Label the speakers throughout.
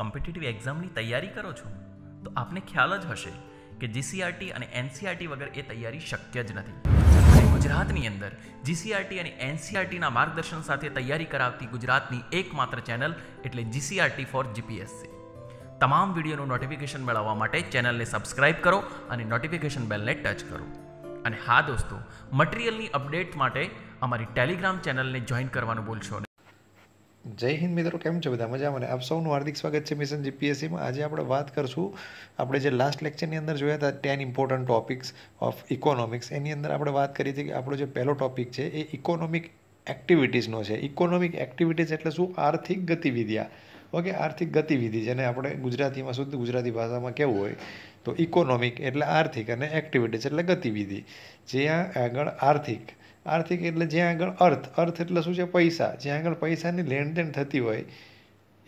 Speaker 1: competitive એક્ઝામની તૈયારી કરો છો તો આપને ખ્યાલ જ હશે કે જીસીઆરટી અને એનસીઆરટી વગર એ તૈયારી શક્ય જ નથી ગુજરાતની અંદર જીસીઆરટી અને એનસીઆરટીના માર્ગદર્શન સાથે તૈયારી કરાવતી ગુજરાતની એકમાત્ર ચેનલ એટલે જીસીઆરટી ફોર જીપીએસસી તમામ વિડીયોનું નોટિફિકેશન મેળવવા માટે ચેનલને સબસ્ક્રાઇબ કરો અને નોટિફિકેશન બેલને ટચ કરો અને હા દોસ્તો મટીરિયલની અપડેટ માટે અમારી ટેલિગ્રામ ચેનલને જોઈન કરવાનું ભૂલશો
Speaker 2: જય હિન્દ મિત્રો કેમ છો બધા મજા મને આપ સૌનું હાર્દિક સ્વાગત છે મિશન જીપીએસસીમાં આજે આપણે વાત કરશું આપણે જે લાસ્ટ લેક્ચરની અંદર જોયા હતા ten important topics of economics એની અંદર આપણે વાત કરી હતી કે આપણો જે પહેલો ટોપિક છે એ ઇકોનોમિક એક્ટિવિટીઝનો છે ઇકોનોમિક એક્ટિવિટીઝ એટલે શું આર્થિક ગતિવિધિયા ઓકે આર્થિક ગતિવિધિ જેને આપણે ગુજરાતીમાં શુદ્ધ ગુજરાતી ભાષામાં કેવું હોય તો ઇકોનોમિક એટલે આર્થિક અને એક્ટિવિટીઝ એટલે ગતિવિધિ જ્યાં આગળ આર્થિક આર્થિક એટલે જ્યાં આગળ અર્થ અર્થ એટલે શું છે પૈસા જ્યાં આગળ પૈસાની લેણદેણ થતી હોય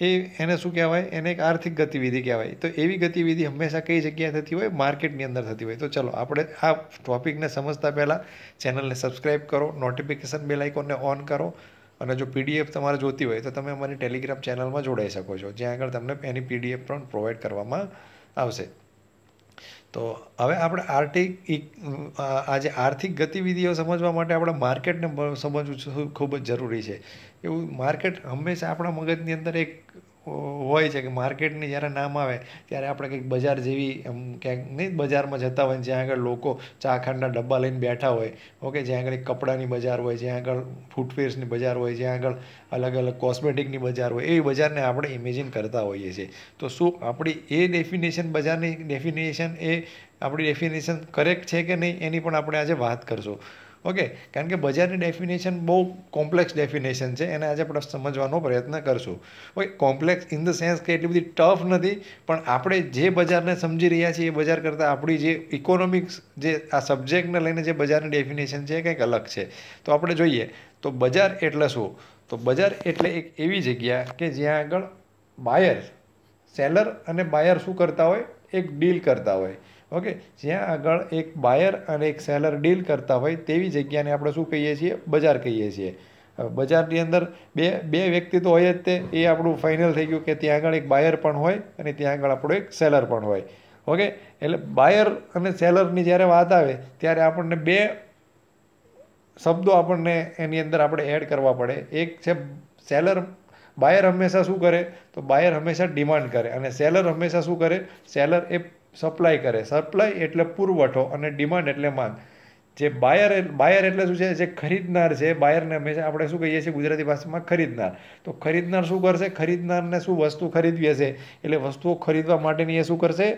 Speaker 2: એ એને શું કહેવાય એને એક આર્થિક ગતિવિધિ કહેવાય તો એવી ગતિવિધિ હંમેશા કઈ જગ્યાએ થતી હોય માર્કેટની અંદર થતી હોય તો ચલો આપણે આ ટોપિકને સમજતા પહેલાં ચેનલને સબસ્ક્રાઈબ કરો નોટિફિકેશન બેલ આઇકોનને ઓન કરો અને જો પીડીએફ તમારે જોતી હોય તો તમે અમારી ટેલિગ્રામ ચેનલમાં જોડાઈ શકો છો જ્યાં આગળ તમને એની પીડીએફ પણ પ્રોવાઈડ કરવામાં આવશે તો હવે આપણે આર્થિક આજે આર્થિક ગતિવિધિઓ સમજવા માટે આપણે માર્કેટને સમજવું ખૂબ જ જરૂરી છે એવું માર્કેટ હંમેશા આપણા મગજની અંદર એક હોય છે કે માર્કેટની જ્યારે નામ આવે ત્યારે આપણે કંઈક બજાર જેવી એમ ક્યાંક નહીં બજારમાં જતા હોય જ્યાં આગળ લોકો ચા ખાંડના ડબ્બા લઈને બેઠા હોય ઓકે જ્યાં આગળ એક કપડાની બજાર હોય જ્યાં આગળ ફૂટવેર્સની બજાર હોય જ્યાં આગળ અલગ અલગ કોસ્મેટિકની બજાર હોય એવી બજારને આપણે ઇમેજિન કરતા હોઈએ છીએ તો શું આપણી એ ડેફિનેશન બજારની ડેફિનેશન એ આપણી ડેફિનેશન કરેક્ટ છે કે નહીં એની પણ આપણે આજે વાત કરશું ઓકે કારણ કે બજારની ડેફિનેશન બહુ કોમ્પ્લેક્સ ડેફિનેશન છે એને આજે આપણે સમજવાનો પ્રયત્ન કરશું okay complex in the sense કે એટલી બધી ટફ નથી પણ આપણે જે બજારને સમજી રહ્યા છીએ એ બજાર કરતાં આપણી જે ઇકોનોમિક્સ જે આ સબ્જેક્ટને લઈને જે બજારની ડેફિનેશન છે એ કંઈક અલગ છે તો આપણે જોઈએ તો બજાર એટલે શું તો બજાર એટલે એક એવી જગ્યા કે જ્યાં આગળ બાયર સેલર અને બાયર શું કરતા હોય એક ડીલ કરતા હોય ઓકે જ્યાં આગળ એક બાયર અને એક સેલર ડીલ કરતા હોય તેવી જગ્યાને આપણે શું કહીએ છીએ બજાર કહીએ છીએ બજારની અંદર બે બે વ્યક્તિ તો હોય જ તે એ આપણું ફાઇનલ થઈ ગયું કે ત્યાં આગળ એક બાયર પણ હોય અને ત્યાં આગળ આપણો એક સેલર પણ હોય ઓકે એટલે બાયર અને સેલરની જ્યારે વાત આવે ત્યારે આપણને બે શબ્દો આપણને એની અંદર આપણે એડ કરવા પડે એક છે સેલર બાયર હંમેશા શું કરે તો બાયર હંમેશા ડિમાન્ડ કરે અને સેલર હંમેશા શું કરે સેલર એ સપ્લાય કરે સપ્લાય એટલે પુરવઠો અને ડિમાન્ડ એટલે માંગ જે બાયર બાયર એટલે શું છે જે ખરીદનાર છે બાયરને હંમેશા આપણે શું કહીએ છીએ ગુજરાતી ભાષામાં ખરીદનાર તો ખરીદનાર શું કરશે ખરીદનારને શું વસ્તુ ખરીદવી હશે એટલે વસ્તુઓ ખરીદવા માટેની એ શું કરશે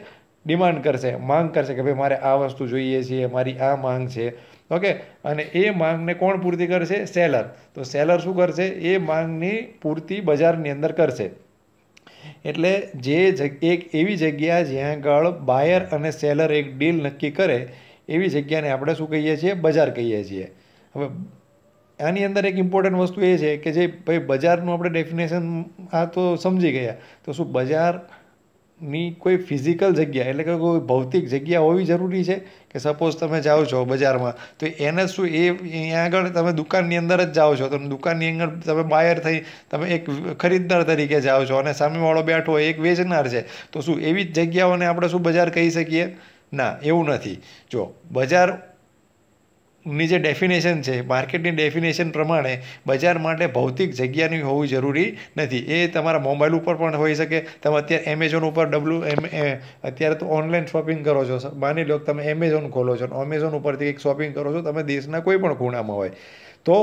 Speaker 2: ડિમાન્ડ કરશે માંગ કરશે કે ભાઈ મારે આ વસ્તુ જોઈએ છે મારી આ માંગ છે ઓકે અને એ માંગને કોણ પૂરતી કરશે સેલર તો સેલર શું કરશે એ માંગની પૂર્તિ બજારની અંદર કરશે એટલે જે એક એવી જગ્યા જ્યાં આગળ બાયર અને સેલર એક ડીલ નક્કી કરે એવી જગ્યાને આપણે શું કહીએ છીએ બજાર કહીએ છીએ હવે આની અંદર એક ઇમ્પોર્ટન્ટ વસ્તુ એ છે કે જે ભાઈ બજારનું આપણે ડેફિનેશન આ તો સમજી ગયા તો શું બજાર ની કોઈ ફિઝિકલ જગ્યા એટલે કે કોઈ ભૌતિક જગ્યા હોવી જરૂરી છે કે સપોઝ તમે જાઓ છો બજારમાં તો એને શું એ અહીંયા આગળ તમે દુકાનની અંદર જ જાઓ છો તમે દુકાનની અંદર તમે બાયર થઈ તમે એક ખરીદનાર તરીકે જાઓ છો અને સામેવાળો બેઠો એક વેચનાર છે તો શું એવી જ જગ્યાઓને આપણે શું બજાર કહી શકીએ ના એવું નથી જો બજાર ની જે ડેફિનેશન છે માર્કેટની ડેફિનેશન પ્રમાણે બજાર માટે ભૌતિક જગ્યાની હોવી જરૂરી નથી એ તમારા મોબાઈલ ઉપર પણ હોઈ શકે તમે અત્યારે એમેઝોન ઉપર ડબલ્યુ એમ અત્યારે તો ઓનલાઈન શોપિંગ કરો છો માની લો તમે એમેઝોન ખોલો છો એમેઝોન ઉપરથી એક શોપિંગ કરો છો તમે દેશના કોઈ પણ ખૂણામાં હોય તો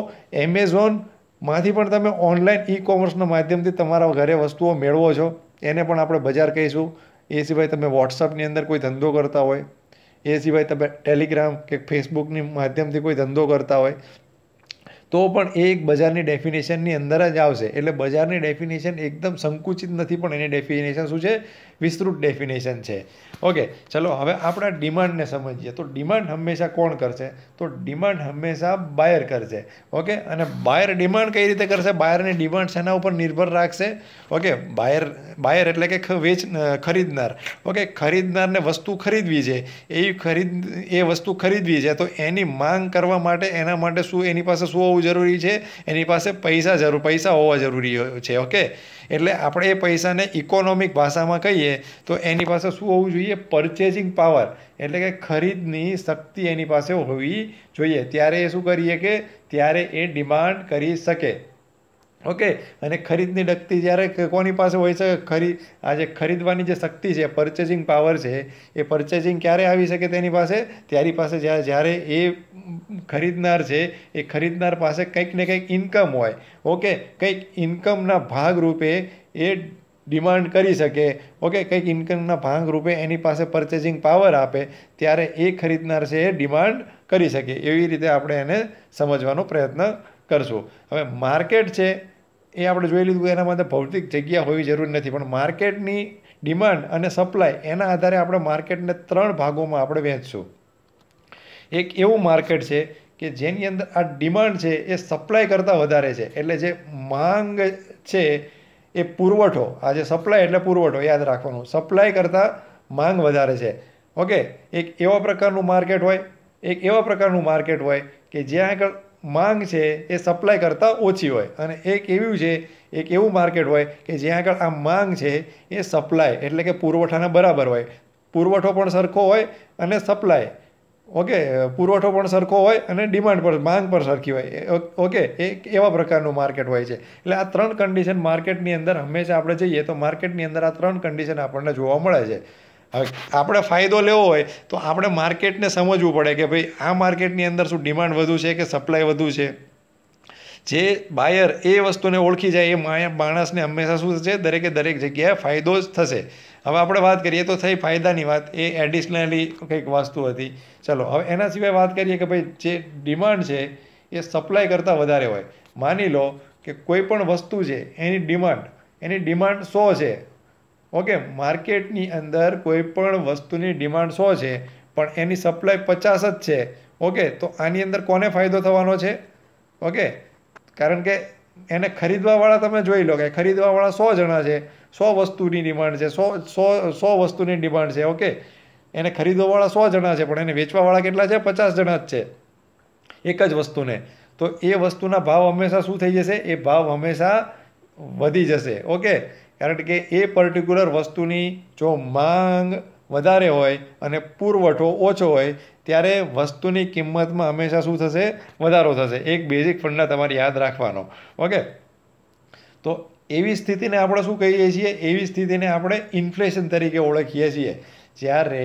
Speaker 2: એમેઝોનમાંથી પણ તમે ઓનલાઈન ઈ કોમર્સના માધ્યમથી તમારા ઘરે વસ્તુઓ મેળવો છો એને પણ આપણે બજાર કહીશું એ સિવાય તમે વોટ્સઅપની અંદર કોઈ ધંધો કરતા હોય એ સિવાય તમે ટેલિગ્રામ કે ફેસબુકની માધ્યમથી કોઈ ધંધો કરતા હોય તો પણ એ એક બજારની ડેફિનેશનની અંદર જ આવશે એટલે બજારની ડેફિનેશન એકદમ સંકુચિત નથી પણ એની ડેફિનેશન શું છે વિસ્તૃત ડેફિનેશન છે ઓકે ચલો હવે આપણા ડિમાન્ડને સમજીએ તો ડિમાન્ડ હંમેશા કોણ કરશે તો ડિમાન્ડ હંમેશા બાયર કરશે ઓકે અને બાયર ડિમાન્ડ કઈ રીતે કરશે બાયરની ડિમાન્ડ શેના ઉપર નિર્ભર રાખશે ઓકે બાયર બાયર એટલે કે વેચ ખરીદનાર ઓકે ખરીદનારને વસ્તુ ખરીદવી છે એ ખરીદ એ વસ્તુ ખરીદવી છે તો એની માંગ કરવા માટે એના માટે શું એની પાસે શું હોવું જરૂરી છે એની પાસે પૈસા જરૂર પૈસા હોવા જરૂરી છે ઓકે એટલે આપણે એ પૈસાને ઇકોનોમિક ભાષામાં કહીએ જોઈએ તો એની પાસે શું હોવું જોઈએ પરચેસિંગ પાવર એટલે કે ખરીદની શક્તિ એની પાસે હોવી જોઈએ ત્યારે એ શું કરીએ કે ત્યારે એ ડિમાન્ડ કરી શકે ઓકે અને ખરીદની શક્તિ જ્યારે કોની પાસે હોય છે ખરી આ જે ખરીદવાની જે શક્તિ છે પરચેસિંગ પાવર છે એ પરચેસિંગ ક્યારે આવી શકે તેની પાસે ત્યારી પાસે જ્યારે એ ખરીદનાર છે એ ખરીદનાર પાસે કંઈક ને કંઈક ઇન્કમ હોય ઓકે કંઈક ઇન્કમના ભાગરૂપે એ ડિમાન્ડ કરી શકે ઓકે કંઈક ઇન્કમના ભાગરૂપે એની પાસે પરચેઝિંગ પાવર આપે ત્યારે એ ખરીદનાર છે એ ડિમાન્ડ કરી શકે એવી રીતે આપણે એને સમજવાનો પ્રયત્ન કરશું હવે માર્કેટ છે એ આપણે જોઈ લીધું એના માટે ભૌતિક જગ્યા હોવી જરૂરી નથી પણ માર્કેટની ડિમાન્ડ અને સપ્લાય એના આધારે આપણે માર્કેટને ત્રણ ભાગોમાં આપણે વહેંચશું એક એવું માર્કેટ છે કે જેની અંદર આ ડિમાન્ડ છે એ સપ્લાય કરતાં વધારે છે એટલે જે માંગ છે એ પુરવઠો આજે સપ્લાય એટલે પુરવઠો યાદ રાખવાનું સપ્લાય કરતાં માંગ વધારે છે ઓકે એક એવા પ્રકારનું માર્કેટ હોય એક એવા પ્રકારનું માર્કેટ હોય કે જ્યાં આગળ માંગ છે એ સપ્લાય કરતાં ઓછી હોય અને એક એવું છે એક એવું માર્કેટ હોય કે જ્યાં આગળ આ માંગ છે એ સપ્લાય એટલે કે પુરવઠાના બરાબર હોય પુરવઠો પણ સરખો હોય અને સપ્લાય ઓકે પુરવઠો પણ સરખો હોય અને ડિમાન્ડ પણ માંગ પણ સરખી હોય ઓકે એક એવા પ્રકારનું માર્કેટ હોય છે એટલે આ ત્રણ કન્ડિશન માર્કેટની અંદર હંમેશા આપણે જઈએ તો માર્કેટની અંદર આ ત્રણ કન્ડિશન આપણને જોવા મળે છે હવે આપણે ફાયદો લેવો હોય તો આપણે માર્કેટને સમજવું પડે કે ભાઈ આ માર્કેટની અંદર શું ડિમાન્ડ વધુ છે કે સપ્લાય વધુ છે જે બાયર એ વસ્તુને ઓળખી જાય એ માણસને હંમેશા શું થશે દરેકે દરેક જગ્યાએ ફાયદો જ થશે હવે આપણે વાત કરીએ તો થઈ ફાયદાની વાત એ એડિશનલી કંઈક વસ્તુ હતી ચલો હવે એના સિવાય વાત કરીએ કે ભાઈ જે ડિમાન્ડ છે એ સપ્લાય કરતાં વધારે હોય માની લો કે કોઈ પણ વસ્તુ છે એની ડિમાન્ડ એની ડિમાન્ડ સો છે ઓકે માર્કેટની અંદર કોઈ પણ વસ્તુની ડિમાન્ડ સો છે પણ એની સપ્લાય પચાસ જ છે ઓકે તો આની અંદર કોને ફાયદો થવાનો છે ઓકે કારણ કે એને ખરીદવાવાળા તમે જોઈ લો કે ખરીદવાવાળા સો જણા છે સો વસ્તુની ડિમાન્ડ છે સો સો સો વસ્તુની ડિમાન્ડ છે ઓકે એને ખરીદવાવાળા સો જણા છે પણ એને વેચવાવાળા કેટલા છે પચાસ જણા જ છે એક જ વસ્તુને તો એ વસ્તુના ભાવ હંમેશા શું થઈ જશે એ ભાવ હંમેશા વધી જશે ઓકે કારણ કે એ પર્ટિક્યુલર વસ્તુની જો માંગ વધારે હોય અને પુરવઠો ઓછો હોય ત્યારે વસ્તુની કિંમતમાં હંમેશા શું થશે વધારો થશે એક બેઝિક ફંડના તમારે યાદ રાખવાનો ઓકે તો એવી સ્થિતિને આપણે શું કહીએ છીએ એવી સ્થિતિને આપણે ઇન્ફ્લેશન તરીકે ઓળખીએ છીએ જ્યારે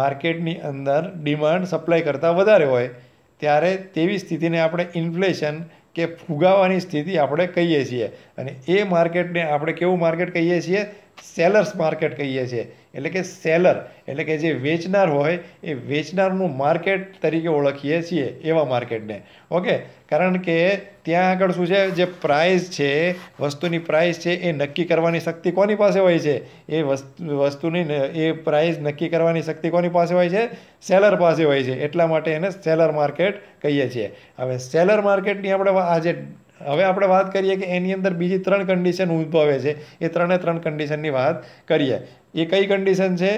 Speaker 2: માર્કેટની અંદર ડિમાન્ડ સપ્લાય કરતાં વધારે હોય ત્યારે તેવી સ્થિતિને આપણે ઇન્ફ્લેશન કે ફુગાવાની સ્થિતિ આપણે કહીએ છીએ અને એ માર્કેટને આપણે કેવું માર્કેટ કહીએ છીએ સેલર્સ માર્કેટ કહીએ છીએ એટલે કે સેલર એટલે કે જે વેચનાર હોય એ વેચનારનું માર્કેટ તરીકે ઓળખીએ છીએ એવા માર્કેટને ઓકે કારણ કે ત્યાં આગળ શું છે જે પ્રાઇસ છે વસ્તુની પ્રાઇસ છે એ નક્કી કરવાની શક્તિ કોની પાસે હોય છે એ વસ્તુની એ પ્રાઇસ નક્કી કરવાની શક્તિ કોની પાસે હોય છે સેલર પાસે હોય છે એટલા માટે એને સેલર માર્કેટ કહીએ છીએ હવે સેલર માર્કેટની આપણે આજે હવે આપણે વાત કરીએ કે એની અંદર બીજી ત્રણ કન્ડિશન ઉદ્ભવે છે એ ત્રણે ત્રણ કન્ડિશનની વાત કરીએ એ કઈ કન્ડિશન છે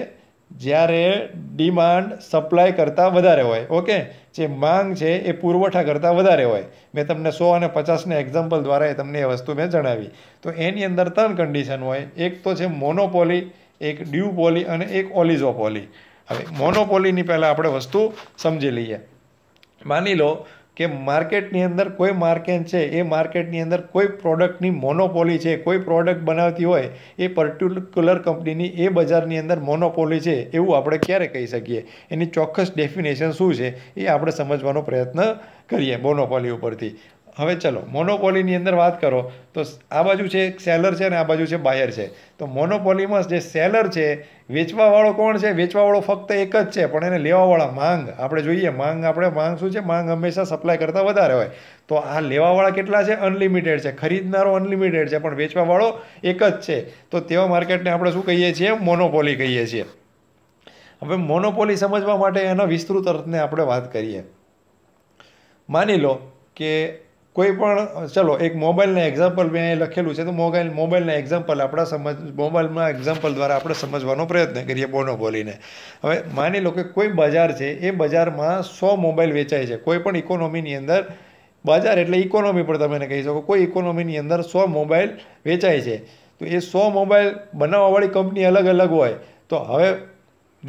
Speaker 2: જ્યારે ડિમાન્ડ સપ્લાય કરતાં વધારે હોય ઓકે જે માંગ છે એ પુરવઠા કરતાં વધારે હોય મેં તમને સો અને પચાસના એક્ઝામ્પલ દ્વારા એ તમને એ વસ્તુ મેં જણાવી તો એની અંદર ત્રણ કન્ડિશન હોય એક તો છે મોનોપોલી એક ડ્યુ પોલી અને એક ઓલિઝોપોલી હવે મોનોપોલીની પહેલાં આપણે વસ્તુ સમજી લઈએ માની લો કે માર્કેટની અંદર કોઈ માર્કેટ છે એ માર્કેટની અંદર કોઈ પ્રોડક્ટની મોનોપોલી છે કોઈ પ્રોડક્ટ બનાવતી હોય એ પર્ટિક્યુલર કંપનીની એ બજારની અંદર મોનોપોલી છે એવું આપણે ક્યારે કહી શકીએ એની ચોક્કસ ડેફિનેશન શું છે એ આપણે સમજવાનો પ્રયત્ન કરીએ મોનોપોલી ઉપરથી હવે ચલો મોનોપોલીની અંદર વાત કરો તો આ બાજુ છે એક સેલર છે અને આ બાજુ છે બાયર છે તો મોનોપોલીમાં જે સેલર છે વેચવાવાળો કોણ છે વેચવાવાળો ફક્ત એક જ છે પણ એને લેવાવાળા માંગ આપણે જોઈએ માંગ આપણે માંગ શું છે માંગ હંમેશા સપ્લાય કરતાં વધારે હોય તો આ લેવાવાળા કેટલા છે અનલિમિટેડ છે ખરીદનારો અનલિમિટેડ છે પણ વેચવાવાળો એક જ છે તો તેવા માર્કેટને આપણે શું કહીએ છીએ મોનોપોલી કહીએ છીએ હવે મોનોપોલી સમજવા માટે એના વિસ્તૃત અર્થને આપણે વાત કરીએ માની લો કે કોઈ પણ ચલો એક મોબાઈલના એક્ઝામ્પલ મેં અહીં લખેલું છે તો મોબાઈલ મોબાઈલના એક્ઝામ્પલ આપણા સમજ મોબાઈલના એક્ઝામ્પલ દ્વારા આપણે સમજવાનો પ્રયત્ન કરીએ બોનો બોલીને હવે માની લો કે કોઈ બજાર છે એ બજારમાં સો મોબાઈલ વેચાય છે કોઈ પણ ઇકોનોમીની અંદર બજાર એટલે ઇકોનોમી પણ તમે કહી શકો કોઈ ઇકોનોમીની અંદર સો મોબાઈલ વેચાય છે તો એ સો મોબાઈલ બનાવવાવાળી કંપની અલગ અલગ હોય તો હવે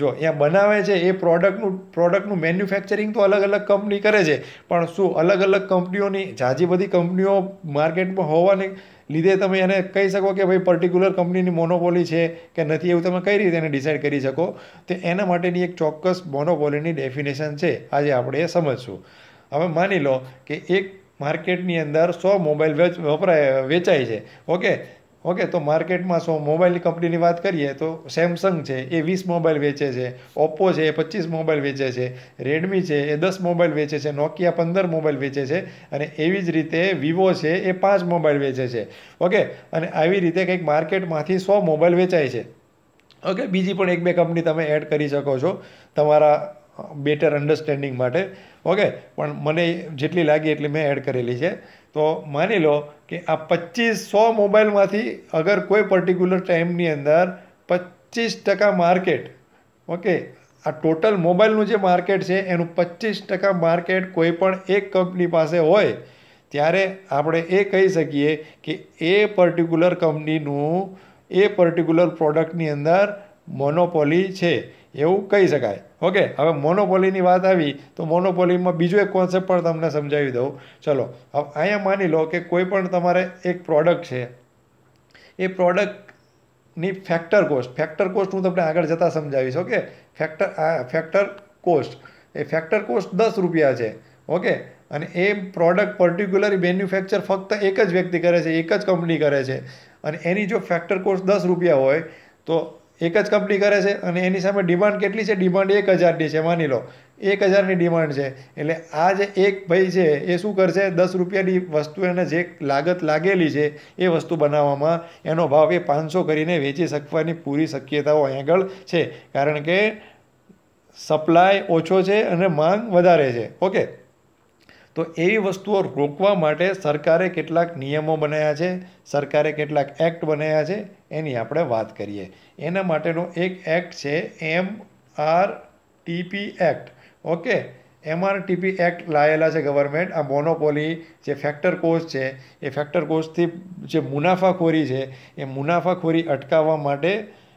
Speaker 2: જો અહીંયા બનાવે છે એ પ્રોડક્ટનું પ્રોડક્ટનું મેન્યુફેક્ચરિંગ તો અલગ અલગ કંપની કરે છે પણ શું અલગ અલગ કંપનીઓની ઝાઝી બધી કંપનીઓ માર્કેટમાં હોવાને લીધે તમે એને કહી શકો કે ભાઈ પર્ટિક્યુલર કંપનીની મોનોપોલી છે કે નથી એવું તમે કઈ રીતે એને ડિસાઇડ કરી શકો તો એના માટેની એક ચોક્કસ મોનોપોલીની ડેફિનેશન છે આજે આપણે એ સમજશું હવે માની લો કે એક માર્કેટની અંદર સો મોબાઈલ વપરાય વેચાય છે ઓકે ઓકે તો માર્કેટમાં સો મોબાઈલ કંપનીની વાત કરીએ તો સેમસંગ છે એ વીસ મોબાઈલ વેચે છે ઓપ્પો છે એ પચીસ મોબાઈલ વેચે છે રેડમી છે એ દસ મોબાઈલ વેચે છે નોકિયા પંદર મોબાઈલ વેચે છે અને એવી જ રીતે વિવો છે એ પાંચ મોબાઈલ વેચે છે ઓકે અને આવી રીતે કંઈક માર્કેટમાંથી સો મોબાઈલ વેચાય છે ઓકે બીજી પણ એક બે કંપની તમે એડ કરી શકો છો તમારા બેટર અન્ડરસ્ટેન્ડિંગ માટે ઓકે પણ મને જેટલી લાગી એટલી મેં એડ કરેલી છે તો માની લો કે આ પચીસ સો મોબાઈલમાંથી અગર કોઈ પર્ટિક્યુલર ટાઈમની અંદર પચીસ ટકા માર્કેટ ઓકે આ ટોટલ મોબાઈલનું જે માર્કેટ છે એનું પચીસ ટકા માર્કેટ કોઈ પણ એક કંપની પાસે હોય ત્યારે આપણે એ કહી શકીએ કે એ પર્ટિક્યુલર કંપનીનું એ પર્ટિક્યુલર પ્રોડક્ટની અંદર મોનોપોલી છે એવું કહી શકાય ઓકે હવે મોનોપોલીની વાત આવી તો મોનોપોલીમાં બીજો એક કોન્સેપ્ટ પણ તમને સમજાવી દઉં ચલો હવે અહીંયા માની લો કે કોઈ પણ તમારે એક પ્રોડક્ટ છે એ પ્રોડક્ટની ફેક્ટર કોસ્ટ ફેક્ટર કોસ્ટ હું તમને આગળ જતાં સમજાવીશ ઓકે ફેક્ટર ફેક્ટર કોસ્ટ એ ફેક્ટર કોસ્ટ દસ રૂપિયા છે ઓકે અને એ પ્રોડક્ટ પર્ટિક્યુલર મેન્યુફેક્ચર ફક્ત એક જ વ્યક્તિ કરે છે એક જ કંપની કરે છે અને એની જો ફેક્ટર કોસ્ટ દસ રૂપિયા હોય તો એક જ કંપની કરે છે અને એની સામે ડિમાન્ડ કેટલી છે ડિમાન્ડ એક હજારની છે માની લો એક હજારની ડિમાન્ડ છે એટલે આ જે એક ભાઈ છે એ શું કરશે દસ રૂપિયાની વસ્તુ એને જે લાગત લાગેલી છે એ વસ્તુ બનાવવામાં એનો ભાવ એ પાંચસો કરીને વેચી શકવાની પૂરી શક્યતાઓ અહીં આગળ છે કારણ કે સપ્લાય ઓછો છે અને માંગ વધારે છે ઓકે તો એવી વસ્તુઓ રોકવા માટે સરકારે કેટલાક નિયમો બનાવ્યા છે સરકારે કેટલાક એક્ટ બનાવ્યા છે એની આપણે વાત કરીએ એના માટેનો એક એક્ટ છે M R TP act okay MRTP act લાયેલા છે ગવર્મેન્ટ આ મોનોપોલી જે ફેક્ટર કોર્સ છે એ ફેક્ટર કોર્સથી જે મુનાફાખોરી છે એ મુનાફાખોરી અટકાવવા માટે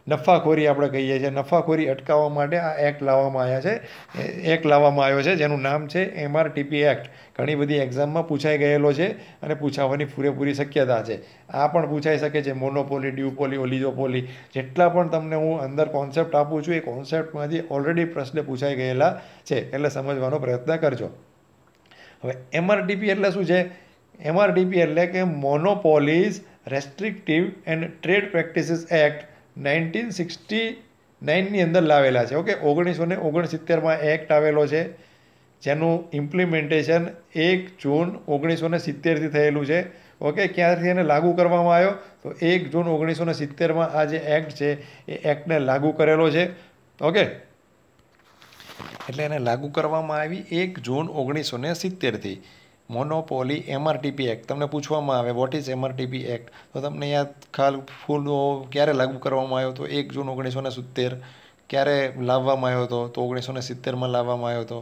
Speaker 2: નફાખોરી આપણે કહીએ છીએ નફાખોરી અટકાવવા માટે આ એક્ટ લાવવામાં આવ્યા છે એક્ટ લાવવામાં આવ્યો છે જેનું નામ છે એમઆરટીપી એક્ટ ઘણી બધી એક્ઝામમાં પૂછાઈ ગયેલો છે અને પૂછાવવાની પૂરેપૂરી શક્યતા છે આ પણ પૂછાઈ શકે છે મોનોપોલી ડ્યુપોલી ઓલિજોપોલી જેટલા પણ તમને હું અંદર કોન્સેપ્ટ આપું છું એ કોન્સેપ્ટમાંથી ઓલરેડી પ્રશ્ન પૂછાઈ ગયેલા છે એટલે સમજવાનો પ્રયત્ન કરજો હવે એમઆરટીપી એટલે શું છે એમઆરટીપી એટલે કે monopolies restrictive and trade practices act nineteen sixty નાઇનની અંદર લાવેલા છે ઓકે ઓગણીસો ને ઓગણસિત્તેરમાં એક્ટ આવેલો છે જેનું ઇમ્પ્લિમેન્ટેશન એક જૂન ઓગણીસો ને સિત્તેરથી થયેલું છે ઓકે ક્યારથી એને લાગુ કરવામાં આવ્યો તો એક જૂન ઓગણીસો ને સિત્તેરમાં આ જે એક્ટ છે એ એક્ટને લાગુ કરેલો છે ઓકે એટલે એને લાગુ કરવામાં આવી એક જૂન ઓગણીસો ને સિત્તેરથી મોનોપોલી એમઆરટીપી એક્ટ તમને પૂછવામાં આવે વોટ ઇઝ એમઆરટીપી એક્ટ તો તમને યાદ ખાલ ફૂલ ક્યારે લાગુ કરવામાં આવ્યો હતો એક જૂન ઓગણીસો ને સિત્તેર ક્યારે લાવવામાં આવ્યો હતો તો ઓગણીસો ને સિત્તેરમાં લાવવામાં આવ્યો હતો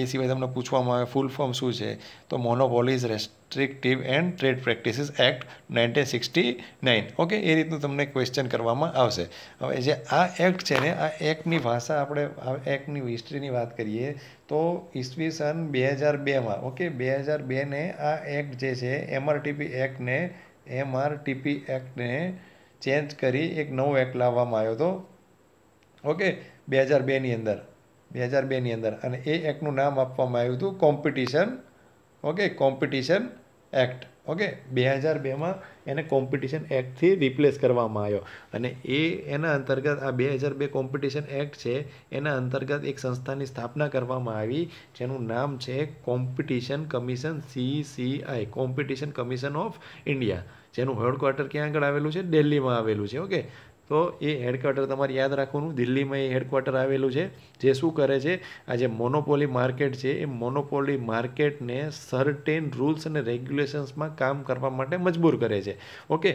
Speaker 2: એ સિવાય તમને પૂછવામાં આવે ફૂલ ફોર્મ શું છે તો monopoly monopolies rest restrictive and trade practices act nineteen sixty nine okay એ રીતનું તમને ક્વેશ્ચન કરવામાં આવશે હવે જે આ એક્ટ છે ને આ એક્ટની ભાષા આપણે આ એક્ટની હિસ્ટ્રીની વાત કરીએ તો ઈસવીસન બે હજાર બેમાં ઓકે બે હજાર બેને આ એક્ટ જે છે એમઆરટીપી એક્ટને એમઆરટીપી એક્ટને ચેન્જ કરી એક નવો એક્ટ લાવવામાં આવ્યો હતો ઓકે બે હજાર બેની અંદર બે હજાર બેની અંદર અને એ એક્ટનું નામ આપવામાં આવ્યું હતું competition okay competition act okay બે હજાર બેમાં એને કોમ્પિટિશન એક્ટથી રિપ્લેસ કરવામાં આવ્યો અને એ એના અંતર્ગત આ બે હજાર બે કોમ્પિટિશન એક્ટ છે એના અંતર્ગત એક સંસ્થાની સ્થાપના કરવામાં આવી જેનું નામ છે competition commission C C I competition commission of India જેનું હેડક્વાર્ટર ક્યાં આગળ આવેલું છે દિલ્હીમાં આવેલું છે ઓકે તો એ હેડક્વાર્ટર તમારે યાદ રાખવાનું દિલ્હીમાં એ હેડક્વાર્ટર આવેલું છે જે શું કરે છે આ જે મોનોપોલી માર્કેટ છે એ મોનોપોલી માર્કેટને સર્ટેન રૂલ્સ અને રેગ્યુલેશન્સમાં કામ કરવા માટે મજબૂર કરે છે ઓકે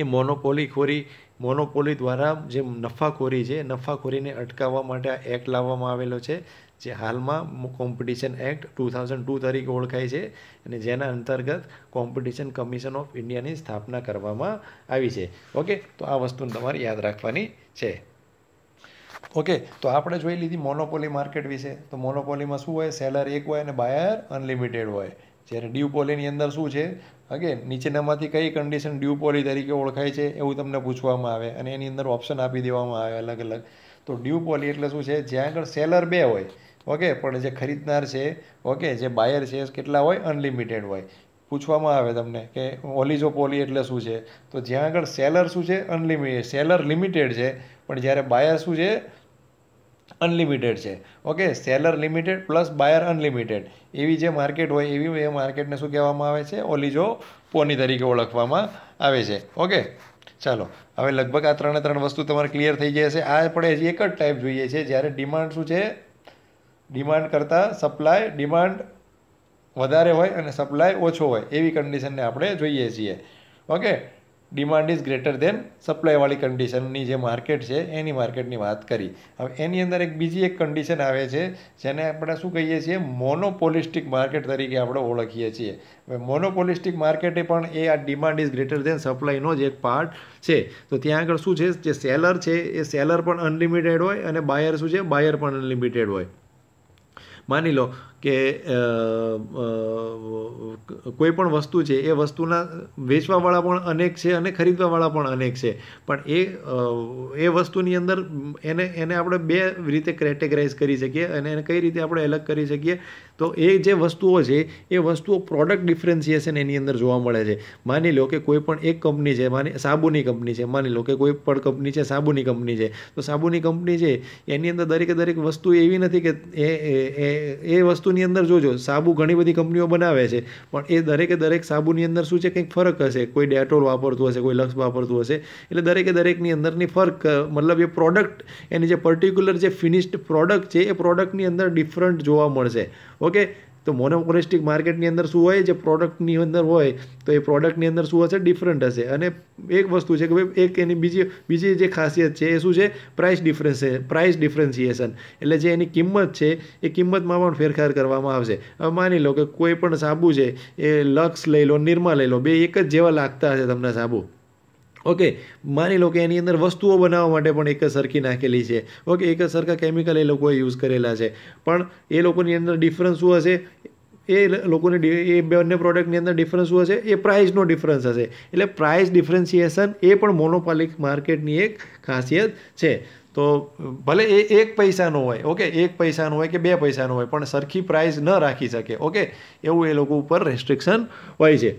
Speaker 2: એ મોનોપોલી ખોરી મોનોપોલી દ્વારા જે નફાખોરી છે નફાખોરીને અટકાવવા માટે આ એક્ટ લાવવામાં આવેલો છે જે હાલમાં competition act two thousand two તરીકે ઓળખાય છે અને જેના અંતર્ગત કોમ્પિટિશન કમિશન ઓફ ઇન્ડિયાની સ્થાપના કરવામાં આવી છે ઓકે તો આ વસ્તુને તમારે યાદ રાખવાની છે ઓકે તો આપણે જોઈ લીધી મોનોપોલી માર્કેટ વિશે તો મોનોપોલીમાં શું હોય સેલર એક હોય અને બાયર અનલિમિટેડ હોય જ્યારે ડ્યુપોલીની અંદર શું છે અગેન નીચેનામાંથી કઈ કન્ડિશન ડ્યુપોલી તરીકે ઓળખાય છે એવું તમને પૂછવામાં આવે અને એની અંદર ઓપ્શન આપી દેવામાં આવે અલગ અલગ તો ડ્યુપોલી એટલે શું છે જ્યાં આગળ સેલર બે હોય ઓકે પણ જે ખરીદનાર છે ઓકે જે બાયર છે કેટલા હોય અનલિમિટેડ હોય પૂછવામાં આવે તમને કે પોલી એટલે શું છે તો જ્યાં આગળ સેલર શું છે અનલિમિટેડ સેલર લિમિટેડ છે પણ જ્યારે બાયર શું છે અનલિમિટેડ છે okay seller limited plus buyer unlimited એવી જે માર્કેટ હોય એવી એ માર્કેટને શું કહેવામાં આવે છે ઓલિજો પોની તરીકે ઓળખવામાં આવે છે ઓકે ચાલો હવે લગભગ આ ત્રણે ત્રણ વસ્તુ તમારે ક્લિયર થઈ જશે આ આપણે એક જ ટાઈપ જોઈએ છે જ્યારે ડિમાન્ડ શું છે ડિમાન્ડ કરતાં સપ્લાય ડિમાન્ડ વધારે હોય અને સપ્લાય ઓછો હોય એવી કન્ડિશનને આપણે જોઈએ છીએ okay demand is greater than સપ્લાયવાળી કન્ડિશનની જે માર્કેટ છે એની માર્કેટની વાત કરી હવે એની અંદર એક બીજી એક કન્ડિશન આવે છે જેને આપણે શું કહીએ છીએ મોનોપોલિસ્ટિક માર્કેટ તરીકે આપણે ઓળખીએ છીએ હવે મોનોપોલિસ્ટિક માર્કેટે પણ એ આ ડિમાન્ડ ઇઝ ગ્રેટર દેન સપ્લાયનો જ એક પાર્ટ છે તો ત્યાં આગળ શું છે જે સેલર છે એ સેલર પણ અનલિમિટેડ હોય અને બાયર શું છે બાયર પણ અનલિમિટેડ હોય Manilo, કે કોઈ પણ વસ્તુ છે એ વસ્તુના વેચવાવાળા પણ અનેક છે અને ખરીદવાવાળા પણ અનેક છે પણ એ એ વસ્તુની અંદર એને એને આપણે બે રીતે કેટેગરાઇઝ કરી શકીએ અને એને કઈ રીતે આપણે અલગ કરી શકીએ તો એ જે વસ્તુઓ છે એ વસ્તુઓ પ્રોડક્ટ ડિફરન્સિએશન એની અંદર જોવા મળે છે માની લો કે કોઈ પણ એક કંપની છે માની સાબુની કંપની છે માની લો કે કોઈ પણ કંપની છે સાબુની કંપની છે તો સાબુની કંપની છે એની અંદર દરેકે દરેક વસ્તુ એવી નથી કે એ એ વસ્તુની વસ્તુની અંદર જોજો સાબુ ઘણી બધી કંપનીઓ બનાવે છે પણ એ દરેકે દરેક સાબુની અંદર શું છે કંઈક ફરક હશે કોઈ ડેટોલ વાપરતું હશે કોઈ લક્ષ વાપરતું હશે એટલે દરેકે દરેકની અંદરની ફરક મતલબ એ પ્રોડક્ટ એની જે પર્ટિક્યુલર જે ફિનિશ્ડ પ્રોડક્ટ છે એ પ્રોડક્ટની અંદર ડિફરન્ટ જોવા મળશે ઓકે તો મોનોપોલિસ્ટિક માર્કેટની અંદર શું હોય જે પ્રોડક્ટની અંદર હોય તો એ પ્રોડક્ટની અંદર શું હશે ડિફરન્ટ હશે અને એક વસ્તુ છે કે ભાઈ એક એની બીજી બીજી જે ખાસિયત છે એ શું છે પ્રાઇસ ડિફરન્સ પ્રાઇસ ડિફરન્સિએશન એટલે જે એની કિંમત છે એ કિંમતમાં પણ ફેરફાર કરવામાં આવશે હવે માની લો કે કોઈ પણ સાબુ છે એ લક્ષ લઈ લો નિરમા લઈ લો બે એક જ જેવા લાગતા હશે તમને સાબુ ઓકે માની લો કે એની અંદર વસ્તુઓ બનાવવા માટે પણ એક જ સરખી નાખેલી છે ઓકે એક જ સરખા કેમિકલ એ લોકોએ યુઝ કરેલા છે પણ એ લોકોની અંદર ડિફરન્સ શું હશે એ લોકોની એ બંને પ્રોડક્ટની અંદર ડિફરન્સ શું હશે એ પ્રાઇસનો ડિફરન્સ હશે એટલે પ્રાઇસ ડિફરન્સિએશન એ પણ મોનોપાલિક માર્કેટની એક ખાસિયત છે તો ભલે એ એક પૈસાનો હોય ઓકે એક પૈસાનો હોય કે બે પૈસાનો હોય પણ સરખી પ્રાઇસ ન રાખી શકે ઓકે એવું એ લોકો ઉપર રેસ્ટ્રિક્શન હોય છે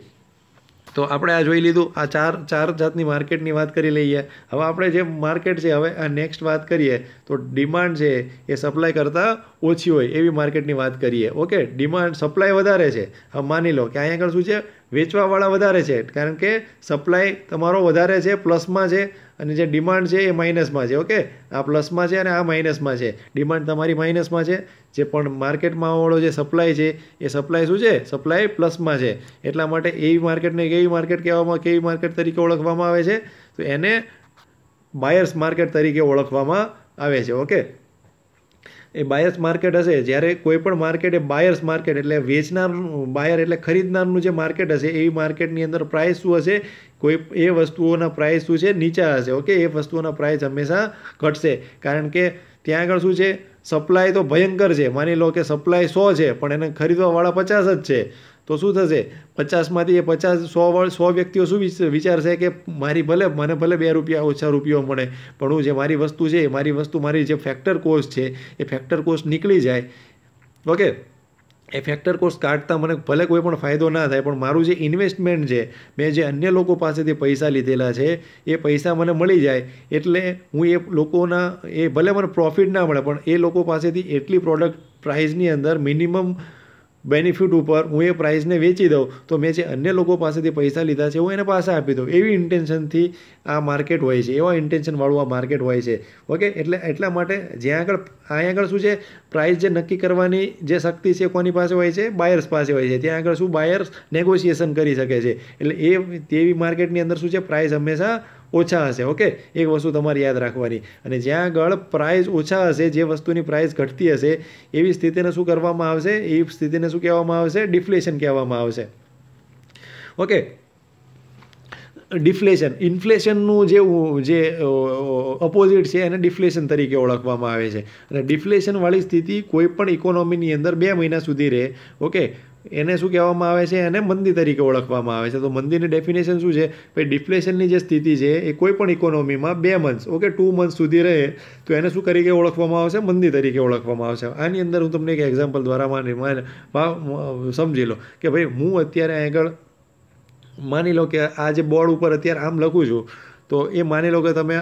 Speaker 2: તો આપણે આ જોઈ લીધું આ ચાર ચાર જાતની માર્કેટની વાત કરી લઈએ હવે આપણે જે માર્કેટ છે હવે આ નેક્સ્ટ વાત કરીએ તો ડિમાન્ડ છે એ સપ્લાય કરતાં ઓછી હોય એવી માર્કેટની વાત કરીએ ઓકે ડિમાન્ડ સપ્લાય વધારે છે હવે માની લો કે અહીંયા આગળ શું છે વેચવાવાળા વધારે છે કારણ કે સપ્લાય તમારો વધારે છે પ્લસમાં છે અને જે ડિમાન્ડ છે એ માઇનસમાં છે ઓકે આ પ્લસમાં છે અને આ માઇનસમાં છે ડિમાન્ડ તમારી માઇનસમાં છે જે પણ માર્કેટમાં આવવાળો જે સપ્લાય છે એ સપ્લાય શું છે સપ્લાય પ્લસમાં છે એટલા માટે એવી માર્કેટને કેવી માર્કેટ કહેવામાં કેવી માર્કેટ તરીકે ઓળખવામાં આવે છે તો એને બાયર્સ માર્કેટ તરીકે ઓળખવામાં આવે છે ઓકે એ બાયર્સ માર્કેટ હશે જ્યારે કોઈપણ માર્કેટ એ બાયર્સ માર્કેટ એટલે વેચનાર બાયર એટલે ખરીદનારનું જે માર્કેટ હશે એવી માર્કેટની અંદર પ્રાઇસ શું હશે કોઈ એ વસ્તુઓના પ્રાઇસ શું છે નીચા હશે ઓકે એ વસ્તુઓના પ્રાઇસ હંમેશા ઘટશે કારણ કે ત્યાં આગળ શું છે સપ્લાય તો ભયંકર છે માની લો કે સપ્લાય સો છે પણ એને ખરીદવાવાળા પચાસ જ છે તો શું થશે પચાસમાંથી એ પચાસ સો વર્ષ સો વ્યક્તિઓ શું વિચારશે કે મારી ભલે મને ભલે બે રૂપિયા ઓછા રૂપિયો મળે પણ હું જે મારી વસ્તુ છે એ મારી વસ્તુ મારી જે ફેક્ટર કોસ્ટ છે એ ફેક્ટર કોસ્ટ નીકળી જાય ઓકે એ ફેક્ટર કોસ્ટ કાઢતા મને ભલે કોઈ પણ ફાયદો ના થાય પણ મારું જે ઇન્વેસ્ટમેન્ટ છે મેં જે અન્ય લોકો પાસેથી પૈસા લીધેલા છે એ પૈસા મને મળી જાય એટલે હું એ લોકોના એ ભલે મને પ્રોફિટ ના મળે પણ એ લોકો પાસેથી એટલી પ્રોડક્ટ પ્રાઇઝની અંદર મિનિમમ બેનિફિટ ઉપર હું એ પ્રાઇઝને વેચી દઉં તો મેં જે અન્ય લોકો પાસેથી પૈસા લીધા છે હું એને પાછા આપી દઉં એવી ઇન્ટેન્શનથી આ માર્કેટ હોય છે એવા ઇન્ટેન્શનવાળું આ માર્કેટ હોય છે ઓકે એટલે એટલા માટે જ્યાં આગળ અહીંયા આગળ શું છે પ્રાઇસ જે નક્કી કરવાની જે શક્તિ છે કોની પાસે હોય છે બાયર્સ પાસે હોય છે ત્યાં આગળ શું બાયર્સ નેગોશિએશન કરી શકે છે એટલે એ તેવી માર્કેટની અંદર શું છે પ્રાઇસ હંમેશા ઓછા હશે ઓકે એક વસ્તુ તમારે યાદ રાખવાની અને જ્યાં આગળ પ્રાઇઝ ઓછા હશે જે વસ્તુની પ્રાઇઝ ઘટતી હશે એવી સ્થિતિને શું કરવામાં આવશે એ સ્થિતિને શું કહેવામાં આવશે ડિફ્લેશન કહેવામાં આવશે ઓકે ડિફ્લેશન ઇન્ફ્લેશનનું જે જે ઓપોઝિટ છે એને ડિફ્લેશન તરીકે ઓળખવામાં આવે છે અને ડિફ્લેશનવાળી સ્થિતિ કોઈ પણ ઇકોનોમીની અંદર બે મહિના સુધી રહે ઓકે એને શું કહેવામાં આવે છે એને મંદી તરીકે ઓળખવામાં આવે છે તો મંદીની ડેફિનેશન શું છે ભાઈ ડિફ્લેશનની જે સ્થિતિ છે એ કોઈ પણ ઇકોનોમીમાં બે મંથ ઓકે ટુ મંથ સુધી રહે તો એને શું તરીકે ઓળખવામાં આવશે મંદી તરીકે ઓળખવામાં આવશે આની અંદર હું તમને એક એક્ઝામ્પલ દ્વારા માની સમજી લો કે ભાઈ હું અત્યારે આગળ માની લો કે આ જે બોર્ડ ઉપર અત્યારે આમ લખું છું તો એ માની લો કે તમે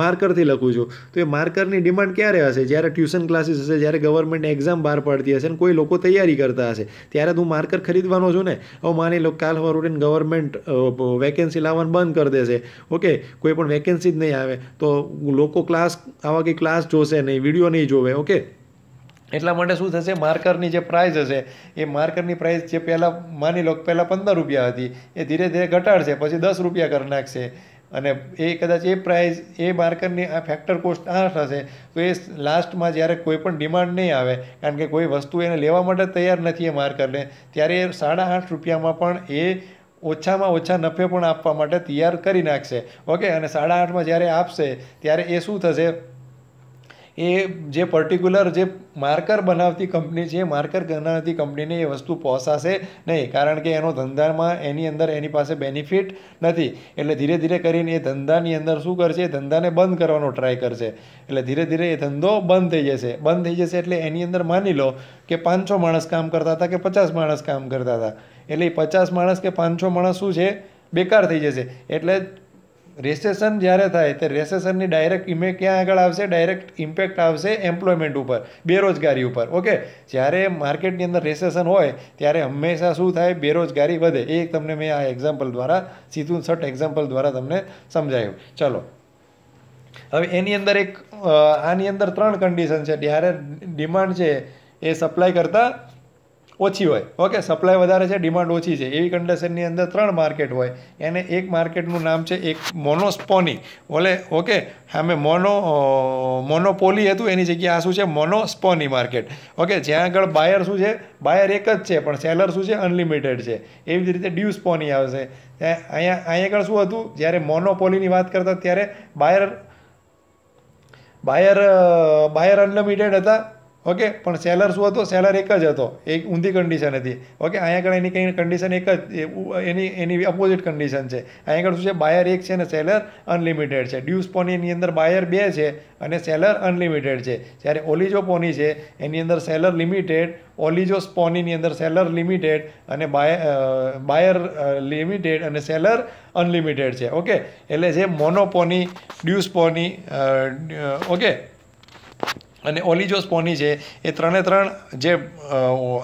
Speaker 2: માર્કરથી લખું છો તો એ માર્કરની ડિમાન્ડ ક્યારે હશે જ્યારે ટ્યુશન ક્લાસીસ હશે જ્યારે ગવર્મેન્ટ એક્ઝામ બહાર પાડતી હશે અને કોઈ લોકો તૈયારી કરતા હશે ત્યારે હું માર્કર ખરીદવાનો છું ને હવે માની લો કાલ હવા ગવર્મેન્ટ વેકેન્સી લાવવાનું બંધ કરી દેશે ઓકે કોઈ પણ વેકેન્સી જ નહીં આવે તો લોકો ક્લાસ આવા કંઈ ક્લાસ જોશે નહીં વિડીયો નહીં જોવે ઓકે એટલા માટે શું થશે માર્કરની જે પ્રાઇસ હશે એ માર્કરની પ્રાઇસ જે પહેલાં માની લો પહેલાં પંદર રૂપિયા હતી એ ધીરે ધીરે ઘટાડશે પછી દસ રૂપિયા કરી નાખશે અને એ કદાચ એ પ્રાઇઝ એ માર્કરની આ ફેક્ટર કોસ્ટ આ થશે તો એ લાસ્ટમાં જ્યારે કોઈ પણ ડિમાન્ડ નહીં આવે કારણ કે કોઈ વસ્તુ એને લેવા માટે તૈયાર નથી એ માર્કરને ત્યારે એ સાડા આઠ રૂપિયામાં પણ એ ઓછામાં ઓછા નફે પણ આપવા માટે તૈયાર કરી નાખશે ઓકે અને સાડા આઠમાં જ્યારે આપશે ત્યારે એ શું થશે એ જે પર્ટિક્યુલર જે માર્કર બનાવતી કંપની છે માર્કર બનાવતી કંપનીને એ વસ્તુ પોસાશે નહીં કારણ કે એનો ધંધામાં એની અંદર એની પાસે બેનિફિટ નથી એટલે ધીરે ધીરે કરીને એ ધંધાની અંદર શું કરશે એ ધંધાને બંધ કરવાનો ટ્રાય કરશે એટલે ધીરે ધીરે એ ધંધો બંધ થઈ જશે બંધ થઈ જશે એટલે એની અંદર માની લો કે પાંચસો માણસ કામ કરતા હતા કે પચાસ માણસ કામ કરતા હતા એટલે એ પચાસ માણસ કે પાંચસો માણસ શું છે બેકાર થઈ જશે એટલે રેસેશન જ્યારે થાય તે રેસેશનની ડાયરેક્ટ ઇમે ક્યાં આગળ આવશે ડાયરેક્ટ ઇમ્પેક્ટ આવશે એમ્પ્લોયમેન્ટ ઉપર બેરોજગારી ઉપર ઓકે જ્યારે માર્કેટની અંદર રેસેશન હોય ત્યારે હંમેશા શું થાય બેરોજગારી વધે એ તમને મેં આ એક્ઝામ્પલ દ્વારા સીધું સટ એક્ઝામ્પલ દ્વારા તમને સમજાયું ચલો હવે એની અંદર એક આની અંદર ત્રણ કન્ડિશન છે જ્યારે ડિમાન્ડ છે એ સપ્લાય કરતાં ઓછી હોય ઓકે સપ્લાય વધારે છે ડિમાન્ડ ઓછી છે એવી કન્ડિશનની અંદર ત્રણ માર્કેટ હોય એને એક માર્કેટનું નામ છે એક મોનોસ્પોની ઓલે ઓકે સામે મોનો મોનોપોલી હતું એની જગ્યાએ આ શું છે મોનોસ્પોની માર્કેટ ઓકે જ્યાં આગળ બાયર શું છે બાયર એક જ છે પણ સેલર શું છે અનલિમિટેડ છે એવી જ રીતે ડ્યુસ્પોની આવશે અહીંયા અહીંયા આગળ શું હતું જ્યારે મોનોપોલીની વાત કરતા ત્યારે બાયર બાયર બાયર અનલિમિટેડ હતા ઓકે પણ સેલર શું હતો સેલર એક જ હતો એક ઊંધી કન્ડિશન હતી ઓકે અહીંયા આગળ એની કંઈ કન્ડિશન એક જ એની એની અપોઝિટ કન્ડિશન છે અહીંયા આગળ શું છે બાયર એક છે અને સેલર અનલિમિટેડ છે ડ્યુસ પોની એની અંદર બાયર બે છે અને સેલર અનલિમિટેડ છે જ્યારે ઓલિજો પોની છે એની અંદર સેલર લિમિટેડ ઓલિજો સ્પોનીની અંદર સેલર લિમિટેડ અને બાય બાયર લિમિટેડ અને સેલર અનલિમિટેડ છે ઓકે એટલે જે મોનોપોની ડ્યુસપોની ઓકે અને પોની છે એ ત્રણે ત્રણ જે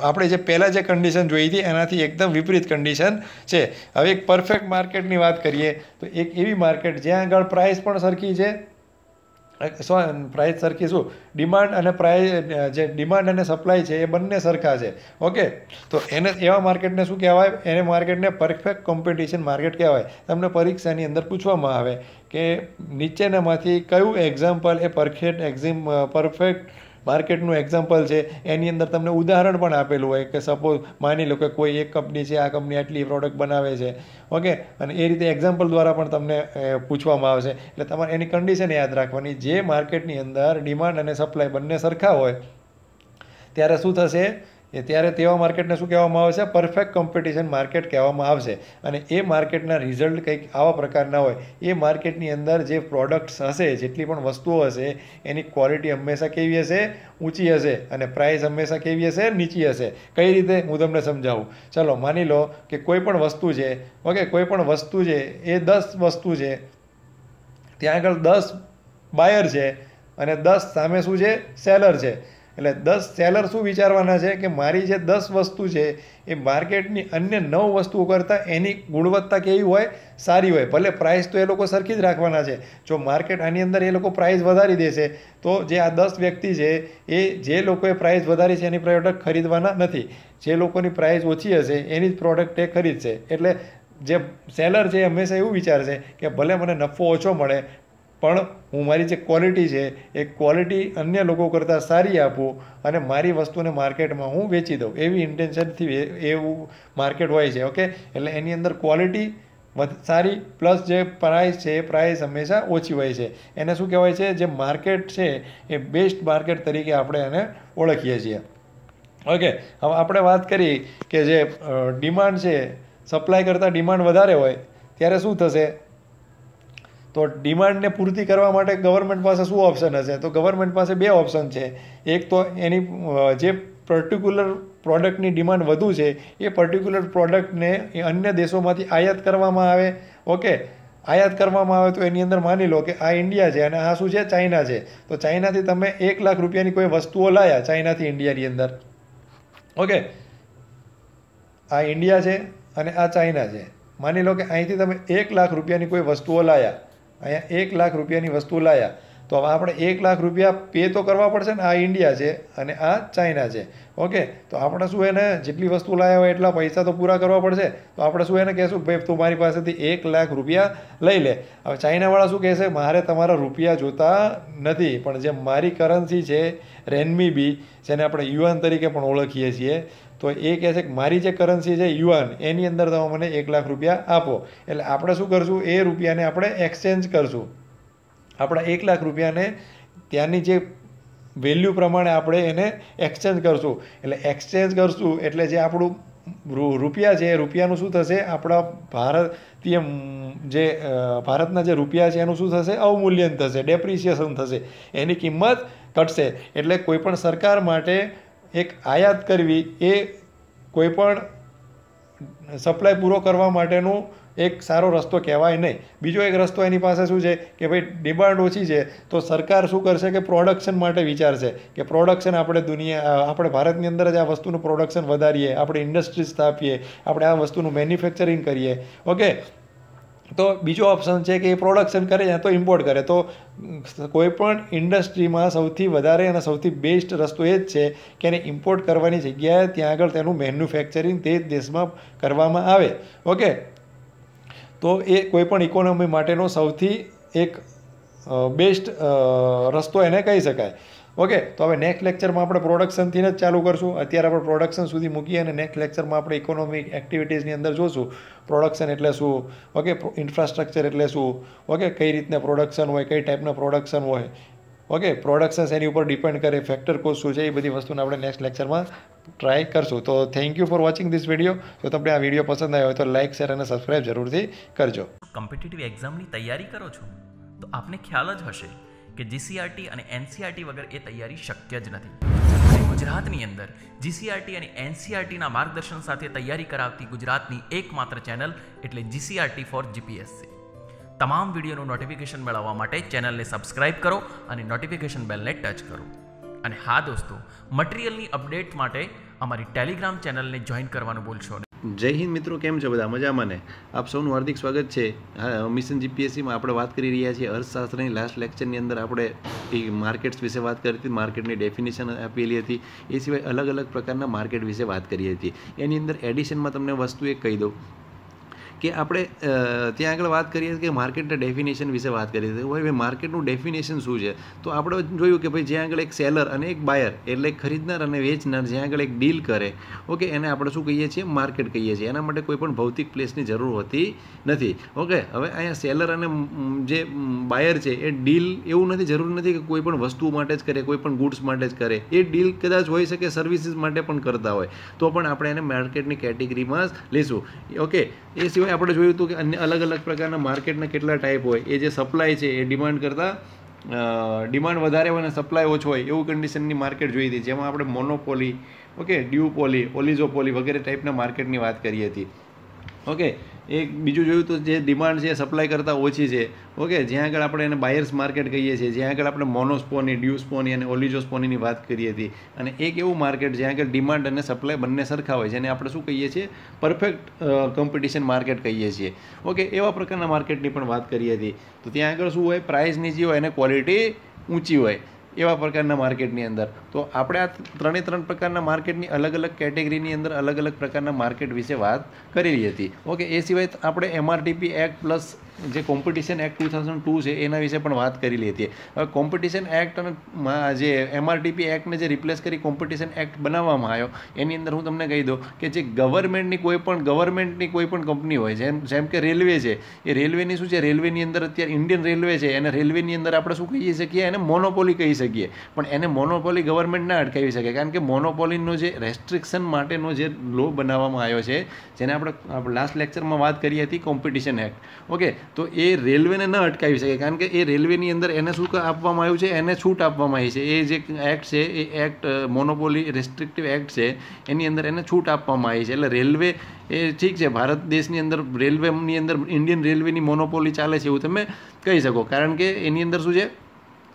Speaker 2: આપણે જે પહેલાં જે કન્ડિશન જોઈ હતી એનાથી એકદમ વિપરીત કન્ડિશન છે હવે એક પરફેક્ટ માર્કેટની વાત કરીએ તો એક એવી માર્કેટ જ્યાં આગળ પ્રાઇસ પણ સરખી છે શું પ્રાઇસ સરખી શું ડિમાન્ડ અને પ્રાઇ જે ડિમાન્ડ અને સપ્લાય છે એ બંને સરખા છે ઓકે તો એને એવા માર્કેટને શું કહેવાય એને માર્કેટને પરફેક્ટ કોમ્પિટિશન માર્કેટ કહેવાય તમને પરીક્ષાની અંદર પૂછવામાં આવે કે નીચેનામાંથી કયું એક્ઝામ્પલ એ પરફેક્ટ એક્ઝિમ પરફેક્ટ માર્કેટનું એક્ઝામ્પલ છે એની અંદર તમને ઉદાહરણ પણ આપેલું હોય કે સપોઝ માની લો કે કોઈ એક કંપની છે આ કંપની આટલી પ્રોડક્ટ બનાવે છે ઓકે અને એ રીતે એક્ઝામ્પલ દ્વારા પણ તમને પૂછવામાં આવશે એટલે તમારે એની કન્ડિશન યાદ રાખવાની જે માર્કેટની અંદર ડિમાન્ડ અને સપ્લાય બંને સરખા હોય ત્યારે શું થશે એ ત્યારે તેવા માર્કેટને શું કહેવામાં આવે છે પરફેક્ટ કોમ્પિટિશન માર્કેટ કહેવામાં આવશે અને એ માર્કેટના રિઝલ્ટ કંઈક આવા પ્રકારના હોય એ માર્કેટની અંદર જે પ્રોડક્ટ્સ હશે જેટલી પણ વસ્તુઓ હશે એની ક્વોલિટી હંમેશા કેવી હશે ઊંચી હશે અને પ્રાઇસ હંમેશા કેવી હશે નીચી હશે કઈ રીતે હું તમને સમજાવું ચલો માની લો કે કોઈ પણ વસ્તુ છે ઓકે કોઈ પણ વસ્તુ છે એ દસ વસ્તુ છે ત્યાં આગળ દસ બાયર છે અને દસ સામે શું છે સેલર છે એટલે દસ સેલર શું વિચારવાના છે કે મારી જે દસ વસ્તુ છે એ માર્કેટની અન્ય નવ વસ્તુઓ કરતાં એની ગુણવત્તા કેવી હોય સારી હોય ભલે પ્રાઇસ તો એ લોકો સરખી જ રાખવાના છે જો માર્કેટ આની અંદર એ લોકો પ્રાઇસ વધારી દેશે તો જે આ દસ વ્યક્તિ છે એ જે લોકોએ પ્રાઇસ વધારી છે એની પ્રોડક્ટ ખરીદવાના નથી જે લોકોની પ્રાઇસ ઓછી હશે એની જ પ્રોડક્ટ એ ખરીદશે એટલે જે સેલર છે હંમેશા એવું વિચારશે કે ભલે મને નફો ઓછો મળે પણ હું મારી જે ક્વોલિટી છે એ ક્વોલિટી અન્ય લોકો કરતાં સારી આપું અને મારી વસ્તુને માર્કેટમાં હું વેચી દઉં એવી ઇન્ટેન્શનથી એવું માર્કેટ હોય છે ઓકે એટલે એની અંદર ક્વોલિટી સારી પ્લસ જે પ્રાઇસ છે એ પ્રાઇસ હંમેશા ઓછી હોય છે એને શું કહેવાય છે જે માર્કેટ છે એ બેસ્ટ માર્કેટ તરીકે આપણે એને ઓળખીએ છીએ ઓકે હવે આપણે વાત કરી કે જે ડિમાન્ડ છે સપ્લાય કરતાં ડિમાન્ડ વધારે હોય ત્યારે શું થશે તો ડિમાન્ડને પૂર્તિ કરવા માટે ગવર્મેન્ટ પાસે શું ઓપ્શન હશે તો ગવર્મેન્ટ પાસે બે ઓપ્શન છે એક તો એની જે પર્ટિક્યુલર પ્રોડક્ટની ડિમાન્ડ વધુ છે એ પર્ટિક્યુલર પ્રોડક્ટને એ અન્ય દેશોમાંથી આયાત કરવામાં આવે ઓકે આયાત કરવામાં આવે તો એની અંદર માની લો કે આ ઇન્ડિયા છે અને આ શું છે ચાઇના છે તો ચાઇનાથી તમે એક લાખ રૂપિયાની કોઈ વસ્તુઓ લાયા ચાઇનાથી ઇન્ડિયાની અંદર ઓકે આ ઇન્ડિયા છે અને આ ચાઇના છે માની લો કે અહીંથી તમે એક લાખ રૂપિયાની કોઈ વસ્તુઓ લાયા અહીંયા એક લાખ રૂપિયાની વસ્તુ લાવ્યા તો હવે આપણે એક લાખ રૂપિયા પે તો કરવા પડશે ને આ ઇન્ડિયા છે અને આ ચાઇના છે ઓકે તો આપણે શું એને જેટલી વસ્તુ લાવ્યા હોય એટલા પૈસા તો પૂરા કરવા પડશે તો આપણે શું એને કહેશું ભાઈ તું મારી પાસેથી એક લાખ રૂપિયા લઈ લે હવે ચાઇનાવાળા શું કહેશે મારે તમારા રૂપિયા જોતા નથી પણ જે મારી કરન્સી છે રેનમી બી જેને આપણે યુએન તરીકે પણ ઓળખીએ છીએ તો એ કહે છે કે મારી જે કરન્સી છે યુઆન એની અંદર તમે મને એક લાખ રૂપિયા આપો એટલે આપણે શું કરશું એ રૂપિયાને આપણે એક્સચેન્જ કરશું આપણા એક લાખ રૂપિયાને ત્યાંની જે વેલ્યુ પ્રમાણે આપણે એને એક્સચેન્જ કરશું એટલે એક્સચેન્જ કરશું એટલે જે આપણું રૂપિયા છે એ રૂપિયાનું શું થશે આપણા ભારતીય જે ભારતના જે રૂપિયા છે એનું શું થશે અવમૂલ્યન થશે ડેપ્રિસિએશન થશે એની કિંમત ઘટશે એટલે કોઈપણ સરકાર માટે એક આયાત કરવી એ કોઈપણ સપ્લાય પૂરો કરવા માટેનું એક સારો રસ્તો કહેવાય નહીં બીજો એક રસ્તો એની પાસે શું છે કે ભાઈ ડિમાન્ડ ઓછી છે તો સરકાર શું કરશે કે પ્રોડક્શન માટે વિચારશે કે પ્રોડક્શન આપણે દુનિયા આપણે ભારતની અંદર જ આ વસ્તુનું પ્રોડક્શન વધારીએ આપણે ઇન્ડસ્ટ્રી સ્થાપીએ આપણે આ વસ્તુનું મેન્યુફેક્ચરિંગ કરીએ ઓકે તો બીજો ઓપ્શન છે કે એ પ્રોડક્શન કરે યા તો ઇમ્પોર્ટ કરે તો કોઈપણ ઇન્ડસ્ટ્રીમાં સૌથી વધારે અને સૌથી બેસ્ટ રસ્તો એ જ છે કે એને ઇમ્પોર્ટ કરવાની જગ્યાએ ત્યાં આગળ તેનું મેન્યુફેક્ચરિંગ તે જ દેશમાં કરવામાં આવે ઓકે તો એ કોઈપણ ઇકોનોમી માટેનો સૌથી એક બેસ્ટ રસ્તો એને કહી શકાય ઓકે તો હવે નેક્સ્ટ લેક્ચરમાં આપણે પ્રોડક્શનથી જ ચાલુ કરશું અત્યારે આપણે પ્રોડક્શન સુધી મૂકીએ અને નેક્સ્ટ લેક્ચરમાં આપણે ઇકોનોમિક એક્ટિવિટીઝની અંદર જોશું પ્રોડક્શન એટલે શું ઓકે ઇન્ફ્રાસ્ટ્રક્ચર એટલે શું ઓકે કઈ રીતના પ્રોડક્શન હોય કઈ ટાઈપના પ્રોડક્શન હોય ઓકે પ્રોડક્શન એની ઉપર ડિપેન્ડ કરે ફેક્ટર કોસ્ટ શું છે એ બધી વસ્તુને આપણે નેક્સ્ટ લેક્ચરમાં ટ્રાય કરશું તો thank you for watching this video જો તમને આ વિડીયો પસંદ આવ્યો તો લાઇક શેર અને સબસ્ક્રાઇબ જરૂરથી કરજો
Speaker 1: કોમ્પિટિટિવ એક્ઝામની તૈયારી કરો છો તો આપને ખ્યાલ જ હશે કે જીસીઆરટી અને એનસીઆરટી વગર એ તૈયારી શક્ય જ નથી ગુજરાતની અંદર જીસીઆરટી અને એનસીઆરટીના માર્ગદર્શન સાથે તૈયારી કરાવતી ગુજરાતની એકમાત્ર ચેનલ એટલે જીસીઆરટી ફોર જીપીએસસી તમામ વિડીયોનું નોટિફિકેશન મેળવવા માટે ચેનલને સબસ્ક્રાઇબ કરો અને નોટિફિકેશન બેલને ટચ કરો અને હા દોસ્તો મટીરિયલની અપડેટ માટે અમારી ટેલિગ્રામ ચેનલને જોઈન કરવાનું ભૂલશો
Speaker 2: જય હિન્દ મિત્રો કેમ છો બધા મજામાં ને આપ સૌનું હાર્દિક સ્વાગત છે મિશન જીપીએસસીમાં આપણે વાત કરી રહ્યા છીએ અર્થશાસ્ત્રની લાસ્ટ લેક્ચરની અંદર આપણે એ માર્કેટ્સ વિશે વાત કરી હતી માર્કેટની ડેફિનેશન આપેલી હતી એ સિવાય અલગ અલગ પ્રકારના માર્કેટ વિશે વાત કરી હતી એની અંદર એડિશનમાં તમને વસ્તુ એક કહી દઉં કે આપણે ત્યાં આગળ વાત કરીએ કે માર્કેટના ડેફિનેશન વિશે વાત કરીએ છીએ ભાઈ માર્કેટનું ડેફિનેશન શું છે તો આપણે જોયું કે ભાઈ જ્યાં આગળ એક સેલર અને એક બાયર એટલે ખરીદનાર અને વેચનાર જ્યાં આગળ એક ડીલ કરે ઓકે એને આપણે શું કહીએ છીએ માર્કેટ કહીએ છીએ એના માટે કોઈ પણ ભૌતિક પ્લેસની જરૂર હોતી નથી ઓકે હવે અહીંયા સેલર અને જે બાયર છે એ ડીલ એવું નથી જરૂર નથી કે કોઈપણ વસ્તુ માટે જ કરે કોઈ પણ ગુડ્સ માટે જ કરે એ ડીલ કદાચ હોઈ શકે સર્વિસીસ માટે પણ કરતા હોય તો પણ આપણે એને માર્કેટની કેટેગરીમાં જ લઈશું ઓકે એ સિવાય આપણે જોયું હતું કે અન્ય અલગ અલગ પ્રકારના માર્કેટના કેટલા ટાઈપ હોય એ જે સપ્લાય છે એ ડિમાન્ડ કરતાં ડિમાન્ડ વધારે હોય અને સપ્લાય ઓછો હોય એવું કન્ડિશનની માર્કેટ જોઈ હતી જેમાં આપણે મોનોપોલી ઓકે ડ્યુપોલી ઓલિઝોપોલી વગેરે ટાઈપના માર્કેટની વાત કરી હતી ઓકે એક બીજું જોયું તો જે ડિમાન્ડ છે સપ્લાય કરતાં ઓછી છે ઓકે જ્યાં આગળ આપણે એને બાયર્સ માર્કેટ કહીએ છીએ જ્યાં આગળ આપણે મોનોસ્પોની ડ્યુસ્પોની અને ઓલિજોસ્પોનીની વાત કરીએ હતી અને એક એવું માર્કેટ જ્યાં આગળ ડિમાન્ડ અને સપ્લાય બંને સરખા હોય છે અને આપણે શું કહીએ છીએ પરફેક્ટ કોમ્પિટિશન માર્કેટ કહીએ છીએ ઓકે એવા પ્રકારના માર્કેટની પણ વાત કરી હતી તો ત્યાં આગળ શું હોય પ્રાઇસ નીચી હોય અને ક્વોલિટી ઊંચી હોય એવા પ્રકારના માર્કેટની અંદર તો આપણે આ ત્રણે ત્રણ પ્રકારના માર્કેટની અલગ અલગ કેટેગરીની અંદર અલગ અલગ પ્રકારના માર્કેટ વિશે વાત કરેલી હતી ઓકે એ સિવાય આપણે એમઆરટીપી એક્ટ પ્લસ જે competition act two thousand two છે એના વિશે પણ વાત કરી લેતી હવે કોમ્પિટિશન એક્ટ અને જે એમઆરટીપી એક્ટને જે રિપ્લેસ કરી કોમ્પિટિશન એક્ટ બનાવવામાં આવ્યો એની અંદર હું તમને કહી દઉં કે જે ગવર્મેન્ટની કોઈ પણ ગવર્મેન્ટની કોઈ પણ કંપની હોય જેમ જેમ કે રેલવે છે એ રેલવેની શું છે રેલવેની અંદર અત્યારે ઇન્ડિયન રેલવે છે એને રેલવેની અંદર આપણે શું કહી શકીએ એને મોનોપોલી કહી શકીએ પણ એને મોનોપોલી ગવર્મેન્ટ ના અટકાવી શકે કારણ કે મોનોપોલીનો જે રેસ્ટ્રિક્શન માટેનો જે લો બનાવવામાં આવ્યો છે જેને આપણે લાસ્ટ લેક્ચરમાં વાત કરી હતી કોમ્પિટિશન એક્ટ ઓકે તો એ રેલવેને ન અટકાવી શકે કારણ કે એ રેલવેની અંદર એને શું આપવામાં આવ્યું છે એને છૂટ આપવામાં આવી છે એ જે એક્ટ છે એ એક્ટ મોનોપોલી રેસ્ટ્રિક્ટિવ એક્ટ છે એની અંદર એને છૂટ આપવામાં આવી છે એટલે રેલવે એ ઠીક છે ભારત દેશની અંદર રેલવેની અંદર ઇન્ડિયન રેલવેની મોનોપોલી ચાલે છે એવું તમે કહી શકો કારણ કે એની અંદર શું છે